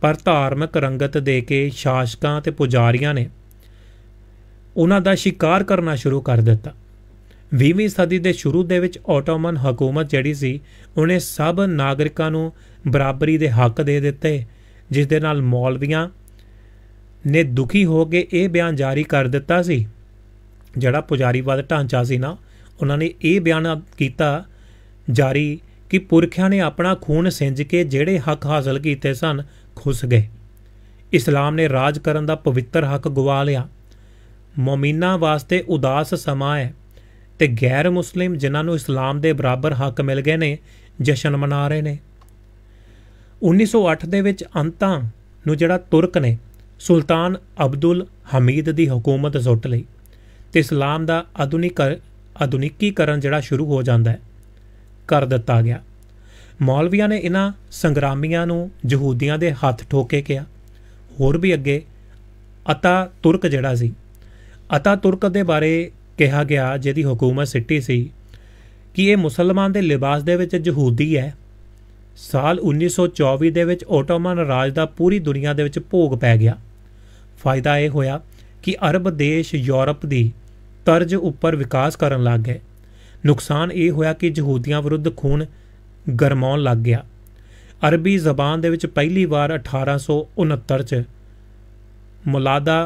ਪਰ ਧਾਰਮਿਕ ਰੰਗਤ ਦੇ ਕੇ ਸ਼ਾਸਕਾਂ ਤੇ ਪੁਜਾਰੀਆਂ ਨੇ ਉਹਨਾਂ ਦਾ ਸ਼ਿਕਾਰ ਕਰਨਾ ਸ਼ੁਰੂ ਕਰ ਦਿੱਤਾ 20ਵੀਂ ਸਦੀ ਦੇ ਸ਼ੁਰੂ ਦੇ ਵਿੱਚ ਆਟੋਮਨ ਹਕੂਮਤ ਜਿਹੜੀ ਸੀ ਉਹਨੇ ਸਭ ਨਾਗਰਿਕਾਂ ਨੂੰ ਬਰਾਬਰੀ ਦੇ ਹੱਕ ਦੇ ਦਿੱਤੇ ਜਿਸ ਦੇ ਨਾਲ ਮੌਲਵੀਆਂ ਨੇ ਦੁਖੀ ਹੋ ਕੇ ਇਹ ਬਿਆਨ ਜਾਰੀ ਕਰ ਦਿੱਤਾ ਸੀ ਜਿਹੜਾ ਪੁਜਾਰੀਵਾਦ ਢਾਂਚਾ ਸੀ ਨਾ ਉਹਨਾਂ ਨੇ ਇਹ ਬਿਆਨ ਕੀਤਾ ਜਾਰੀ ਕਿ ਪੁਰਖਿਆਂ ਨੇ ਆਪਣਾ ਖੂਨ ਸਿੰਜ ਕੇ ਜਿਹੜੇ ਹੱਕ ਹਾਸਲ ਕੀਤੇ ਸਨ ਖੁੱਸ ਗਏ ਇਸਲਾਮ ਨੇ ਰਾਜ ਕਰਨ ਦਾ ਪਵਿੱਤਰ ਹੱਕ ਗਵਾ ਲਿਆ ਮੂਮਿਨਾਂ ਵਾਸਤੇ ਉਦਾਸ ਸਮਾਂ ਹੈ ਤੇ ਗੈਰ ਮੁਸਲਿਮ ਜਿਨ੍ਹਾਂ ਨੂੰ ਇਸਲਾਮ ਦੇ ਬਰਾਬਰ ਹੱਕ ਮਿਲ ਗਏ ਨੇ ਜਸ਼ਨ ਮਨਾ ਰਹੇ ਨੇ 1908 ਦੇ ਵਿੱਚ ਅੰਤਾਂ ਨੂੰ ਜਿਹੜਾ ਤੁਰਕ ਨੇ ਸੁਲਤਾਨ ਅਬਦੁਲ ਹਮੀਦ ਦੀ ਹਕੂਮਤ ਸੁੱਟ ਲਈ ਤੇ ਇਸਲਾਮ ਦਾ ਆਧੁਨਿਕ ਆਧੁਨਿਕੀਕਰਨ ਜਿਹੜਾ ਸ਼ੁਰੂ ਹੋ ਜਾਂਦਾ ਹੈ ਕਰ ਦਿੱਤਾ ਗਿਆ ਮੌਲਵੀਆਂ ਨੇ ਇਹਨਾਂ ਸੰਗਰਾਮੀਆਂ ਨੂੰ ਯਹੂਦੀਆਂ ਦੇ ਹੱਥ ਠੋਕੇ ਕਿਹਾ ਹੋਰ ਵੀ ਅੱਗੇ ਅਤਾ ਤੁਰਕ ਜਿਹੜਾ ਸੀ ਅਤਾ ਤੁਰਕ ਦੇ ਬਾਰੇ ਕਿਹਾ ਗਿਆ ਜਿਹਦੀ ਹਕੂਮਤ ਸਿੱਟੀ ਸੀ ਕਿ ਇਹ ਮੁਸਲਮਾਨ ਦੇ ਲਿਬਾਸ ਦੇ ਵਿੱਚ ਯਹੂਦੀ ਹੈ ਸਾਲ 1924 ਦੇ ਵਿੱਚ ਓਟੋਮਨ ਰਾਜ ਦਾ ਪੂਰੀ ਦੁਨੀਆ ਦੇ ਵਿੱਚ ਭੋਗ ਪੈ ਗਿਆ ਫਾਇਦਾ ਇਹ ਹੋਇਆ ਕਿ ਅਰਬ ਦੇਸ਼ ਯੂਰਪ ਦੀ ਤਰਜ ਉੱਪਰ ਵਿਕਾਸ ਕਰਨ ਲੱਗ ਗਏ ਨੁਕਸਾਨ ਇਹ ਹੋਇਆ ਕਿ ਯਹੂਦੀਆਂ ਵਿਰੁੱਧ ਖੂਨ ਗਰਮਾਉਣ ਲੱਗ ਗਿਆ ਅਰਬੀ ਜ਼ਬਾਨ ਦੇ ਵਿੱਚ ਪਹਿਲੀ ਵਾਰ 1869 ਚ ਮੁਲਾਦਾ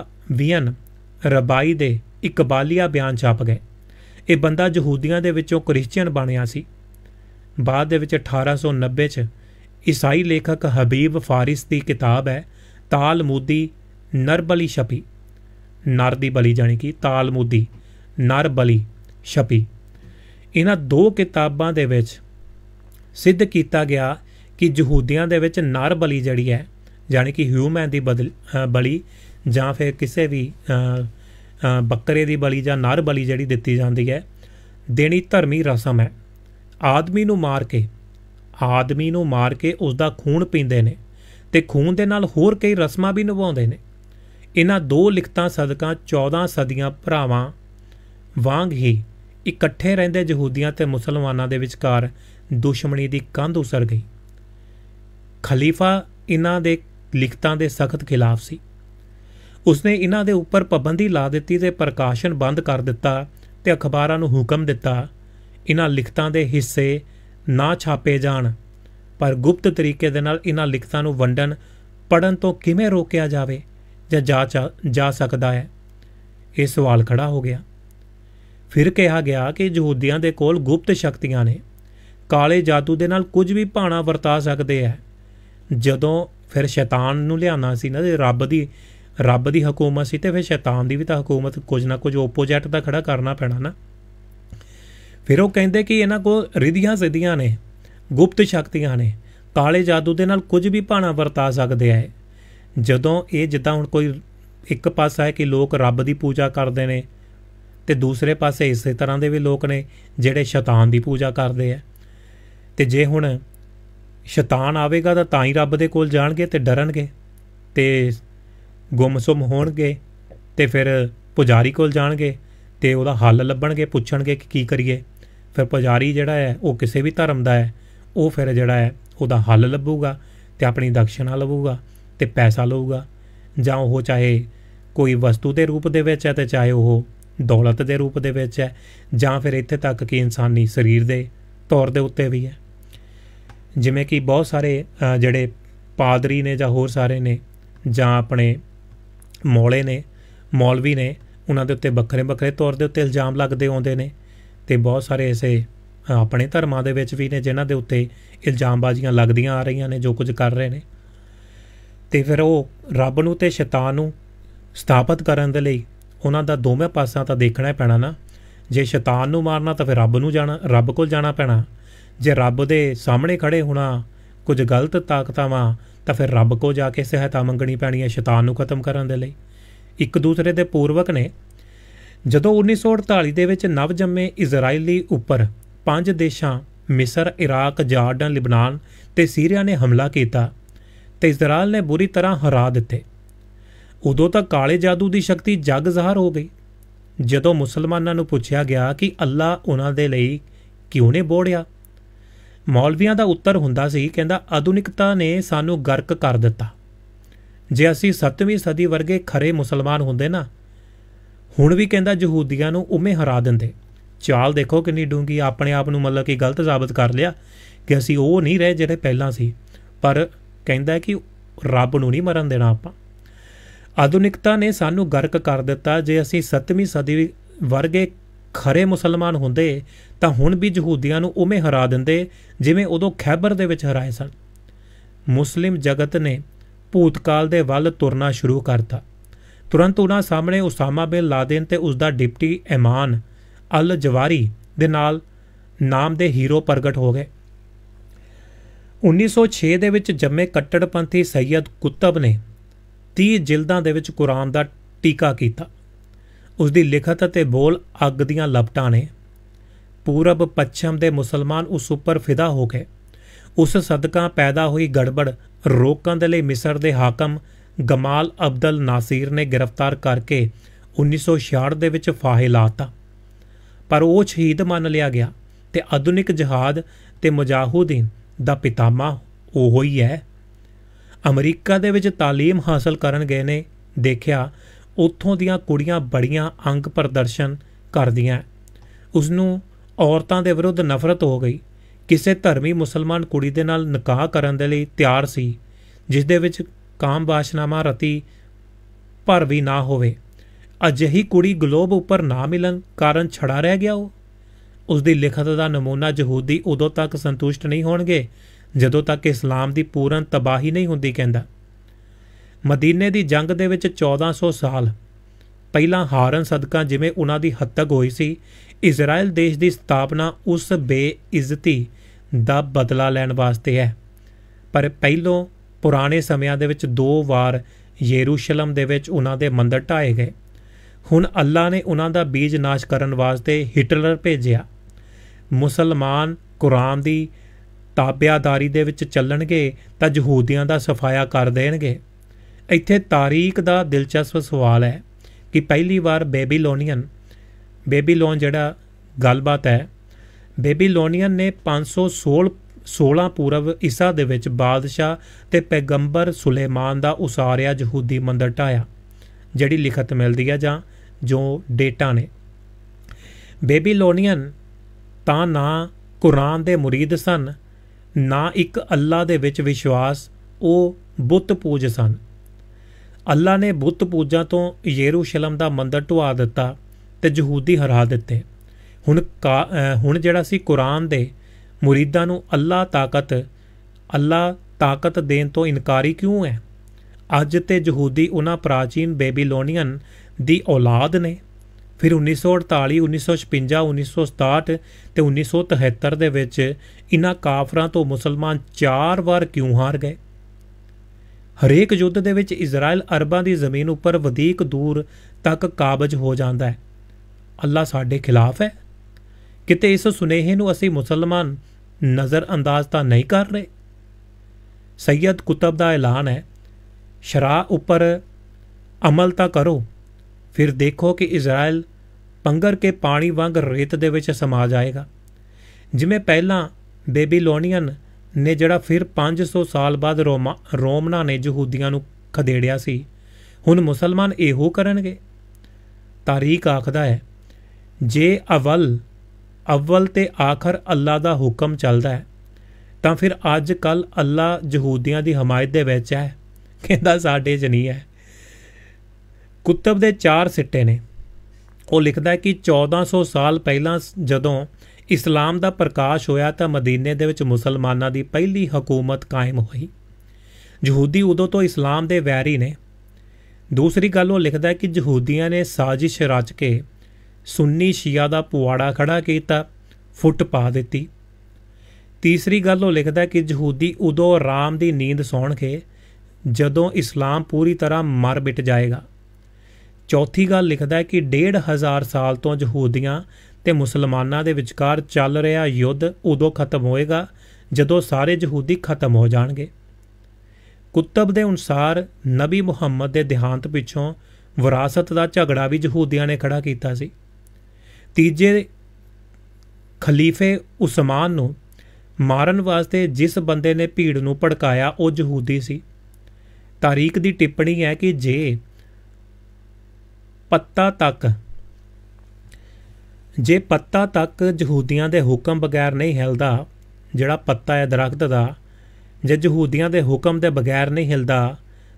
ਵੀਨ ਰਬਾਈ ਦੇ ਇਕਬਾਲੀਆ ਬਿਆਨ ਛਾਪ ਗਏ ਇਹ ਬੰਦਾ ਯਹੂਦੀਆਂ ਦੇ ਵਿੱਚੋਂ ਕ੍ਰਿਸਚੀਅਨ ਬਣਿਆ ਸੀ ਬਾਅਦ ਦੇ ਵਿੱਚ 1890 ਚ ਈਸਾਈ ਲੇਖਕ ਹਬੀਬ ਫਾਰਿਸ ਦੀ ਕਿਤਾਬ ਹੈ ਤਾਲਮੂਦੀ ਨਰ ਬਲੀ ਛਪੀ ਨਰ ਦੀ ਬਲੀ ਜਾਨੀ ਕਿ ਤਾਲਮੂਦੀ ਨਰ ਬਲੀ ਛਪੀ ਇਹਨਾਂ ਦੋ ਕਿਤਾਬਾਂ ਦੇ ਵਿੱਚ ਸਿੱਧ ਕੀਤਾ ਗਿਆ ਕਿ ਯਹੂਦੀਆਂ ਦੇ ਵਿੱਚ ਨਰ ਬਲੀ ਜਿਹੜੀ ਹੈ ਜਾਨੀ ਕਿ ਹਿਊਮਨ ਦੀ ਬਲੀ ਜਾਂ ਫਿਰ ਕਿਸੇ ਵੀ ਬੱਕਰੇ ਦੀ ਬਲੀ ਜਾਂ ਨਰ ਬਲੀ ਜਿਹੜੀ ਦਿੱਤੀ ਜਾਂਦੀ ਹੈ ਦੇਣੀ ਧਰਮੀ ਰਸਮ ਹੈ ਆਦਮੀ ਨੂੰ ਮਾਰ ਕੇ ਆਦਮੀ ਨੂੰ ਮਾਰ ਕੇ ਉਸ ਦਾ ਖੂਨ ਪੀਂਦੇ ਨੇ ਤੇ ਖੂਨ ਦੇ ਨਾਲ ਹੋਰ ਕਈ ਰਸਮਾਂ ਵੀ ਨਿਭਾਉਂਦੇ ਨੇ ਇਹਨਾਂ ਦੋ ਲਿਖਤਾਂ ਸਦਕਾ 14 ਸਦੀਆਂ ਭਰਾਵਾਂ ਵਾਂਗ ਹੀ ਇਕੱਠੇ ਰਹਿੰਦੇ ਯਹੂਦੀਆਂ ਤੇ ਮੁਸਲਮਾਨਾਂ ਦੇ ਵਿਚਕਾਰ ਦੁਸ਼ਮਣੀ ਦੀ ਕੰਧ ਉਸਰ ਗਈ ਖਲੀਫਾ ਇਹਨਾਂ ਦੇ ਲਿਖਤਾਂ ਦੇ ਸਖਤ ਖਿਲਾਫ ਸੀ ਉਸਨੇ ਇਹਨਾਂ ਦੇ ਉੱਪਰ ਪਾਬੰਦੀ ਲਾ ਦਿੱਤੀ ਤੇ ਪ੍ਰਕਾਸ਼ਨ ਬੰਦ ਕਰ ਦਿੱਤਾ ਤੇ ਅਖਬਾਰਾਂ ਨੂੰ ਹੁਕਮ ਦਿੱਤਾ ਇਹਨਾਂ ਲਿਖਤਾਂ ਦੇ ਹਿੱਸੇ ਨਾ ਛਾਪੇ ਜਾਣ ਪਰ ਗੁਪਤ ਤਰੀਕੇ ਦੇ ਨਾਲ ਇਹਨਾਂ ਲਿਖਤਾਂ ਨੂੰ ਵੰਡਣ ਪੜਨ ਤੋਂ ਕਿਵੇਂ ਰੋਕਿਆ ਜਾਵੇ ਜਾਂ ਜਾ ਜਾ ਸਕਦਾ ਹੈ ਇਹ ਸਵਾਲ ਖੜਾ ਹੋ ਗਿਆ ਫਿਰ ਕਿਹਾ ਗਿਆ ਕਿ ਯਹੂਦੀਆਂ ਦੇ ਕੋਲ ਗੁਪਤ ਸ਼ਕਤੀਆਂ ਨੇ ਕਾਲੇ ਜਾਦੂ ਦੇ ਨਾਲ ਕੁਝ ਵੀ ਭਾਣਾ ਵਰਤਾ ਸਕਦੇ ਐ ਜਦੋਂ ਫਿਰ ਸ਼ੈਤਾਨ ਨੂੰ ਲਿਆਣਾ ਸੀ ਨਾ ਤੇ ਰੱਬ ਦੀ ਰੱਬ ਦੀ ਹਕੂਮਤ ਸੀ ਤੇ ਫਿਰ ਸ਼ੈਤਾਨ ਦੀ ਵੀ ਤਾਂ ਹਕੂਮਤ ਕੁਝ ਨਾ ਕੁਝ ਓਪੋਜਿਟ ਦਾ ਖੜਾ ਕਰਨਾ ਪੈਣਾ ਨਾ ਫਿਰ ਉਹ ਕਹਿੰਦੇ ਕਿ ਇਹਨਾਂ ਕੋਲ ਰਿਧੀਆਂ ਸਿੱਧੀਆਂ ਨੇ ਗੁਪਤ ਸ਼ਕਤੀਆਂ ਨੇ ਕਾਲੇ ਜਾਦੂ ਦੇ ਨਾਲ ਕੁਝ ਵੀ ਭਾਣਾ ਵਰਤਾ ਸਕਦੇ ਐ ਜਦੋਂ ਇਹ ਜਿੱਦਾਂ ਹੁਣ ਕੋਈ ਇੱਕ ਪਾਸਾ ਹੈ ਕਿ ਲੋਕ ਰੱਬ ਦੀ ਪੂਜਾ ਕਰਦੇ ਨੇ ਤੇ ਦੂਸਰੇ ਪਾਸੇ ਇਸੇ ਤਰ੍ਹਾਂ ਦੇ ਵੀ ਲੋਕ ਨੇ ਜਿਹੜੇ ਸ਼ੈਤਾਨ ਦੀ ਪੂਜਾ ਕਰਦੇ ਆ ਤੇ ਜੇ ਹੁਣ ਸ਼ੈਤਾਨ ਆਵੇਗਾ ਤਾਂ ਤਾਂ ਹੀ ਰੱਬ ਦੇ ਕੋਲ ਜਾਣਗੇ ਤੇ ਡਰਨਗੇ ਤੇ ਗੁੰਮਸੁਮ ਹੋਣਗੇ ਤੇ ਫਿਰ ਪੁਜਾਰੀ ਕੋਲ ਜਾਣਗੇ ਤੇ ਉਹਦਾ ਹੱਲ ਲੱਭਣਗੇ ਪੁੱਛਣਗੇ ਕਿ ਕੀ ਕਰੀਏ ਫਿਰ ਪੁਜਾਰੀ ਜਿਹੜਾ ਹੈ ਉਹ ਕਿਸੇ ਵੀ ਧਰਮ ਦਾ ਹੈ ਉਹ ਫਿਰ ਜਿਹੜਾ ਹੈ ਉਹਦਾ ਹੱਲ ਲੱਭੂਗਾ ਤੇ ਆਪਣੀ ਦਕਸ਼ਨਾ ਲਵੂਗਾ ਤੇ ਪੈਸਾ ਲਊਗਾ ਜਾਂ ਉਹ ਚਾਹੇ ਕੋਈ ਵਸਤੂ ਦੇ ਰੂਪ ਦੇ ਵਿੱਚ ਹੈ ਤੇ ਚਾਹੇ ਉਹ ਦੌਲਤ ਦੇ ਰੂਪ ਦੇ ਵਿੱਚ ਹੈ ਜਾਂ ਫਿਰ ਇੱਥੇ ਤੱਕ ਕਿ ਇਨਸਾਨੀ ਸਰੀਰ ਦੇ ਤੌਰ ਦੇ ਉੱਤੇ ਵੀ ਹੈ ਜਿਵੇਂ ਕਿ ਬਹੁਤ ਸਾਰੇ ਜਿਹੜੇ ਪਾਦਰੀ ਨੇ ਜਾਂ ਹੋਰ ਸਾਰੇ ਨੇ ਜਾਂ ਆਪਣੇ ਮੌਲੇ ਨੇ ਮੌਲਵੀ ਨੇ ਉਹਨਾਂ ਦੇ ਉੱਤੇ ਵੱਖਰੇ ਵੱਖਰੇ ਤੌਰ ਦੇ ਉੱਤੇ ਇਲਜ਼ਾਮ ਲੱਗਦੇ ਆਉਂਦੇ ਨੇ ਤੇ ਬਹੁਤ ਸਾਰੇ ਐਸੇ ਆਪਣੇ ਧਰਮਾਂ ਦੇ ਵਿੱਚ ਵੀ ਨੇ ਜਿਨ੍ਹਾਂ ਦੇ ਉੱਤੇ ਇਲਜ਼ਾਮਬਾਜ਼ੀਆਂ ਲੱਗਦੀਆਂ ਆ ਰਹੀਆਂ ਨੇ ਜੋ ਕੁਝ ਕਰ ਰਹੇ ਨੇ ਤੇ ਫਿਰ ਉਹ ਰੱਬ ਨੂੰ ਤੇ ਸ਼ੈਤਾਨ ਨੂੰ ਸਥਾਪਿਤ ਕਰਨ ਦੇ ਲਈ ਉਹਨਾਂ ਦਾ ਦੋਵੇਂ ਪਾਸਾ ਤਾਂ ਦੇਖਣਾ ਹੀ ਪੈਣਾ ਨਾ ਜੇ ਸ਼ੈਤਾਨ ਨੂੰ ਮਾਰਨਾ ਤਾਂ ਫਿਰ ਰੱਬ ਨੂੰ ਜਾਣਾ ਰੱਬ ਕੋਲ ਜਾਣਾ ਪੈਣਾ ਜੇ ਰੱਬ ਦੇ ਸਾਹਮਣੇ ਖੜੇ ਹੋਣਾ ਕੁਝ ਗਲਤ ਤਾਕਤਾਵਾਂ ਤਾਂ ਫਿਰ ਰੱਬ ਕੋ ਜਾ ਕੇ ਸਹਾਇਤਾ ਮੰਗਣੀ ਪੈਣੀ ਹੈ ਸ਼ੈਤਾਨ ਨੂੰ ਖਤਮ ਕਰਨ ਦੇ ਲਈ ਇੱਕ ਦੂਸਰੇ ਦੇ ਪੂਰਵਕ ਨੇ ਜਦੋਂ 1948 ਦੇ ਵਿੱਚ ਨਵ ਜੰਮੇ ਇਜ਼ਰਾਈਲੀ ਉੱਪਰ ਪੰਜ ਦੇਸ਼ਾਂ ਮਿਸਰ ਇਰਾਕ ਜਾਰਡਨ ਲਿਬਨਾਨ ਤੇ ਸੀਰੀਆ ਨੇ ਹਮਲਾ ਕੀਤਾ ਤੇ ਇਜ਼ਰਾਈਲ ਨੇ ਬੁਰੀ ਤਰ੍ਹਾਂ ਹਰਾ ਦਿੱਤੇ ਉਦੋਂ ਤੱਕ ਕਾਲੇ ਜਾਦੂ ਦੀ ਸ਼ਕਤੀ ਜੱਗ ਜ਼ਾਹਰ ਹੋ ਗਈ ਜਦੋਂ ਮੁਸਲਮਾਨਾਂ ਨੂੰ ਪੁੱਛਿਆ ਗਿਆ ਕਿ ਅੱਲਾ ਉਹਨਾਂ ਦੇ ਲਈ ਕਿਉਂ ਨੇ ਬੋੜਿਆ ਮੌਲਵੀਆਂ ਦਾ ਉੱਤਰ ਹੁੰਦਾ ਸੀ ਕਹਿੰਦਾ ਆਧੁਨਿਕਤਾ ਨੇ ਸਾਨੂੰ ਗਰਕ ਕਰ ਦਿੱਤਾ ਜੇ ਅਸੀਂ 7ਵੀਂ ਸਦੀ ਵਰਗੇ ਖਰੇ ਮੁਸਲਮਾਨ ਹੁੰਦੇ ਨਾ ਹੁਣ ਵੀ ਕਹਿੰਦਾ ਯਹੂਦੀਆਂ ਨੂੰ ਉਵੇਂ ਹਰਾ ਦਿੰਦੇ ਚਾਲ ਦੇਖੋ ਕਿੰਨੀ ਡੂੰਗੀ ਆਪਣੇ ਆਪ ਨੂੰ ਮਤਲਬ ਕਿ ਗਲਤ ਸਾਬਤ ਕਰ ਲਿਆ ਕਿ ਅਸੀਂ ਉਹ ਨਹੀਂ ਰਹੇ ਜਿਹੜੇ ਪਹਿਲਾਂ ਸੀ ਪਰ ਕਹਿੰਦਾ ਕਿ ਰੱਬ ਨੂੰ ਨਹੀਂ ਮਰਨ ਦੇਣਾ ਆਪਾਂ ਆਧੁਨਿਕਤਾ ਨੇ ਸਾਨੂੰ ਗਰਕ ਕਰ ਦਿੱਤਾ ਜੇ ਅਸੀਂ 7ਵੀਂ ਸਦੀ ਵਰਗੇ ਖਰੇ ਮੁਸਲਮਾਨ ਹੁੰਦੇ ਤਾਂ ਹੁਣ ਵੀ ਯਹੂਦੀਆਂ ਨੂੰ ਉਵੇਂ ਹਰਾ ਦਿੰਦੇ ਜਿਵੇਂ ਉਦੋਂ ਖੈਬਰ ਦੇ ਵਿੱਚ ਹਰਾਏ ਸਨ ਮੁਸਲਿਮ ਜਗਤ ਨੇ ਭੂਤਕਾਲ ਦੇ ਵੱਲ ਤੁਰਨਾ ਸ਼ੁਰੂ ਕਰਤਾ ਤੁਰੰਤ ਉਹਨਾਂ ਸਾਹਮਣੇ ਉਸਾਮਾ ਬਿਨ ਲਾਦਨ ਤੇ ਉਸ ਦਾ ਡਿਪਟੀ ਇਮਾਨ ਅਲ ਜਵਾਰੀ ਦੇ ਨਾਲ ਨਾਮ ਦੇ ਹੀਰੋ ਪ੍ਰਗਟ ਹੋ ਗਏ 1906 ਦੇ ਵਿੱਚ ਜੰਮੇ ਕੱਟੜਪੰਥੀ ਸੈਯਦ ਕੁਤਬ ਨੇ 30 ਜਿਲਦਾਂ ਦੇ ਵਿੱਚ ਕੁਰਾਨ ਦਾ ਟੀਕਾ ਕੀਤਾ ਉਸ ਦੀ ਲਿਖਤ ਅਤੇ ਬੋਲ ਅੱਗ ਦੀਆਂ ਲਪਟਾਂ ਨੇ ਪੂਰਬ ਪੱਛਮ ਦੇ ਮੁਸਲਮਾਨ ਉਸ ਉੱਪਰ ਫਿਦਾ ਹੋ ਗਏ ਉਸ ਸਦਕਾ ਪੈਦਾ ਹੋਈ ਗੜਬੜ ਰੋਕਣ ਦੇ ਲਈ ਮਿਸਰ ਦੇ ਹਾਕਮ ਗਮਾਲ ਅਬਦਲ ਨਾਸੀਰ ਨੇ ਗ੍ਰਿਫਤਾਰ ਕਰਕੇ 1966 ਦੇ ਵਿੱਚ ਫਾਹੇ ਲਾਤਾ ਪਰ ਉਹ ਸ਼ਹੀਦ ਮੰਨ ਲਿਆ ਗਿਆ ਤੇ ਆਧੁਨਿਕ ਜਹਾਦ ਤੇ ਮੁਜਾਹੁਦੀਨ ਦਾ ਪਿਤਾਮਾ ਉਹੋ ਹੀ ਹੈ ਅਮਰੀਕਾ ਦੇ ਵਿੱਚ تعلیم ਹਾਸਲ ਕਰਨ ਗਏ ਨੇ ਦੇਖਿਆ ਉੱਥੋਂ ਦੀਆਂ ਕੁੜੀਆਂ ਬੜੀਆਂ ਅੰਗ ਪ੍ਰਦਰਸ਼ਨ ਕਰਦੀਆਂ ਉਸ ਨੂੰ ਔਰਤਾਂ ਦੇ ਵਿਰੁੱਧ ਨਫ਼ਰਤ ਹੋ ਗਈ ਕਿਸੇ ਧਰਮੀ ਮੁਸਲਮਾਨ ਕੁੜੀ ਦੇ ਨਾਲ ਨਿਕਾਹ ਕਰਨ ਦੇ ਲਈ ਤਿਆਰ ਸੀ ਜਿਸ ਦੇ ਵਿੱਚ ਕਾਮ ਬਾਸ਼ਨਾਮਾ ਰਤੀ ਪਰ ਵੀ ਨਾ ਹੋਵੇ ਅਜਿਹੀ ਕੁੜੀ ਗਲੋਬ ਉੱਪਰ ਨਾ ਮਿਲਣ ਕਾਰਨ ਛੜਾ ਰਹਿ ਗਿਆ ਉਹ ਉਸ ਦੀ ਲਿਖਤ ਦਾ ਨਮੂਨਾ ਯਹੂਦੀ ਉਦੋਂ ਤੱਕ ਸੰਤੁਸ਼ਟ ਨਹੀਂ ਹੋਣਗੇ ਜਦੋਂ ਤੱਕ ਇਸਲਾਮ ਦੀ ਪੂਰਨ ਤਬਾਹੀ ਨਹੀਂ ਹੁੰਦੀ ਕਹਿੰਦਾ ਮਦੀਨੇ ਦੀ ਜੰਗ ਦੇ ਵਿੱਚ 1400 ਸਾਲ ਪਹਿਲਾਂ ਹਾਰਨ ਸਦਕਾ ਜਿਵੇਂ ਉਹਨਾਂ ਦੀ ਹੱਤਕ ਹੋਈ ਸੀ ਇਜ਼ਰਾਈਲ ਦੇਸ਼ ਦੀ ਸਥਾਪਨਾ ਉਸ ਬੇਇੱਜ਼ਤੀ ਦਾ ਬਦਲਾ ਲੈਣ ਵਾਸਤੇ ਹੈ ਪਰ ਪਹਿਲੋਂ ਪੁਰਾਣੇ ਸਮਿਆਂ ਦੇ ਵਿੱਚ ਦੋ ਵਾਰ ਯਰੂਸ਼ਲਮ ਦੇ ਵਿੱਚ ਉਹਨਾਂ ਦੇ ਮੰਦਰ ਢਾਏ ਗਏ ਹੁਣ ਅੱਲਾ ਨੇ ਉਹਨਾਂ ਦਾ ਬੀਜ ਨਾਸ਼ ਕਰਨ ਵਾਸਤੇ ਹਿਟਲਰ ਭੇਜਿਆ ਮੁਸਲਮਾਨ ਕੁਰਾਨ ਦੀ ਤਾਬਿਆਦਾਰੀ ਦੇ ਵਿੱਚ ਚੱਲਣਗੇ ਤਾਂ ਯਹੂਦੀਆਂ ਦਾ ਸਫਾਇਆ ਕਰ ਦੇਣਗੇ ਇੱਥੇ ਤਾਰੀਖ ਦਾ ਦਿਲਚਸਪ ਸਵਾਲ ਹੈ ਕਿ ਪਹਿਲੀ ਵਾਰ ਬੇਬੀਲੋਨੀਅਨ ਬੇਬੀਲੋਨ ਜਿਹੜਾ ਗੱਲਬਾਤ ਹੈ ਬੇਬੀਲੋਨੀਅਨ ਨੇ 516 16 ਪੂਰਵ ਈਸਾ ਦੇ ਵਿੱਚ ਬਾਦਸ਼ਾਹ ਤੇ ਪੈਗੰਬਰ ਸੁਲੇਮਾਨ ਦਾ ਉਸਾਰਿਆ ਯਹੂਦੀ ਮੰਦਰ ਢਾਇਆ ਜਿਹੜੀ ਲਿਖਤ ਮਿਲਦੀ ਹੈ ਜਾਂ ਜੋ ਡੇਟਾ ਨੇ ਬੇਬੀਲੋਨੀਅਨ ਤਾਂ ਨਾ ਕੁਰਾਨ ਦੇ ਮੁਰੀਦ ਸਨ ਨਾ ਇੱਕ ਅੱਲਾ ਦੇ ਵਿੱਚ ਵਿਸ਼ਵਾਸ ਉਹ ਬੁੱਤ ਪੂਜ ਸਨ ਅੱਲਾ ਨੇ ਬੁੱਤ ਪੂਜਾ ਤੋਂ ਯਰੂਸ਼ਲਮ ਦਾ ਮੰਦਰ ਢਵਾ ਦਿੱਤਾ ਤੇ ਯਹੂਦੀ ਹਰਾ ਦਿੱਤੇ ਹੁਣ ਹੁਣ ਜਿਹੜਾ ਸੀ ਕੁਰਾਨ ਦੇ ਮੁਰੀਦਾਂ ਨੂੰ ਅੱਲਾ ਤਾਕਤ ਅੱਲਾ ਤਾਕਤ ਦੇਣ ਤੋਂ ਇਨਕਾਰੀ ਕਿਉਂ ਹੈ ਅੱਜ ਤੇ ਯਹੂਦੀ ਉਹਨਾਂ ਪ੍ਰਾਚੀਨ ਬੇਬੀਲੋਨੀਅਨ ਦੀ ਔਲਾਦ ਨੇ ਫਿਰ 1948 1956 1967 ਤੇ 1973 ਦੇ ਵਿੱਚ ਇਨ੍ਹਾਂ ਕਾਫਰਾਂ ਤੋਂ ਮੁਸਲਮਾਨ ਚਾਰ ਵਾਰ ਕਿਉਂ ਹਾਰ ਗਏ ਹਰੇਕ ਯੁੱਧ ਦੇ ਵਿੱਚ ਇਜ਼ਰਾਈਲ ਅਰਬਾਂ ਦੀ ਜ਼ਮੀਨ ਉੱਪਰ ਵਧੇਕ ਦੂਰ ਤੱਕ ਕਾਬਜ ਹੋ ਜਾਂਦਾ ਹੈ ਅੱਲਾ ਸਾਡੇ ਖਿਲਾਫ ਹੈ ਕਿਤੇ ਇਸ ਸੁਨੇਹੇ ਨੂੰ ਅਸੀਂ ਮੁਸਲਮਾਨ ਨਜ਼ਰ ਅੰਦਾਜ਼ ਤਾਂ ਨਹੀਂ ਕਰ ਰਹੇ ਸੈਦ ਕੁਤਬ ਦਾ ਐਲਾਨ ਹੈ ਸ਼ਰਾ ਉੱਪਰ ਅਮਲ ਤਾਂ ਕਰੋ ਫਿਰ ਦੇਖੋ ਕਿ ਇਜ਼ਰਾਈਲ ਪੰਗਰ ਕੇ ਪਾਣੀ ਵਾਂਗ ਰੇਤ ਦੇ ਵਿੱਚ ਸਮਾ ਜਾਏਗਾ ਜਿਵੇਂ ਪਹਿਲਾਂ ਬੇਬੀਲੋਨੀਅਨ ਨੇ ਜਿਹੜਾ ਫਿਰ 500 ਸਾਲ ਬਾਅਦ ਰੋਮਨਾ ਨੇ ਯਹੂਦੀਆਂ ਨੂੰ ਖਦੇੜਿਆ ਸੀ ਹੁਣ ਮੁਸਲਮਾਨ ਇਹੋ ਕਰਨਗੇ ਤਾਰੀਖ ਆਖਦਾ ਹੈ ਜੇ ਅਵਲ ਅਵਲ ਤੇ ਆਖਰ ਅੱਲਾ ਦਾ ਹੁਕਮ ਚੱਲਦਾ ਹੈ ਤਾਂ ਫਿਰ ਅੱਜ ਕੱਲ ਅੱਲਾ ਯਹੂਦੀਆਂ ਦੀ ਹਮਾਇਤ ਦੇ ਵਿੱਚ ਹੈ ਕਹਿੰਦਾ ਸਾਡੇ 'ਚ ਨਹੀਂ ਹੈ ਕੁਤਬ ਦੇ ਚਾਰ ਸਿੱਟੇ ਨੇ ਉਹ ਲਿਖਦਾ ਹੈ ਕਿ 1400 ਸਾਲ ਪਹਿਲਾਂ ਜਦੋਂ ਇਸਲਾਮ ਦਾ ਪ੍ਰਕਾਸ਼ ਹੋਇਆ ਤਾਂ ਮਦੀਨੇ ਦੇ ਵਿੱਚ ਮੁਸਲਮਾਨਾਂ ਦੀ ਪਹਿਲੀ ਹਕੂਮਤ ਕਾਇਮ ਹੋਈ ਯਹੂਦੀ ਉਦੋਂ ਤੋਂ ਇਸਲਾਮ ਦੇ ਵੈਰੀ ਨੇ ਦੂਸਰੀ ਗੱਲ ਉਹ ਲਿਖਦਾ ਹੈ ਕਿ ਯਹੂਦੀਆਂ ਨੇ ਸਾਜ਼ਿਸ਼ ਰਚ ਕੇ ਸੁੰਨੀ ਸ਼ੀਆ ਦਾ ਪੁਆੜਾ ਖੜਾ ਕੀਤਾ ਫੁੱਟ ਪਾ ਦਿੱਤੀ ਤੀਸਰੀ ਗੱਲ ਉਹ ਲਿਖਦਾ ਕਿ ਯਹੂਦੀ ਉਦੋਂ ਆਰਾਮ ਦੀ ਨੀਂਦ ਸੌਣਗੇ ਜਦੋਂ ਇਸਲਾਮ ਪੂਰੀ ਤਰ੍ਹਾਂ ਮਰ ਬਿਟ ਜਾਏਗਾ ਚੌਥੀ ਗੱਲ ਲਿਖਦਾ ਹੈ ਕਿ 1500 ਸਾਲ ਤੋਂ ਯਹੂਦੀਆਂ ਤੇ ਮੁਸਲਮਾਨਾਂ ਦੇ ਵਿਚਕਾਰ ਚੱਲ ਰਿਹਾ ਯੁੱਧ ਉਦੋਂ ਖਤਮ ਹੋਏਗਾ ਜਦੋਂ ਸਾਰੇ ਯਹੂਦੀ ਖਤਮ ਹੋ ਜਾਣਗੇ ਕੁਤਬ ਦੇ ਅਨੁਸਾਰ ਨਬੀ ਮੁਹੰਮਦ ਦੇ ਦੇਹਾਂਤ ਪਿੱਛੋਂ ਵਿਰਾਸਤ ਦਾ ਝਗੜਾ ਵੀ ਯਹੂਦੀਆਂ ਨੇ ਖੜਾ ਕੀਤਾ ਸੀ ਤੀਜੇ ਖਲੀਫੇ ਉਸਮਾਨ ਨੂੰ ਮਾਰਨ ਵਾਸਤੇ ਜਿਸ ਬੰਦੇ ਨੇ ਭੀੜ ਨੂੰ ਭੜਕਾਇਆ ਉਹ ਯਹੂਦੀ ਸੀ ਤਾਰੀਖ ਦੀ ਟਿੱਪਣੀ ਹੈ ਕਿ ਜੇ ਪੱਤਾ ਤੱਕ ਜੇ ਪੱਤਾ ਤੱਕ ਯਹੂਦੀਆਂ ਦੇ ਹੁਕਮ ਬਗੈਰ ਨਹੀਂ ਹਿਲਦਾ ਜਿਹੜਾ ਪੱਤਾ ਹੈ ਦਰਖਤ ਦਾ ਜੇ ਯਹੂਦੀਆਂ ਦੇ ਹੁਕਮ ਦੇ ਬਗੈਰ ਨਹੀਂ ਹਿਲਦਾ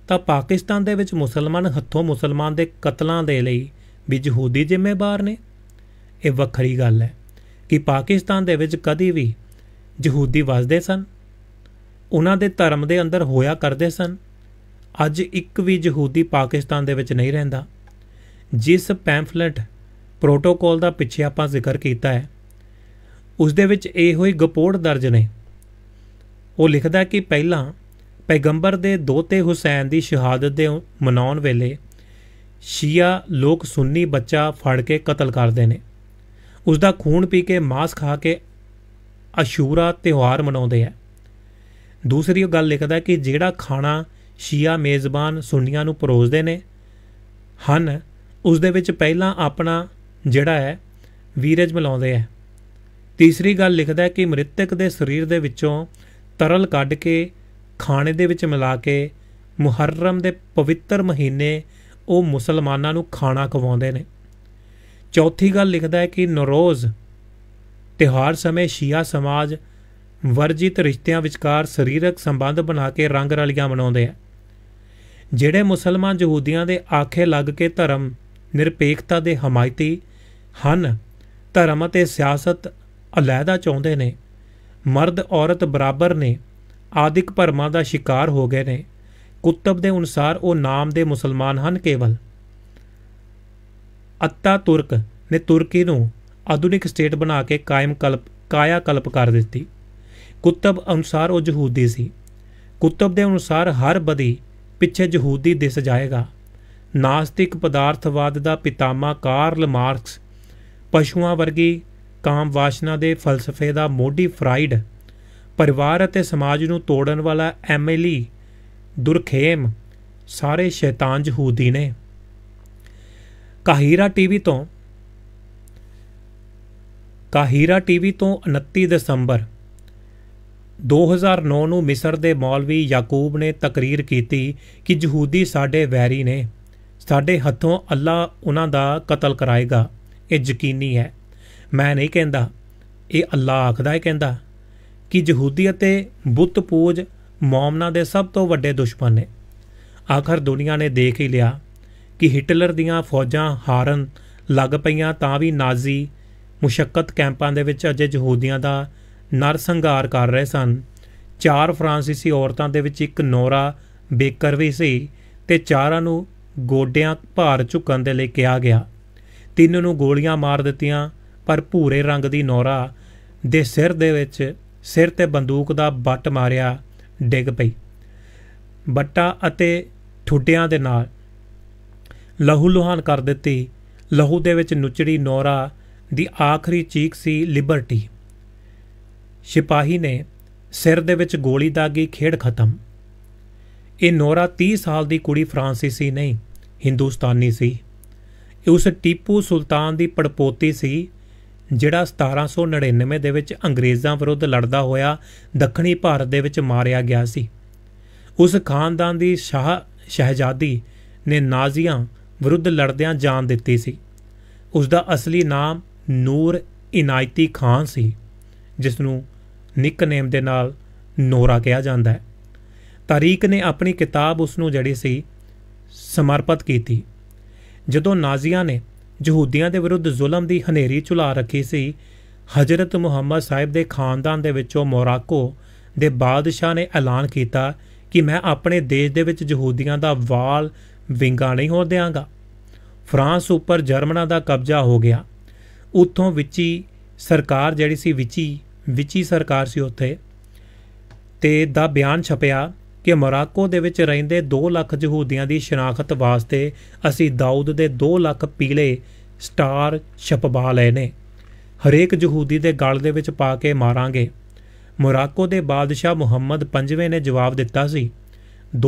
ਤਾਂ ਪਾਕਿਸਤਾਨ ਦੇ ਵਿੱਚ ਮੁਸਲਮਾਨ ਹੱਥੋਂ ਮੁਸਲਮਾਨ ਦੇ ਕਤਲਾਂ ਦੇ ਲਈ ਵੀ ਯਹੂਦੀ ਜ਼ਿੰਮੇਵਾਰ ਨੇ ਇਹ ਵੱਖਰੀ ਗੱਲ ਹੈ ਕਿ ਪਾਕਿਸਤਾਨ ਦੇ ਵਿੱਚ ਕਦੀ ਵੀ ਯਹੂਦੀ ਵਸਦੇ ਸਨ ਉਹਨਾਂ ਦੇ ਧਰਮ ਦੇ ਅੰਦਰ ਹੋਇਆ ਕਰਦੇ ਸਨ ਅੱਜ ਇੱਕ ਵੀ ਯਹੂਦੀ ਪਾਕਿਸਤਾਨ ਦੇ ਵਿੱਚ ਨਹੀਂ ਰਹਿੰਦਾ ਜਿਸ ਪੈਂਫਲੇਟ ਪ੍ਰੋਟੋਕੋਲ ਦਾ ਪਿੱਛੇ ਆਪਾਂ ਜ਼ਿਕਰ ਕੀਤਾ ਹੈ ਉਸ ਦੇ ਵਿੱਚ ਇਹੋ ਹੀ ਗਪੋੜ ਦਰਜ ਨੇ ਉਹ ਲਿਖਦਾ ਕਿ ਪਹਿਲਾਂ ਪੈਗੰਬਰ ਦੇ ਦੋਤੇ ਹੁਸੈਨ ਦੀ ਸ਼ਹਾਦਤ ਦੇ ਮਨਾਉਣ ਵੇਲੇ ਸ਼ੀਆ ਲੋਕ ਸੁੰਨੀ ਬੱਚਾ ਫੜ ਕੇ ਕਤਲ ਕਰਦੇ ਨੇ ਉਸ ਦਾ ਖੂਨ ਪੀ ਕੇ ਮਾਸ ਖਾ ਕੇ ਅਸ਼ੂਰਾ ਤਿਹਾਰ ਮਨਾਉਂਦੇ ਆ ਦੂਸਰੀ ਉਹ ਗੱਲ ਲਿਖਦਾ ਕਿ ਜਿਹੜਾ ਖਾਣਾ ਸ਼ੀਆ ਮੇਜ਼ਬਾਨ ਸੁੰਨੀਆਂ ਨੂੰ ਪਰੋਸਦੇ ਨੇ ਹਨ ਉਸ ਦੇ ਵਿੱਚ ਪਹਿਲਾਂ ਆਪਣਾ ਜਿਹੜਾ ਹੈ ਵੀਰਜ ਮਿਲਾਉਂਦੇ ਆ ਤੀਸਰੀ ਗੱਲ ਲਿਖਦਾ ਕਿ ਮ੍ਰਿਤਕ ਦੇ ਸਰੀਰ ਦੇ ਵਿੱਚੋਂ ਤਰਲ ਕੱਢ ਕੇ ਖਾਣੇ ਦੇ ਵਿੱਚ ਮਿਲਾ ਕੇ ਮੁਹਰਮ ਦੇ ਪਵਿੱਤਰ ਮਹੀਨੇ ਉਹ ਮੁਸਲਮਾਨਾਂ ਨੂੰ ਖਾਣਾ ਖਵਾਉਂਦੇ ਨੇ ਚੌਥੀ ਗੱਲ ਲਿਖਦਾ ਹੈ ਕਿ ਨਰੋਜ਼ ਤਿਹਾਰ ਸਮੇਂ ਸ਼ੀਆ ਸਮਾਜ ਵਰਜਿਤ ਰਿਸ਼ਤਿਆਂ ਵਿਚਕਾਰ ਸਰੀਰਕ ਸੰਬੰਧ ਬਣਾ ਕੇ ਰੰਗ ਰਲੀਆਂ ਮਨਾਉਂਦੇ ਆ ਜਿਹੜੇ ਮੁਸਲਮਾਨ ਯਹੂਦੀਆਂ ਦੇ ਆਖੇ ਲੱਗ ਕੇ ਧਰਮ ਨਿਰਪੇਖਤਾ ਦੇ ਹਮਾਇਤੀ ਹਨ ਧਰਮ ਅਤੇ ਸਿਆਸਤ ਅਲੈਦਾ ਚਾਹੁੰਦੇ ਨੇ ਮਰਦ ਔਰਤ ਬਰਾਬਰ ਨੇ ਆਦਿਕ ਭਰਮਾਂ ਦਾ ਸ਼ਿਕਾਰ ਹੋ ਗਏ ਨੇ ਕੁਤਬ ਦੇ ਅਨੁਸਾਰ ਉਹ ਨਾਮ ਦੇ ਮੁਸਲਮਾਨ ਹਨ ਕੇਵਲ ਅੱਤਾ ਤੁਰਕ ਨੇ ਤੁਰਕੀ ਨੂੰ ਆਧੁਨਿਕ ਸਟੇਟ ਬਣਾ ਕੇ ਕਾਇਮ ਕਲਪ ਕਾਇਆ ਕਲਪ ਕਰ ਦਿੱਤੀ ਕੁਤਬ ਅਨੁਸਾਰ ਉਹ ਯਹੂਦੀ ਸੀ ਕੁਤਬ ਦੇ ਅਨੁਸਾਰ ਹਰ ਬਦੀ ਪਿੱਛੇ ਯਹੂਦੀ ਦਿਸ ਜਾਏਗਾ ਨਾਸਤਿਕ ਪਦਾਰਥਵਾਦ ਦਾ ਪਿਤਾਮਾ ਕਾਰਲ ਮਾਰਕਸ ਪਸ਼ੂਆਂ ਵਰਗੀ ਕਾਮ ਵਾਸ਼ਨਾ ਦੇ ਫਲਸਫੇ ਦਾ ਮੋਢੀ ਫਰਾਈਡ ਪਰਿਵਾਰ ਅਤੇ ਸਮਾਜ ਨੂੰ ਤੋੜਨ ਵਾਲਾ ਐਮਲੀ ਦੁਰਖੇਮ ਸਾਰੇ ਸ਼ੈਤਾਨ ਜਹੂਦੀ ਨੇ ਕਾਹੀਰਾ ਟੀਵੀ ਤੋਂ ਕਾਹੀਰਾ ਟੀਵੀ ਤੋਂ 29 ਦਸੰਬਰ 2009 ਨੂੰ ਮਿਸਰ ਦੇ ਮੌਲਵੀ ਯਾਕੂਬ ਨੇ ਤਕਰੀਰ ਕੀਤੀ ਕਿ ਯਹੂਦੀ ਸਾਡੇ ਵੈਰੀ ਨੇ ਸਾਡੇ ਹੱਥੋਂ ਅੱਲਾ ਉਹਨਾਂ ਦਾ ਕਤਲ ਕਰਾਏਗਾ ਇਹ ਯਕੀਨੀ ਹੈ ਮੈਂ ਨਹੀਂ ਕਹਿੰਦਾ ਇਹ ਅੱਲਾ ਆਖਦਾ ਹੈ ਕਹਿੰਦਾ ਕਿ ਯਹੂਦੀ ਅਤੇ ਬੁੱਤ ਪੂਜ ਮੌਮਨਾ ਦੇ ਸਭ ਤੋਂ ਵੱਡੇ ਦੁਸ਼ਮਣ ਨੇ ਆਖਰ ਦੁਨੀਆ ਨੇ ਦੇਖ ਹੀ ਲਿਆ ਕਿ ਹਿਟਲਰ ਦੀਆਂ ਫੌਜਾਂ ਹਾਰਨ ਲੱਗ ਪਈਆਂ ਤਾਂ ਵੀ ਨਾਜ਼ੀ ਮੁਸ਼ਕਕਤ ਕੈਂਪਾਂ ਦੇ ਵਿੱਚ ਅਜੇ ਯਹੂਦੀਆਂ ਦਾ ਸੰਘਾਰ ਕਰ ਰਹੇ ਸਨ ਚਾਰ ਫਰਾਂਸੀਸੀ ਔਰਤਾਂ ਦੇ ਵਿੱਚ ਇੱਕ ਨੋਰਾ ਬੇਕਰ ਵੀ ਸੀ ਤੇ ਚਾਰਾਂ ਨੂੰ ਗੋਡਿਆਂ ਭਾਰ ਝੁਕਣ ਦੇ ਲਈ ਕਿਹਾ ਗਿਆ ਤਿੰਨ ਨੂੰ ਗੋਲੀਆਂ ਮਾਰ ਦਿੱਤੀਆਂ ਪਰ ਭੂਰੇ ਰੰਗ ਦੀ ਨੌਰਾ ਦੇ ਸਿਰ ਦੇ ਵਿੱਚ ਸਿਰ ਤੇ ਬੰਦੂਕ ਦਾ ਬੱਟ ਮਾਰਿਆ ਡਿੱਗ ਪਈ ਬੱਟਾ ਅਤੇ ਠੁੱਡਿਆਂ ਦੇ ਨਾਲ ਲਹੂ ਲੁਹਾਨ ਕਰ ਦਿੱਤੀ ਲਹੂ ਦੇ ਵਿੱਚ ਨੁਚੜੀ ਨੌਰਾ ਦੀ ਆਖਰੀ ਚੀਕ ਸੀ ਲਿਬਰਟੀ ਸਿਪਾਹੀ ਨੇ ਸਿਰ ਦੇ ਵਿੱਚ ਗੋਲੀ ਦਾਗੀ ਖੇਡ ਖਤਮ ਇਹ ਨੋਰਾ 30 ਸਾਲ ਦੀ ਕੁੜੀ ਫਰਾਂਸੀਸੀ ਨਹੀਂ ਹਿੰਦੁਸਤਾਨੀ ਸੀ ਉਸ ਟੀਪੂ ਸੁਲਤਾਨ ਦੀ ਪੜਪੋਤੀ ਸੀ ਜਿਹੜਾ 1799 ਦੇ ਵਿੱਚ ਅੰਗਰੇਜ਼ਾਂ ਵਿਰੁੱਧ ਲੜਦਾ ਹੋਇਆ ਦੱਖਣੀ ਭਾਰਤ ਦੇ ਵਿੱਚ ਮਾਰਿਆ ਗਿਆ ਸੀ ਉਸ ਖਾਨਦਾਨ ਦੀ ਸ਼ਾਹ ਸ਼ਹਿਜ਼ਾਦੀ ਨੇ ਨਾਜ਼ੀਆਂ ਵਿਰੁੱਧ ਲੜਦਿਆਂ ਜਾਨ ਦਿੱਤੀ ਸੀ ਉਸ ਦਾ ਅਸਲੀ ਨਾਮ ਨੂਰ ਇਨਾਇਤੀ ਖਾਨ ਸੀ ਜਿਸ ਨੂੰ ਨਿਕਨੇਮ ਦੇ ਨਾਲ ਨੋਰਾ ਕਿਹਾ ਜਾਂਦਾ ਹੈ ਤਾਰੀਕ ਨੇ ਆਪਣੀ ਕਿਤਾਬ ਉਸ ਨੂੰ ਜਿਹੜੀ ਸੀ ਸਮਰਪਿਤ ਕੀਤੀ ਜਦੋਂ ਨਾਜ਼ੀਆਂ ਨੇ ਯਹੂਦੀਆਂ ਦੇ ਵਿਰੁੱਧ ਜ਼ੁਲਮ ਦੀ ਹਨੇਰੀ ਚੁਲਾ ਰੱਖੀ ਸੀ ਹਜ਼ਰਤ ਮੁਹੰਮਦ ਸਾਹਿਬ ਦੇ ਖਾਨਦਾਨ ਦੇ ਵਿੱਚੋਂ ਮੋਰਾਕੋ ਦੇ ਬਾਦਸ਼ਾਹ ਨੇ ਐਲਾਨ ਕੀਤਾ ਕਿ ਮੈਂ ਆਪਣੇ ਦੇਸ਼ ਦੇ ਵਿੱਚ ਯਹੂਦੀਆਂ ਦਾ ਵਾਲ ਵਿੰਗਾ ਨਹੀਂ ਹੋ ਦਿਆਂਗਾ ਫਰਾਂਸ ਉੱਪਰ ਜਰਮਨਾਂ ਦਾ ਕਬਜ਼ਾ ਹੋ ਗਿਆ ਉੱਥੋਂ ਵਿੱਚੀ ਸਰਕਾਰ ਜਿਹੜੀ ਸੀ ਵਿੱਚੀ ਵਿੱਚੀ ਸਰਕਾਰ ਸੀ ਉੱਥੇ ਤੇ ਦਾ ਬਿਆਨ ਛਪਿਆ ਕਿ ਮਰਾਕੋ ਦੇ ਵਿੱਚ ਰਹਿੰਦੇ 2 ਲੱਖ ਯਹੂਦੀਆਂ ਦੀ ਸ਼ਨਾਖਤ ਵਾਸਤੇ ਅਸੀਂ ਦਾਊਦ ਦੇ 2 ਲੱਖ ਪੀਲੇ ਸਟਾਰ ਛਪਵਾ ਲਏ ਨੇ ਹਰੇਕ ਯਹੂਦੀ ਦੇ ਗਲ ਦੇ ਵਿੱਚ ਪਾ ਕੇ ਮਾਰਾਂਗੇ ਮਰਾਕੋ ਦੇ ਬਾਦਸ਼ਾਹ ਮੁਹੰਮਦ 5ਵੇਂ ਨੇ ਜਵਾਬ ਦਿੱਤਾ ਸੀ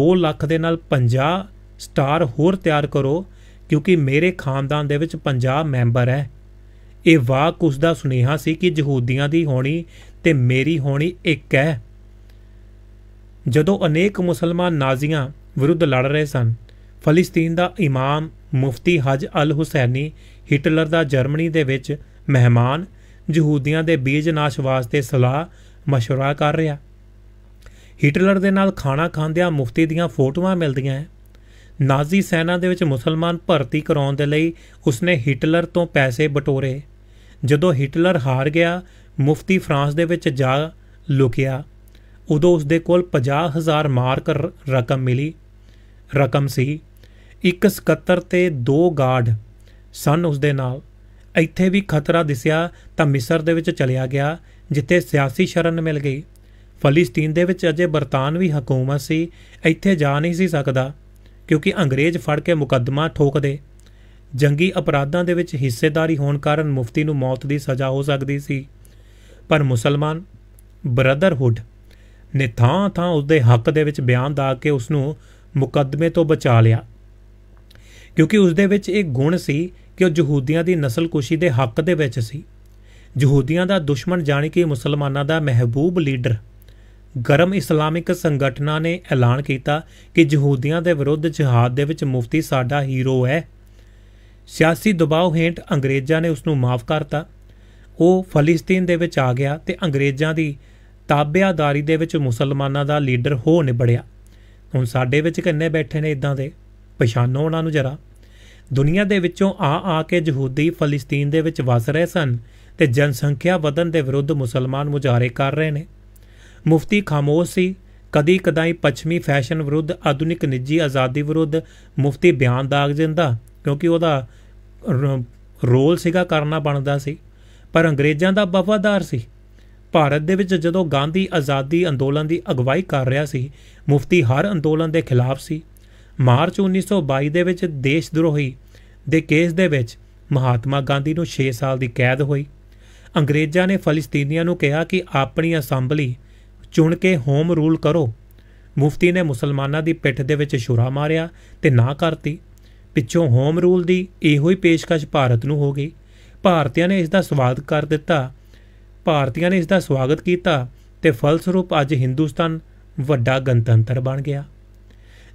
2 ਲੱਖ ਦੇ ਨਾਲ 50 ਸਟਾਰ ਹੋਰ ਤਿਆਰ ਕਰੋ ਕਿਉਂਕਿ ਮੇਰੇ ਖਾਨਦਾਨ ਦੇ ਵਿੱਚ 50 ਮੈਂਬਰ ਹੈ ਇਹ ਵਾਕ ਉਸ ਦਾ ਸੁਨੇਹਾ ਸੀ ਕਿ ਯਹੂਦੀਆਂ ਦੀ ਹੋਣੀ ਤੇ ਮੇਰੀ ਹੋਣੀ ਇੱਕ ਹੈ ਜਦੋਂ ਅਨੇਕ ਮੁਸਲਮਾਨ ਨਾਜ਼ੀਆਂ ਵਿਰੁੱਧ ਲੜ ਰਹੇ ਸਨ ਫਲਸਤੀਨ ਦਾ ਇਮਾਮ ਮੁਫਤੀ ਹਜ ਅਲ ਹੁਸੈਨੀ ਹਿਟਲਰ ਦਾ ਜਰਮਨੀ ਦੇ ਵਿੱਚ ਮਹਿਮਾਨ ਯਹੂਦੀਆਂ ਦੇ ਬੀਜ ਨਾਸ਼ ਵਾਸਤੇ ਸਲਾਹ مشورہ ਕਰ ਰਿਹਾ ਹਿਟਲਰ ਦੇ ਨਾਲ ਖਾਣਾ ਖਾਂਦਿਆਂ ਮੁਫਤੀ ਦੀਆਂ ਫੋਟੋਆਂ ਮਿਲਦੀਆਂ ਹਨ ਨਾਜ਼ੀ ਸੈਨਾ ਦੇ ਵਿੱਚ ਮੁਸਲਮਾਨ ਭਰਤੀ ਕਰਾਉਣ ਦੇ ਲਈ ਉਸਨੇ ਹਿਟਲਰ ਤੋਂ ਪੈਸੇ ਬਟੋਰੇ ਜਦੋਂ ਹਿਟਲਰ ਹਾਰ ਗਿਆ ਮੁਫਤੀ ਫਰਾਂਸ ਦੇ ਵਿੱਚ ਜਾ ਲੁਕਿਆ ਉਦੋਂ ਉਸ ਦੇ ਕੋਲ 50000 ਮਾਰਕ ਰਕਮ ਮਿਲੀ ਰਕਮ ਸੀ ਇੱਕ ਸਕੱਤਰ ਤੇ ਦੋ ਗਾਰਡ ਸਨ ਦੇ ਨਾਲ ਇੱਥੇ ਵੀ ਖਤਰਾ ਦਿਸਿਆ ਤਾਂ ਮਿਸਰ ਦੇ ਵਿੱਚ ਚਲਿਆ ਗਿਆ ਜਿੱਥੇ ਸਿਆਸੀ ਸ਼ਰਨ ਮਿਲ ਗਈ ਫਲਸਤੀਨ ਦੇ ਵਿੱਚ ਅਜੇ ਬਰਤਾਨਵੀ ਹਕੂਮਤ ਸੀ ਇੱਥੇ ਜਾ ਨਹੀਂ ਸੀ ਸਕਦਾ ਕਿਉਂਕਿ ਅੰਗਰੇਜ਼ ਫੜ ਕੇ ਮੁਕੱਦਮਾ ਠੋਕਦੇ ਜੰਗੀ ਅਪਰਾਧਾਂ ਦੇ ਵਿੱਚ ਹਿੱਸੇਦਾਰੀ ਹੋਣ ਕਾਰਨ ਮੁਫਤੀ ਨੂੰ ਮੌਤ ਦੀ ਸਜ਼ਾ ਹੋ ਸਕਦੀ ਸੀ ਪਰ ਮੁਸਲਮਾਨ ਬ੍ਰਦਰਹੁੱਡ ਨੇ ਥਾਂ-ਥਾਂ ਉਸਦੇ ਹੱਕ ਦੇ ਵਿੱਚ ਬਿਆਨ ਦਾ ਕੇ ਉਸ ਨੂੰ ਮੁਕੱਦਮੇ ਤੋਂ ਬਚਾ ਲਿਆ ਕਿਉਂਕਿ ਉਸ ਦੇ ਵਿੱਚ ਇਹ ਗੁਣ ਸੀ ਕਿ ਉਹ ਯਹੂਦੀਆਂ ਦੀ ਨਸਲਕੁਸ਼ੀ ਦੇ ਹੱਕ ਦੇ ਵਿੱਚ ਸੀ ਯਹੂਦੀਆਂ ਦਾ ਦੁਸ਼ਮਣ ਜਾਣੀ ਕਿ ਮੁਸਲਮਾਨਾਂ ਦਾ ਮਹਿਬੂਬ ਲੀਡਰ ਗਰਮ ਇਸਲਾਮਿਕ ਸੰਗਠਨਾਂ ਨੇ ਐਲਾਨ ਕੀਤਾ ਕਿ ਯਹੂਦੀਆਂ ਦੇ ਵਿਰੁੱਧ ਜਿਹਾਦ ਦੇ ਵਿੱਚ ਮੁਫਤੀ ਸਾਡਾ ਹੀਰੋ ਹੈ ਸਿਆਸੀ ਦਬਾਅ ਹੇਠ ਅੰਗਰੇਜ਼ਾਂ ਨੇ ਉਸ ਨੂੰ ਮਾਫ ਕਰਤਾ ਉਹ ਫਲਸਤੀਨ ਦੇ ਵਿੱਚ ਆ ਗਿਆ ਤੇ ਅੰਗਰੇਜ਼ਾਂ ਦੀ ਤਾਬਿਆਦਾਰੀ ਦੇ ਵਿੱਚ ਮੁਸਲਮਾਨਾਂ ਦਾ ਲੀਡਰ ਹੋ ਨਿਬੜਿਆ ਹੁਣ ਸਾਡੇ ਵਿੱਚ ਕਿੰਨੇ ਬੈਠੇ ਨੇ ਇਦਾਂ ਦੇ ਪਛਾਨੋ ਉਹਨਾਂ ਨੂੰ ਜਰਾ ਦੁਨੀਆ ਦੇ ਵਿੱਚੋਂ ਆ ਆ ਕੇ ਯਹੂਦੀ ਫਲਸਤੀਨ ਦੇ ਵਿੱਚ ਵਸ ਰਹੇ ਸਨ ਤੇ ਜਨਸੰਖਿਆ ਵਧਣ ਦੇ ਵਿਰੁੱਧ ਮੁਸਲਮਾਨ ਮੁਜਾਰੇ ਕਰ ਰਹੇ ਨੇ ਮੁਫਤੀ ਖਾਮੋਸ਼ ਸੀ ਕਦੀ ਕਦਾਈ ਪੱਛਮੀ ਫੈਸ਼ਨ ਵਿਰੁੱਧ ਆਧੁਨਿਕ ਨਿੱਜੀ ਆਜ਼ਾਦੀ ਵਿਰੁੱਧ ਮੁਫਤੀ ਬਿਆਨ ਦਾਗ ਜਿੰਦਾ ਕਿਉਂਕਿ ਉਹਦਾ ਰੋਲ ਸੀਗਾ ਕਰਨਾ ਬਣਦਾ ਸੀ ਪਰ ਅੰਗਰੇਜ਼ਾਂ ਦਾ ਵਫਾਦਾਰ ਸੀ ਭਾਰਤ ਦੇ ਵਿੱਚ ਜਦੋਂ ਗਾਂਧੀ ਆਜ਼ਾਦੀ ਅੰਦੋਲਨ ਦੀ ਅਗਵਾਈ ਕਰ ਰਿਹਾ ਸੀ ਮੁਫਤੀ ਹਰ ਅੰਦੋਲਨ ਦੇ ਖਿਲਾਫ ਸੀ ਮਾਰਚ 1922 ਦੇ ਵਿੱਚ ਦੇਸ਼ ਦਰੋਹੀ ਦੇ ਕੇਸ ਦੇ ਵਿੱਚ ਮਹਾਤਮਾ ਗਾਂਧੀ ਨੂੰ 6 ਸਾਲ ਦੀ ਕੈਦ ਹੋਈ ਅੰਗਰੇਜ਼ਾਂ ਨੇ ਫਲਸਤੀਨੀਆਂ ਨੂੰ ਕਿਹਾ ਕਿ ਆਪਣੀ ਅਸੈਂਬਲੀ ਚੁਣ ਕੇ ਹੋਮ ਰੂਲ ਕਰੋ ਮੁਫਤੀ ਨੇ ਮੁਸਲਮਾਨਾਂ ਦੀ ਪਿੱਠ ਦੇ ਵਿੱਚ ਛੁਰਾ ਮਾਰਿਆ ਤੇ ਨਾ ਕਰਤੀ ਪਿੱਛੋਂ ਹੋਮ ਰੂਲ ਦੀ ਇਹੋ ਹੀ ਪੇਸ਼ਕਸ਼ ਭਾਰਤ ਨੂੰ ਹੋ ਗਈ ਭਾਰਤੀਆਂ ਨੇ ਇਸ ਦਾ ਸਵਾਗਤ ਕਰ ਦਿੱਤਾ ਭਾਰਤੀਆਂ ਨੇ ਇਸ ਦਾ ਸਵਾਗਤ ਕੀਤਾ ਤੇ ਫਲਸਰੂਪ ਅੱਜ ਹਿੰਦੁਸਤਾਨ ਵੱਡਾ ਗਣਤੰਤਰ ਬਣ ਗਿਆ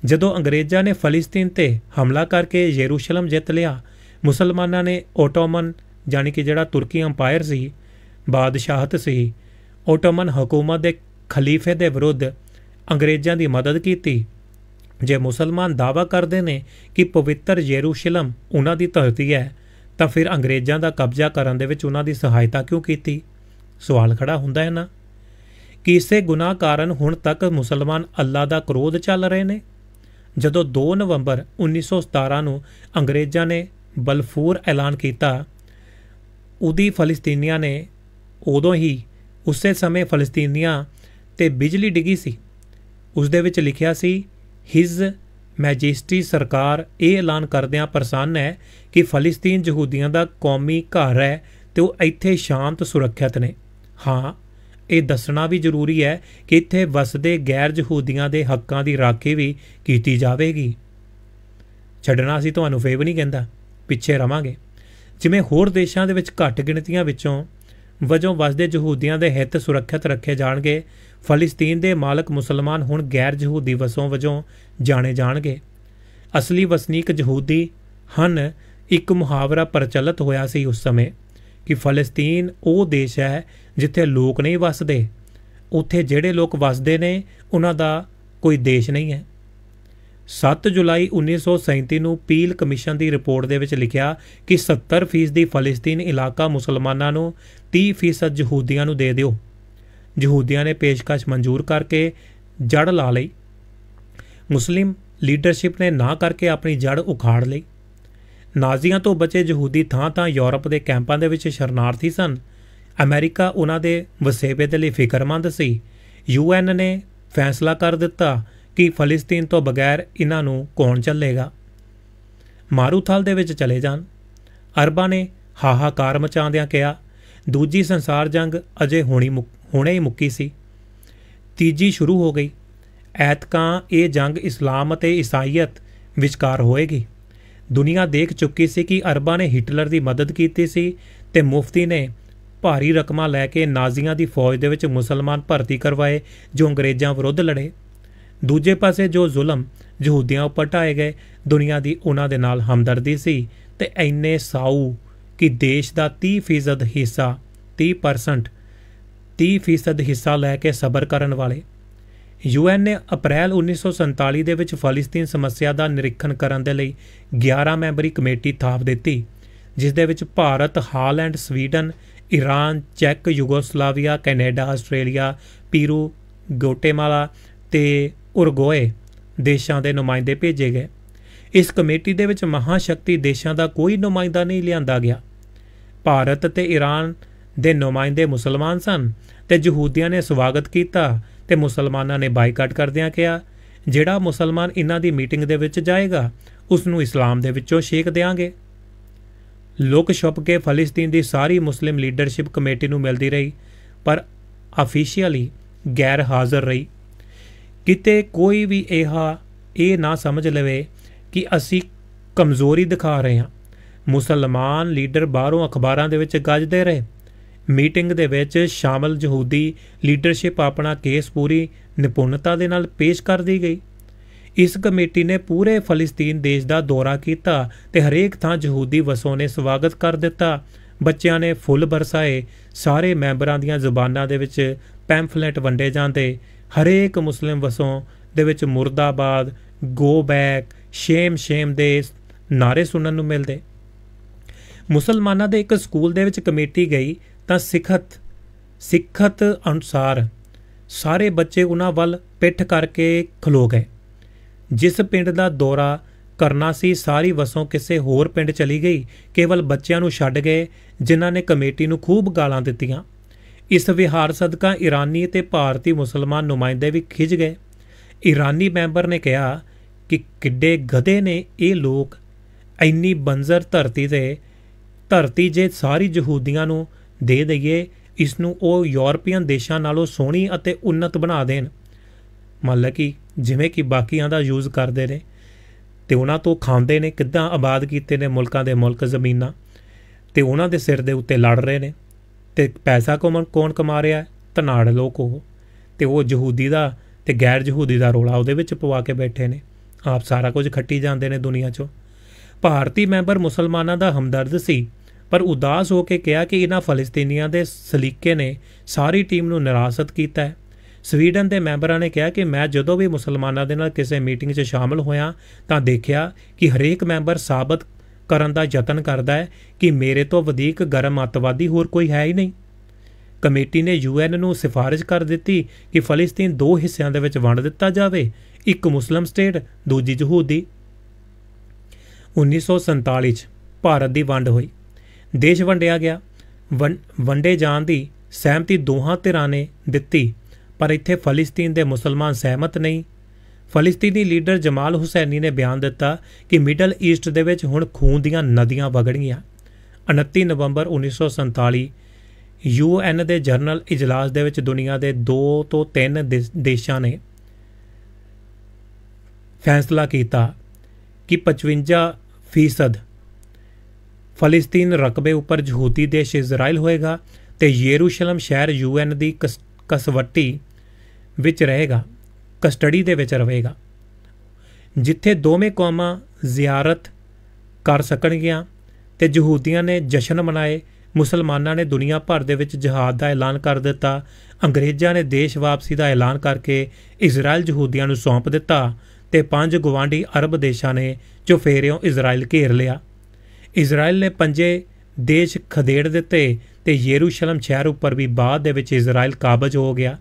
ਜਦੋਂ ਅੰਗਰੇਜ਼ਾਂ ਨੇ ਫਲਸਤੀਨ ਤੇ ਹਮਲਾ ਕਰਕੇ ਯਰੂਸ਼ਲਮ ਜਿੱਤ ਲਿਆ ਮੁਸਲਮਾਨਾਂ ਨੇ ਓਟੋਮਨ ਯਾਨੀ ਕਿ ਜਿਹੜਾ ਤੁਰਕੀ ਅੰਪਾਇਰ ਸੀ ਬਾਦਸ਼ਾਹਤ ਸੀ ਓਟੋਮਨ ਹਕੂਮਤ ਦੇ ਖਲੀਫੇ ਦੇ ਵਿਰੁੱਧ ਅੰਗਰੇਜ਼ਾਂ ਦੀ ਮਦਦ ਕੀਤੀ ਜੇ ਮੁਸਲਮਾਨ ਦਾਵਾ ਕਰਦੇ ਨੇ ਕਿ ਪਵਿੱਤਰ ਯਰੂਸ਼ਲਮ ਉਹਨਾਂ ਦੀ ਧਰਤੀ ਹੈ ਤਾਂ ਫਿਰ ਅੰਗਰੇਜ਼ਾਂ ਦਾ ਕਬਜ਼ਾ ਕਰਨ ਦੇ ਵਿੱਚ ਉਹਨਾਂ ਦੀ ਸਹਾਇਤਾ ਕਿਉਂ ਕੀਤੀ ਸਵਾਲ ਖੜਾ ਹੁੰਦਾ ਹੈ ਨਾ ਕਿ ਇਸੇ ਗੁਨਾਹ ਕਾਰਨ ਹੁਣ ਤੱਕ ਮੁਸਲਮਾਨ ਅੱਲਾ ਦਾ ਕਰੋਧ ਚੱਲ ਰਹੇ ਨੇ ਜਦੋਂ 2 ਨਵੰਬਰ 1917 ਨੂੰ ਅੰਗਰੇਜ਼ਾਂ ਨੇ ਬਲਫੂਰ ਐਲਾਨ ਕੀਤਾ ਉਦੀ ਫਲਸਤੀਨੀਆਂ ਨੇ ਉਦੋਂ ਹੀ ਉਸੇ ਸਮੇਂ ਫਲਸਤੀਨੀਆਂ ਤੇ ਬਿਜਲੀ ਡਿੱਗੀ ਸੀ ਉਸ ਦੇ ਵਿੱਚ ਲਿਖਿਆ ਸੀ ਹਿਜ਼ ਮੈਜੈਸਟੀ ਸਰਕਾਰ ਇਹ ਐਲਾਨ ਕਰਦਿਆਂ ਪ੍ਰਸੰਨ ਹੈ ਕਿ ਫਲਸਤੀਨ ਯਹੂਦੀਆਂ ਦਾ ਕੌਮੀ ਘਰ ਹੈ ਤੇ ਉਹ ਇੱਥੇ ਸ਼ਾਂਤ ਸੁਰੱਖਿਅਤ ਨੇ ਹਾਂ ਇਹ ਦੱਸਣਾ ਵੀ ਜ਼ਰੂਰੀ ਹੈ ਕਿ ਇੱਥੇ ਵਸਦੇ ਗੈਰ ਯਹੂਦੀਆਂ ਦੇ ਹੱਕਾਂ ਦੀ ਰਾਖੀ ਵੀ ਕੀਤੀ ਜਾਵੇਗੀ ਛੱਡਣਾ ਸੀ ਤੁਹਾਨੂੰ ਫੇਵ ਨਹੀਂ ਕਹਿੰਦਾ ਪਿੱਛੇ ਰਵਾਂਗੇ ਜਿਵੇਂ ਹੋਰ ਦੇਸ਼ਾਂ ਦੇ ਵਿੱਚ ਘੱਟ ਗਿਣਤੀਆਂ ਵਿੱਚੋਂ ਵਜੋਂ ਵਸਦੇ ਯਹੂਦੀਆਂ ਦੇ ਹਿੱਤ ਸੁਰੱਖਿਅਤ ਰੱਖੇ ਜਾਣਗੇ ਫਲਸਤੀਨ ਦੇ ਮਾਲਕ ਮੁਸਲਮਾਨ ਹੁਣ ਗੈਰ ਯਹੂਦੀ ਵਸੋਂ ਵਜੋਂ ਜਾਣੇ ਜਾਣਗੇ ਅਸਲੀ ਵਸਨੀਕ ਯਹੂਦੀ ਹਨ ਇੱਕ ਮੁਹਾਵਰਾ ਪ੍ਰਚਲਿਤ ਹੋਇਆ ਸੀ ਉਸ ਸਮੇਂ ਕਿ ਫਲਸਤੀਨ ਉਹ ਦੇਸ਼ ਹੈ ਜਿੱਥੇ ਲੋਕ ਨਹੀਂ ਵੱਸਦੇ ਉੱਥੇ ਜਿਹੜੇ ਲੋਕ ਵੱਸਦੇ ਨੇ ਉਹਨਾਂ ਦਾ ਕੋਈ ਦੇਸ਼ ਨਹੀਂ ਹੈ 7 ਜੁਲਾਈ 1937 ਨੂੰ ਪੀਲ ਕਮਿਸ਼ਨ ਦੀ ਰਿਪੋਰਟ ਦੇ ਵਿੱਚ ਲਿਖਿਆ ਕਿ 70% ਦੀ ਫਲਸਤੀਨ ਇਲਾਕਾ ਮੁਸਲਮਾਨਾਂ ਨੂੰ 30% ਯਹੂਦੀਆਂ ਨੂੰ ਦੇ ਦਿਓ ਯਹੂਦੀਆਂ ਨੇ ਪੇਸ਼ਕਸ਼ ਮਨਜ਼ੂਰ ਕਰਕੇ ਜੜ ਲਾ ਲਈ ਮੁਸਲਿਮ ਲੀਡਰਸ਼ਿਪ ਨੇ ਨਾ ਕਰਕੇ ਆਪਣੀ ਜੜ ਉਖਾੜ ਲਈ ਨਾਜ਼ੀਆਂ ਤੋਂ ਬਚੇ ਯਹੂਦੀ ਥਾਂ-ਥਾਂ ਯੂਰਪ ਦੇ ਕੈਂਪਾਂ ਦੇ ਵਿੱਚ ਸ਼ਰਨਾਰਥੀ ਸਨ ਅਮਰੀਕਾ ਉਹਨਾਂ ਦੇ ਵਸੇਬੇ ਦੇ ਲਈ ਫਿਕਰਮੰਦ ਸੀ ਯੂਐਨ ਨੇ ਫੈਸਲਾ ਕਰ ਦਿੱਤਾ ਕਿ ਫਲਸਤੀਨ ਤੋਂ ਬਗੈਰ ਇਹਨਾਂ ਨੂੰ ਕੌਣ ਚੱਲੇਗਾ ਮਾਰੂਥਲ ਦੇ ਵਿੱਚ ਚਲੇ ਜਾਣ ਅਰਬਾਂ ਨੇ ਹਾਹਾਕਾਰ ਮਚਾਉਂਦਿਆਂ ਕਿਹਾ ਦੂਜੀ ਸੰਸਾਰ ਜੰਗ ਅਜੇ ਹੋਣੀ ਹੁਣੇ ਹੀ ਮੁੱਕੀ ਸੀ ਤੀਜੀ ਸ਼ੁਰੂ ਹੋ ਗਈ ਐਤਕਾਂ ਇਹ ਜੰਗ ਇਸਲਾਮ ਅਤੇ ਈਸਾਈਅਤ ਵਿਚਕਾਰ ਹੋਏਗੀ ਦੁਨੀਆ ਦੇਖ ਚੁੱਕੀ ਸੀ ਕਿ ਅਰਬਾਂ ਨੇ ਹਿਟਲਰ ਦੀ ਮਦਦ ਕੀਤੀ ਸੀ ਤੇ ਮੁਫਤੀ ਨੇ ਭਾਰੀ ਰਕਮਾਂ ਲੈ ਕੇ ਨਾਜ਼ੀਆਂ ਦੀ ਫੌਜ ਦੇ ਵਿੱਚ ਮੁਸਲਮਾਨ ਭਰਤੀ ਕਰਵਾਏ ਜੋ ਅੰਗਰੇਜ਼ਾਂ ਵਿਰੁੱਧ ਲੜੇ ਦੂਜੇ ਪਾਸੇ ਜੋ ਜ਼ੁਲਮ ਯਹੂਦੀਆਂ ਉੱਪਰ ਟਾਏ ਗਏ ਦੁਨੀਆ ਦੀ ਉਹਨਾਂ ਦੇ ਨਾਲ ਹਮਦਰਦੀ ਸੀ ਤੇ ਐਨੇ ਸਾਊ ਕਿ ਦੇਸ਼ ਦਾ 30% ਹਿੱਸਾ 30% 30% ਹਿੱਸਾ ਲੈ ਕੇ ਸਬਰ ਕਰਨ ਵਾਲੇ ਯੂਐਨ ਨੇ ਅਪ੍ਰੈਲ 1947 ਦੇ ਵਿੱਚ ਫਲਸਤੀਨ ਸਮੱਸਿਆ ਦਾ ਨਿਰੀਖਣ ਕਰਨ ਦੇ ਲਈ 11 ਮੈਂਬਰੀ ਕਮੇਟੀ ਥਾਪ ਦਿੱਤੀ ਜਿਸ ਦੇ ਵਿੱਚ ਭਾਰਤ ਹਾਲੈਂਡ ਸਵੀਡਨ ਈਰਾਨ ਚੈੱਕ Yugoslavia Canada Australia Peru Guatemala ਤੇ ਉਰਗੋਏ ਦੇਸ਼ਾਂ ਦੇ ਨੁਮਾਇੰਦੇ ਭੇਜੇ ਗਏ ਇਸ ਕਮੇਟੀ ਦੇ ਵਿੱਚ ਮਹਾਸ਼ਕਤੀ ਦੇਸ਼ਾਂ ਦਾ ਕੋਈ ਨੁਮਾਇੰਦਾ ਨਹੀਂ ਲਿਆਂਦਾ ਗਿਆ ਭਾਰਤ ਤੇ ਈਰਾਨ ਦੇ ਨੁਮਾਇੰਦੇ ਮੁਸਲਮਾਨ ਸਨ ਤੇ ਯਹੂਦੀਆਂ ਨੇ ਸਵਾਗਤ ਕੀਤਾ ਤੇ ਮੁਸਲਮਾਨਾਂ ਨੇ ਬਾਈਕਾਟ ਕਰਦਿਆਂ ਕਿਹਾ ਜਿਹੜਾ ਮੁਸਲਮਾਨ ਇਹਨਾਂ ਦੀ ਮੀਟਿੰਗ ਦੇ ਵਿੱਚ ਜਾਏਗਾ ਉਸ ਨੂੰ ਇਸਲਾਮ ਦੇ ਵਿੱਚੋਂ ਛੇਕ ਦੇਾਂਗੇ ਲੋਕ ਛੁਪ ਕੇ ਫਲਸਤੀਨ ਦੀ ਸਾਰੀ ਮੁਸਲਿਮ ਲੀਡਰਸ਼ਿਪ ਕਮੇਟੀ ਨੂੰ ਮਿਲਦੀ ਰਹੀ ਪਰ ਆਫੀਸ਼ੀਅਲੀ ਗੈਰ ਹਾਜ਼ਰ ਰਹੀ ਕਿਤੇ ਕੋਈ ਵੀ ਇਹ ਇਹ ਨਾ ਸਮਝ ਲਵੇ ਕਿ ਅਸੀਂ ਕਮਜ਼ੋਰੀ ਦਿਖਾ ਰਹੇ ਹਾਂ ਮੁਸਲਮਾਨ ਲੀਡਰ ਬਾਹਰੋਂ ਅਖਬਾਰਾਂ ਦੇ ਵਿੱਚ ਗੱਜਦੇ ਰਹੇ ਮੀਟਿੰਗ ਦੇ ਵਿੱਚ ਸ਼ਾਮਲ ਯਹੂਦੀ ਲੀਡਰਸ਼ਿਪ ਆਪਣਾ ਕੇਸ ਪੂਰੀ ਨਿਪੁੰਨਤਾ ਦੇ ਨਾਲ ਪੇਸ਼ ਕਰਦੀ ਗਈ ਇਸ ਕਮੇਟੀ ਨੇ ਪੂਰੇ ਫਲਸਤੀਨ ਦੇਸ਼ ਦਾ ਦੌਰਾ ਕੀਤਾ ਤੇ ਹਰੇਕ ਥਾਂ ਯਹੂਦੀ ਵਸੋਂ ਨੇ ਸਵਾਗਤ ਕਰ ਦਿੱਤਾ ਬੱਚਿਆਂ ਨੇ ਫੁੱਲ ਬਰਸਾਏ ਸਾਰੇ ਮੈਂਬਰਾਂ ਦੀਆਂ ਜ਼ੁਬਾਨਾਂ ਦੇ ਵਿੱਚ ਪੈਂਫਲੇਟ ਵੰਡੇ ਜਾਂਦੇ ਹਰੇਕ ਮੁਸਲਿਮ ਵਸੋਂ ਦੇ ਵਿੱਚ ਮੁਰਦਾਬਾਦ ਗੋ ਬੈਕ ਸ਼ੇਮ ਸ਼ੇਮ ਦੇ ਨਾਰੇ ਸੁਣਨ ਨੂੰ ਮਿਲਦੇ ਮੁਸਲਮਾਨਾਂ ਦੇ ਇੱਕ ਸਕੂਲ ਦੇ ਵਿੱਚ ਕਮੇਟੀ ਗਈ ਤਾਂ ਸਿੱਖਤ ਸਿੱਖਤ ਅਨੁਸਾਰ ਸਾਰੇ ਬੱਚੇ ਉਹਨਾਂ ਵੱਲ ਪਿੱਠ ਕਰਕੇ ਖਲੋ ਗਏ ਜਿਸ ਪਿੰਡ ਦਾ ਦੌਰਾ ਕਰਨਾ ਸੀ ਸਾਰੀ ਵਸੋਂ ਕਿਸੇ ਹੋਰ ਪਿੰਡ ਚਲੀ ਗਈ ਕੇਵਲ ਬੱਚਿਆਂ ਨੂੰ ਛੱਡ ਗਏ ਜਿਨ੍ਹਾਂ ਨੇ ਕਮੇਟੀ ਨੂੰ ਖੂਬ ਗਾਲਾਂ ਦਿੱਤੀਆਂ ਇਸ ਵਿਹਾਰ ਸਦਕਾ ਇਰਾਨੀ ਤੇ ਭਾਰਤੀ ਮੁਸਲਮਾਨ ਨੁਮਾਇੰਦੇ ਵੀ ਖਿੱਚ ਗਏ ਇਰਾਨੀ ਮੈਂਬਰ ਨੇ ਕਿਹਾ ਕਿ ਕਿੱਡੇ ਗਧੇ ਨੇ ਇਹ ਲੋਕ ਇੰਨੀ ਬੰਜ਼ਰ ਧਰਤੀ ਤੇ ਧਰਤੀ ਜੇ ਸਾਰੀ ਯਹੂਦੀਆਂ ਨੂੰ ਦੇ ਦਈਏ ਇਸ ਨੂੰ ਉਹ ਯੂਰਪੀਅਨ ਦੇਸ਼ਾਂ ਨਾਲੋਂ ਸੋਹਣੀ ਅਤੇ ਉੱਨਤ ਬਣਾ ਦੇਣ ਮੰਨ ਕਿ ਜਿਵੇਂ ਕਿ ਬਾਕੀਆਂ ਦਾ ਯੂਜ਼ ਕਰਦੇ ਨੇ ਤੇ ਉਹਨਾਂ ਤੋਂ ਖਾਂਦੇ ਨੇ ਕਿੱਦਾਂ ਆਬਾਦ ਕੀਤੇ ਨੇ ਮੁਲਕਾਂ ਦੇ ਮੁਲਕ ਜ਼ਮੀਨਾਂ ਤੇ ਉਹਨਾਂ ਦੇ ਸਿਰ ਦੇ ਉੱਤੇ ਲੜ ਰਹੇ ਨੇ ਤੇ ਪੈਸਾ ਕੌਣ ਕੌਣ ਕਮਾ ਰਿਹਾ ਧਨਾੜ ਲੋਕ ਉਹ ਤੇ ਉਹ ਯਹੂਦੀ ਦਾ ਤੇ ਗੈਰ ਯਹੂਦੀ ਦਾ ਰੋਲਾ ਉਹਦੇ ਵਿੱਚ ਪਵਾ ਕੇ ਬੈਠੇ ਨੇ ਆਪ ਸਾਰਾ ਕੁਝ ਖੱਟੀ ਜਾਂਦੇ ਨੇ ਦੁਨੀਆ 'ਚੋਂ ਭਾਰਤੀ ਮੈਂਬਰ ਮੁਸਲਮਾਨਾਂ ਦਾ ਹਮਦਰਦ ਸੀ ਪਰ ਉਦਾਸ ਹੋ ਕੇ ਕਿਹਾ ਕਿ ਇਹਨਾਂ ਫਲਸਤੀਨੀਆਂ ਦੇ ਸਲੀਕੇ ਨੇ ਸਾਰੀ ਟੀਮ ਨੂੰ ਨਿਰਾਸਤ ਕੀਤਾ ਹੈ ਸਵੀਡਨ ਦੇ ਮੈਂਬਰਾਂ ਨੇ ਕਿਹਾ ਕਿ ਮੈਂ ਜਦੋਂ ਵੀ ਮੁਸਲਮਾਨਾਂ ਦੇ ਨਾਲ ਕਿਸੇ ਮੀਟਿੰਗ 'ਚ ਸ਼ਾਮਲ ਹੋਇਆ ਤਾਂ ਦੇਖਿਆ ਕਿ ਹਰੇਕ ਮੈਂਬਰ ਸਾਬਤ ਕਰਨ ਦਾ ਯਤਨ ਕਰਦਾ ਹੈ ਕਿ ਮੇਰੇ ਤੋਂ ਵਧੇਕ ਗਰਮ ਅਤਵਾਦੀ ਹੋਰ ਕੋਈ ਹੈ ਹੀ ਨਹੀਂ ਕਮੇਟੀ ਨੇ ਯੂਐਨ ਨੂੰ ਸਿਫਾਰਿਸ਼ ਕਰ ਦਿੱਤੀ ਕਿ ਫਲਸਤੀਨ ਦੋ ਹਿੱਸਿਆਂ ਦੇ ਵਿੱਚ ਵੰਡ ਦਿੱਤਾ ਜਾਵੇ ਇੱਕ ਮੁਸਲਮ ਸਟੇਟ ਦੂਜੀ ਯਹੂਦੀ 1947 ਚ ਭਾਰਤ ਦੀ ਵੰਡ ਹੋਈ ਦੇਸ਼ ਵੰਡਿਆ ਗਿਆ ਵੰਡੇ ਜਾਣ ਦੀ ਸਹਿਮਤੀ ਦੋਹਾਂ ਧਿਰਾਂ ਨੇ ਦਿੱਤੀ ਪਰ ਇੱਥੇ ਫਲਸਤੀਨ ਦੇ ਮੁਸਲਮਾਨ ਸਹਿਮਤ ਨਹੀਂ ਫਲਸਤੀਨੀ ਲੀਡਰ ਜਮਾਲ ਹੁਸੈਨੀ ਨੇ ਬਿਆਨ ਦਿੱਤਾ ਕਿ ਮਿਡਲ ਈਸਟ ਦੇ ਵਿੱਚ ਹੁਣ ਖੂਨ ਦੀਆਂ ਨਦੀਆਂ ਵਗੜੀਆਂ 29 ਨਵੰਬਰ 1947 ਯੂਐਨ ਦੇ ਜਨਰਲ ਇਜਲਾਸ ਦੇ ਵਿੱਚ ਦੁਨੀਆ ਦੇ 2 ਤੋਂ 3 ਦੇਸ਼ਾਂ ਨੇ ਫੈਸਲਾ ਕੀਤਾ ਕਿ 55% ਫਲਸਤੀਨ ਰਕਬੇ ਉੱਪਰ ਜਹੂਤੀ ਦੇਸ਼ ਇਜ਼ਰਾਈਲ ਹੋਏਗਾ ਤੇ ਯਰੂਸ਼ਲਮ ਸ਼ਹਿਰ ਯੂਐਨ ਦੀ ਕਸਵੱਟੀ ਵਿੱਚ ਰਹੇਗਾ ਕਸਟਡੀ ਦੇ ਵਿੱਚ ਰਹੇਗਾ ਜਿੱਥੇ ਦੋਵੇਂ ਕੌਮਾਂ ਜ਼ਿਆਰਤ ਕਰ ਸਕਣਗੀਆਂ ਤੇ ਯਹੂਦੀਆਂ ਨੇ ਜਸ਼ਨ ਮਨਾਏ ਮੁਸਲਮਾਨਾਂ ਨੇ ਦੁਨੀਆ ਭਰ ਦੇ ਵਿੱਚ ਜਿਹਾਦ ਦਾ ਐਲਾਨ ਕਰ ਦਿੱਤਾ ਅੰਗਰੇਜ਼ਾਂ ਨੇ ਦੇਸ਼ ਵਾਪਸੀ ਦਾ ਐਲਾਨ ਕਰਕੇ ਇਜ਼ਰਾਈਲ ਯਹੂਦੀਆਂ ਨੂੰ ਸੌਂਪ ਦਿੱਤਾ ਤੇ ਪੰਜ ਗਵਾਂਢੀ ਅਰਬ ਦੇਸ਼ਾਂ ਨੇ ਚੁਫੇਰਿਓਂ ਇਜ਼ਰਾਈਲ ਘੇਰ ਲਿਆ ਇਜ਼ਰਾਈਲ ਨੇ ਪੰਜੇ ਦੇਸ਼ ਖਦੇੜ ਦਿੱਤੇ ਤੇ ਯਰੂਸ਼ਲਮ ਸ਼ਹਿਰ ਉੱਪਰ ਵੀ ਬਾਅਦ ਦੇ ਵਿੱਚ ਇਜ਼ਰਾਈਲ ਕਾਬਜ ਹੋ ਗਿਆ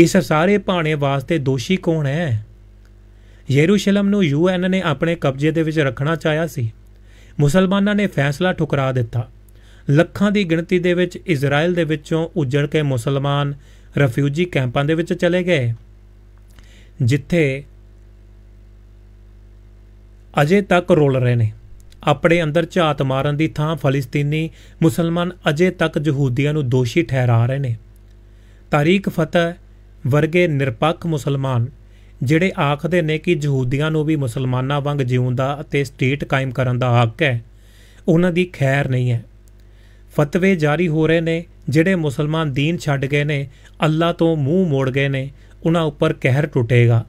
ਇਸ ਸਾਰੇ ਭਾਣੇ ਵਾਸਤੇ ਦੋਸ਼ੀ ਕੌਣ ਹੈ ਯਰੂਸ਼ਲਮ ਨੂੰ ਯੂਐਨ ਨੇ ਆਪਣੇ ਕਬਜ਼ੇ ਦੇ ਵਿੱਚ ਰੱਖਣਾ ਚਾਹਿਆ ਸੀ ਮੁਸਲਮਾਨਾਂ ਨੇ ਫੈਸਲਾ ਠੁਕਰਾ ਦਿੱਤਾ ਲੱਖਾਂ ਦੀ ਗਿਣਤੀ ਦੇ ਵਿੱਚ ਇਜ਼ਰਾਈਲ ਦੇ ਵਿੱਚੋਂ ਉੱਜੜ ਕੇ ਮੁਸਲਮਾਨ ਰਫਿਊਜੀ ਕੈਂਪਾਂ ਦੇ ਵਿੱਚ ਚਲੇ ਗਏ ਜਿੱਥੇ ਅਜੇ ਤੱਕ ਰੋਲ ਰਹੇ ਨੇ ਆਪਣੇ ਅੰਦਰ ਝਾਤ ਮਾਰਨ ਦੀ ਥਾਂ ਫਲਸਤੀਨੀ ਮੁਸਲਮਾਨ ਅਜੇ ਤੱਕ ਯਹੂਦੀਆਂ ਨੂੰ ਦੋਸ਼ੀ ਠਹਿਰਾ ਰਹੇ ਨੇ ਤਾਰੀਖ ਫਤਹ ਵਰਗੇ ਨਿਰਪੱਖ ਮੁਸਲਮਾਨ ਜਿਹੜੇ ਆਖਦੇ ਨੇ ਕਿ ਯਹੂਦੀਆਂ ਨੂੰ ਵੀ ਮੁਸਲਮਾਨਾਂ ਵਾਂਗ ਜਿਉਣ ਦਾ ਅਤੇ ਸਟੇਟ ਕਾਇਮ ਕਰਨ ਦਾ ਹੱਕ ਹੈ ਉਹਨਾਂ ਦੀ ਖੈਰ ਨਹੀਂ ਹੈ ਫਤਵੇ ਜਾਰੀ ਹੋ ਰਹੇ ਨੇ ਜਿਹੜੇ ਮੁਸਲਮਾਨ ਦੀਨ ਛੱਡ ਗਏ ਨੇ ਅੱਲਾ ਤੋਂ ਮੂੰਹ ਮੋੜ ਗਏ ਨੇ ਉਹਨਾਂ ਉੱਪਰ ਕਹਿਰ ਟੁੱਟੇਗਾ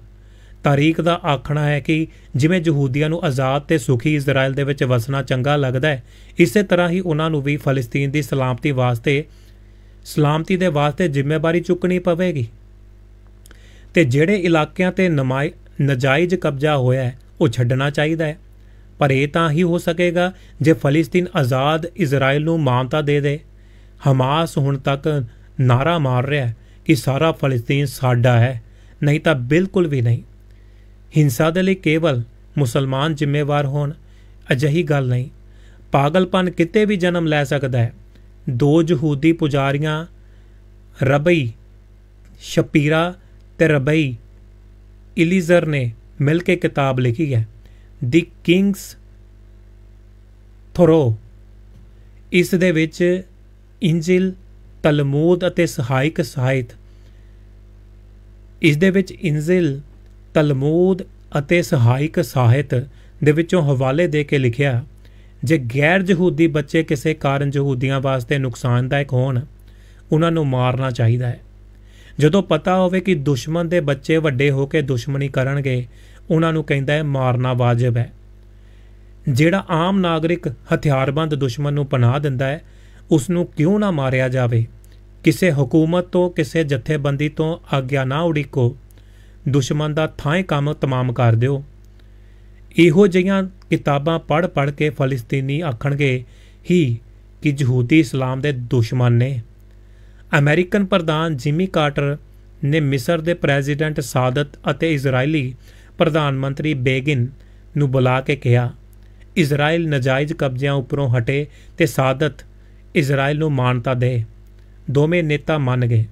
ਤਾਰੀਖ ਦਾ ਆਖਣਾ ਹੈ ਕਿ ਜਿਵੇਂ ਯਹੂਦੀਆਂ ਨੂੰ ਆਜ਼ਾਦ ਤੇ ਸੁਖੀ ਇਜ਼ਰਾਈਲ ਦੇ ਵਿੱਚ ਵਸਣਾ ਚੰਗਾ ਲੱਗਦਾ ਹੈ ਇਸੇ ਤਰ੍ਹਾਂ ਹੀ ਉਹਨਾਂ ਨੂੰ ਵੀ ਫਲਸਤੀਨ ਦੀ ਸਲਾਮਤੀ ਵਾਸਤੇ ਸਲਾਮਤੀ ਦੇ ਵਾਸਤੇ ਜ਼ਿੰਮੇਵਾਰੀ ਚੁੱਕਣੀ ਪਵੇਗੀ ਤੇ ਜਿਹੜੇ ਇਲਾਕਿਆਂ ਤੇ ਨਜਾਇਜ਼ ਕਬਜ਼ਾ ਹੋਇਆ ਹੈ ਉਹ ਛੱਡਣਾ ਚਾਹੀਦਾ ਹੈ ਪਰ ਇਹ ਤਾਂ ਹੀ ਹੋ ਸਕੇਗਾ ਜੇ ਫਲਸਤੀਨ ਆਜ਼ਾਦ ਇਜ਼ਰਾਈਲ ਨੂੰ ਮਾਨਤਾ ਦੇ ਦੇ ਹਮਾਸ ਹੁਣ ਤੱਕ ਨਾਰਾ ਮਾਰ ਰਿਹਾ ਹੈ ਕਿ ਸਾਰਾ ਫਲਸਤੀਨ ਸਾਡਾ ਹੈ ਨਹੀਂ ਤਾਂ ਬਿਲਕੁਲ ਵੀ ਨਹੀਂ ਹਿੰਸਾ ਦੇ ਲਈ ਕੇਵਲ ਮੁਸਲਮਾਨ ਜ਼ਿੰਮੇਵਾਰ ਹੋਣ ਅਜਿਹੀ ਗੱਲ ਨਹੀਂ ਪਾਗਲਪਨ ਕਿਤੇ ਵੀ ਜਨਮ ਲੈ ਸਕਦਾ ਹੈ ਦੋ ਯਹੂਦੀ ਪੁਜਾਰੀਆਂ ਰਬਈ ਸ਼ਪੀਰਾ ਤੇ ਰਬਈ ਇਲੀਜ਼ਰ ਨੇ ਮਿਲ ਕੇ ਕਿਤਾਬ ਲਿਖੀ ਹੈ ਦੀ ਕਿੰਗਸ ਥਰੋ ਇਸ ਦੇ ਵਿੱਚ ਇੰਜਿਲ ਤਲਮੂਦ ਅਤੇ ਸਹਾਇਕ ਸਾਹਿਤ ਇਸ ਦੇ ਵਿੱਚ ਇੰਜਿਲ ਤਲਮੂਦ ਅਤੇ ਸਹਾਇਕ ਸਾਹਿਤ ਦੇ ਵਿੱਚੋਂ ਹਵਾਲੇ ਦੇ ਕੇ ਲਿਖਿਆ ਜੇ ਗੈਰ ਯਹੂਦੀ ਬੱਚੇ ਕਿਸੇ ਕਾਰਨ ਯਹੂਦੀਆਂ ਵਾਸਤੇ ਨੁਕਸਾਨਦਾਇਕ ਹੋਣ ਉਹਨਾਂ ਨੂੰ ਮਾਰਨਾ ਚਾਹੀਦਾ ਹੈ ਜਦੋਂ ਪਤਾ ਹੋਵੇ ਕਿ ਦੁਸ਼ਮਣ ਦੇ ਬੱਚੇ ਵੱਡੇ ਹੋ ਕੇ ਦੁਸ਼ਮਣੀ ਕਰਨਗੇ ਉਹਨਾਂ ਨੂੰ ਕਹਿੰਦਾ ਹੈ ਮਾਰਨਾ ਵਾਜਬ ਹੈ ਜਿਹੜਾ ਆਮ ਨਾਗਰਿਕ ਹਥਿਆਰਬੰਦ ਦੁਸ਼ਮਣ ਨੂੰ ਪਨਾਹ ਦਿੰਦਾ ਹੈ ਉਸ ਨੂੰ ਕਿਉਂ ਨਾ ਮਾਰਿਆ ਜਾਵੇ ਕਿਸੇ ਹਕੂਮਤ ਤੋਂ ਕਿਸੇ ਜਥੇਬੰਦੀ ਤੋਂ ਆਗਿਆ ਨਾ ਉਡੀਕੋ ਦੁਸ਼ਮਣ ਦਾ ਥਾਂ ਕੰਮ ਤਮਾਮ ਕਰ ਦਿਓ ਇਹੋ ਜਿਹੀਆਂ ਕਿਤਾਬਾਂ ਪੜ੍ਹ ਪੜ੍ਹ ਕੇ ਫਲਸਤੀਨੀ ਆਖਣਗੇ ਹੀ ਕਿ ਯਹੂਦੀ ਇਸਲਾਮ ਦੇ ਦੁਸ਼ਮਣ ਨੇ ਅਮਰੀਕਨ ਪ੍ਰਧਾਨ ਜਿਮੀ ਕਾਰਟਰ ਨੇ ਮਿਸਰ ਦੇ ਪ੍ਰੈਜ਼ੀਡੈਂਟ ਸਾਦਤ ਅਤੇ ਇਜ਼ਰਾਈਲੀ ਪ੍ਰਧਾਨ ਮੰਤਰੀ ਬੇਗਿਨ ਨੂੰ ਬੁਲਾ ਕੇ ਕਿਹਾ ਇਜ਼ਰਾਈਲ ਨਜਾਇਜ਼ ਕਬਜ਼ਿਆਂ ਉੱਪਰੋਂ ਹਟੇ ਤੇ ਸਾਦਤ ਇਜ਼ਰਾਈਲ ਨੂੰ ਮਾਨਤਾ ਦੇ ਦੋਵੇਂ ਨੇਤਾ ਮੰਨ ਗਏ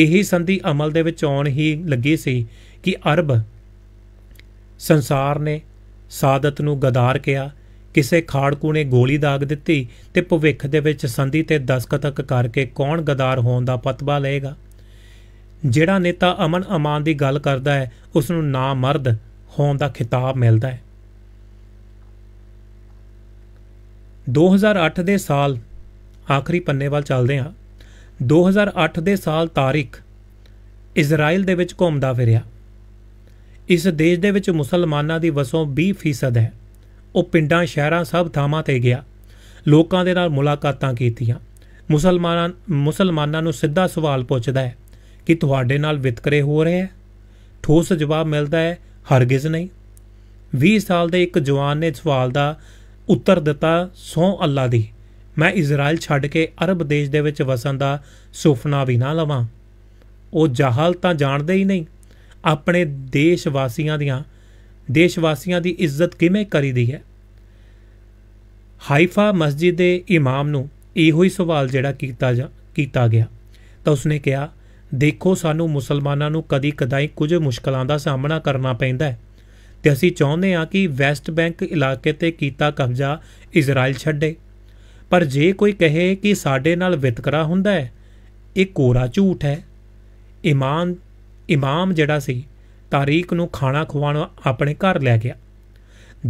ਇਹੀ ਸੰਧੀ ਅਮਲ ਦੇ ਵਿੱਚ ਆਉਣ ਹੀ ਲੱਗੀ ਸੀ ਕਿ ਅਰਬ ਸੰਸਾਰ ਨੇ ਸਾਦਤ ਨੂੰ ਗਦਾਰ ਕਿਹਾ ਕਿਸੇ ਖਾੜਕੂ ਨੇ ਗੋਲੀ ਦਾਗ ਦਿੱਤੀ ਤੇ ਭਵਿੱਖ ਦੇ ਵਿੱਚ ਸੰਧੀ ਤੇ ਦਸਖਤਕ ਕਰਕੇ ਕੌਣ ਗਦਾਰ ਹੋਣ ਦਾ ਪਤਵਾ ਲਏਗਾ ਜਿਹੜਾ ਨੇਤਾ ਅਮਨ ਅਮਾਨ ਦੀ ਗੱਲ ਕਰਦਾ ਹੈ ਉਸ ਨੂੰ ਨਾ ਮਰਦ ਹੋਣ ਦਾ ਖਿਤਾਬ ਮਿਲਦਾ ਹੈ 2008 ਦੇ ਸਾਲ ਆਖਰੀ ਪੰਨੇ ਵੱਲ ਚੱਲਦੇ ਹਾਂ 2008 ਦੇ ਸਾਲ ਤਾਰੀਖ ਇਜ਼ਰਾਈਲ ਦੇ ਵਿੱਚ ਘੁੰਮਦਾ ਫਿਰਿਆ ਇਸ ਦੇਸ਼ ਦੇ ਵਿੱਚ ਮੁਸਲਮਾਨਾਂ ਦੀ ਵਸੋਂ 20% ਹੈ ਉਹ ਪਿੰਡਾਂ ਸ਼ਹਿਰਾਂ ਸਭ ਥਾਵਾਂ ਤੇ ਗਿਆ ਲੋਕਾਂ ਦੇ ਨਾਲ ਮੁਲਾਕਾਤਾਂ ਕੀਤੀਆਂ ਮੁਸਲਮਾਨਾਂ ਮੁਸਲਮਾਨਾਂ ਨੂੰ ਸਿੱਧਾ ਸਵਾਲ ਪੁੱਛਦਾ ਹੈ ਕਿ ਤੁਹਾਡੇ ਨਾਲ ਵਿਤਕਰੇ ਹੋ ਰਹੇ ਹੈ ਠੋਸ ਜਵਾਬ ਮਿਲਦਾ ਹੈ ਹਰਗਿਜ਼ ਨਹੀਂ 20 ਸਾਲ ਦੇ ਇੱਕ ਜਵਾਨ ਨੇ ਸਵਾਲ ਦਾ ਉੱਤਰ ਦਿੱਤਾ ਸੋ ਅੱਲਾ ਦੀ ਮੈਂ ਇਜ਼ਰਾਈਲ ਛੱਡ ਕੇ ਅਰਬ ਦੇਸ਼ ਦੇ ਵਿੱਚ ਵਸਣ ਦਾ ਸੁਪਨਾ ਵੀ ਨਾ ਲਵਾਂ ਉਹ ਜਹਾਲ ਤਾਂ ਜਾਣਦੇ ਹੀ ਨਹੀਂ ਆਪਣੇ ਦੇਸ਼ ਵਾਸੀਆਂ ਦੀਆਂ ਦੇਸ਼ ਵਾਸੀਆਂ ਦੀ ਇੱਜ਼ਤ ਕਿਵੇਂ ਕਰੀਦੀ ਹੈ ਹਾਈਫਾ ਮਸਜਿਦ ਦੇ ਇਮਾਮ ਨੂੰ ਇਹੋ ਹੀ ਸਵਾਲ ਜਿਹੜਾ ਕੀਤਾ ਜਾ ਕੀਤਾ ਗਿਆ ਤਾਂ ਉਸਨੇ ਕਿਹਾ ਦੇਖੋ ਸਾਨੂੰ ਮੁਸਲਮਾਨਾਂ ਨੂੰ ਕਦੀ ਕਦਾਈ ਕੁਝ ਮੁਸ਼ਕਲਾਂ ਦਾ ਸਾਹਮਣਾ ਕਰਨਾ ਪੈਂਦਾ ਹੈ ਤੇ ਅਸੀਂ ਚਾਹੁੰਦੇ ਹਾਂ ਕਿ ਵੈਸਟ ਬੈਂਕ ਇਲਾਕੇ ਤੇ ਕੀਤਾ ਕਬਜ਼ਾ ਇਜ਼ਰਾਈਲ ਛੱਡੇ ਪਰ ਜੇ ਕੋਈ ਕਹੇ ਕਿ ਸਾਡੇ ਨਾਲ ਵਿਤਕਰਾ ਹੁੰਦਾ ਹੈ ਇਹ ਕੋਰਾ ਝੂਠ ਹੈ ਇਮਾਨ ਇਮਾਮ ਜਿਹੜਾ ਸੀ ਤਾਰੀਕ ਨੂੰ ਖਾਣਾ ਖਵਾਉਣ ਆਪਣੇ ਘਰ ਲੈ ਗਿਆ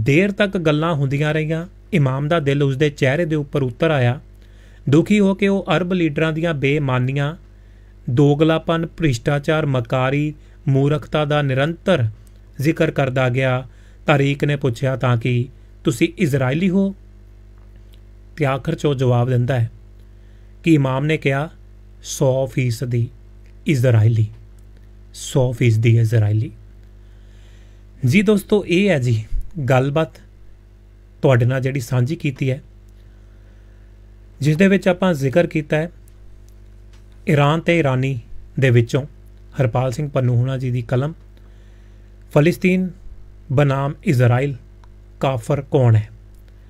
ਦੇਰ ਤੱਕ ਗੱਲਾਂ ਹੁੰਦੀਆਂ ਰਹੀਆਂ ਇਮਾਮ ਦਾ ਦਿਲ ਉਸਦੇ ਚਿਹਰੇ ਦੇ ਉੱਪਰ ਉਤਰ ਆਇਆ ਦੁਖੀ ਹੋ ਕੇ ਉਹ ਅਰਬ ਲੀਡਰਾਂ ਦੀਆਂ ਬੇਮਾਨੀਆਂ ਦੋਗਲਾਪਨ ਭ੍ਰਿਸ਼ਟਾਚਾਰ ਮਕਾਰੀ ਮੂਰਖਤਾ ਦਾ ਨਿਰੰਤਰ ਜ਼ਿਕਰ ਕਰਦਾ ਗਿਆ ਤਾਰੀਕ ਨੇ ਪੁੱਛਿਆ ਤਾਂ ਕਿ ਤੁਸੀਂ ਇਜ਼ਰਾਈਲੀ ਹੋ ਤੇ ਆਖਰ ਚ ਉਹ ਜਵਾਬ ਦਿੰਦਾ ਹੈ ਕਿ ਇਮਾਮ ਨੇ ਕਿਹਾ 100% ਇਜ਼ਰਾਈਲੀ 100 ਫੀਸਦੀ ਇਜ਼ਰਾਈਲੀ ਜੀ ਦੋਸਤੋ ਇਹ ਹੈ ਜੀ ਗੱਲਬਾਤ ਤੁਹਾਡੇ ਨਾਲ ਜਿਹੜੀ ਸਾਂਝੀ ਕੀਤੀ ਹੈ ਜਿਸ ਦੇ ਵਿੱਚ ਆਪਾਂ ਜ਼ਿਕਰ ਕੀਤਾ ਹੈ ਈਰਾਨ ਤੇ ਇਰਾਨੀ ਦੇ ਵਿੱਚੋਂ ਹਰਪਾਲ ਸਿੰਘ ਪੰਨੂ ਹੁਣਾ ਜੀ ਦੀ ਕਲਮ ਫਲਸਤੀਨ ਬਨਾਮ ਇਜ਼ਰਾਈਲ ਕਾਫਰ ਕੌਣ ਹੈ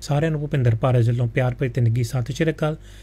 ਸਾਰਿਆਂ ਨੂੰ ਭੁਪਿੰਦਰ ਭਾਰਾ ਜੱਲੋਂ ਪਿਆਰ ਭਰੀ ਤੇ ਨਿੱਗੀ ਸਤਿ ਸ਼੍ਰੀ ਅਕਾਲ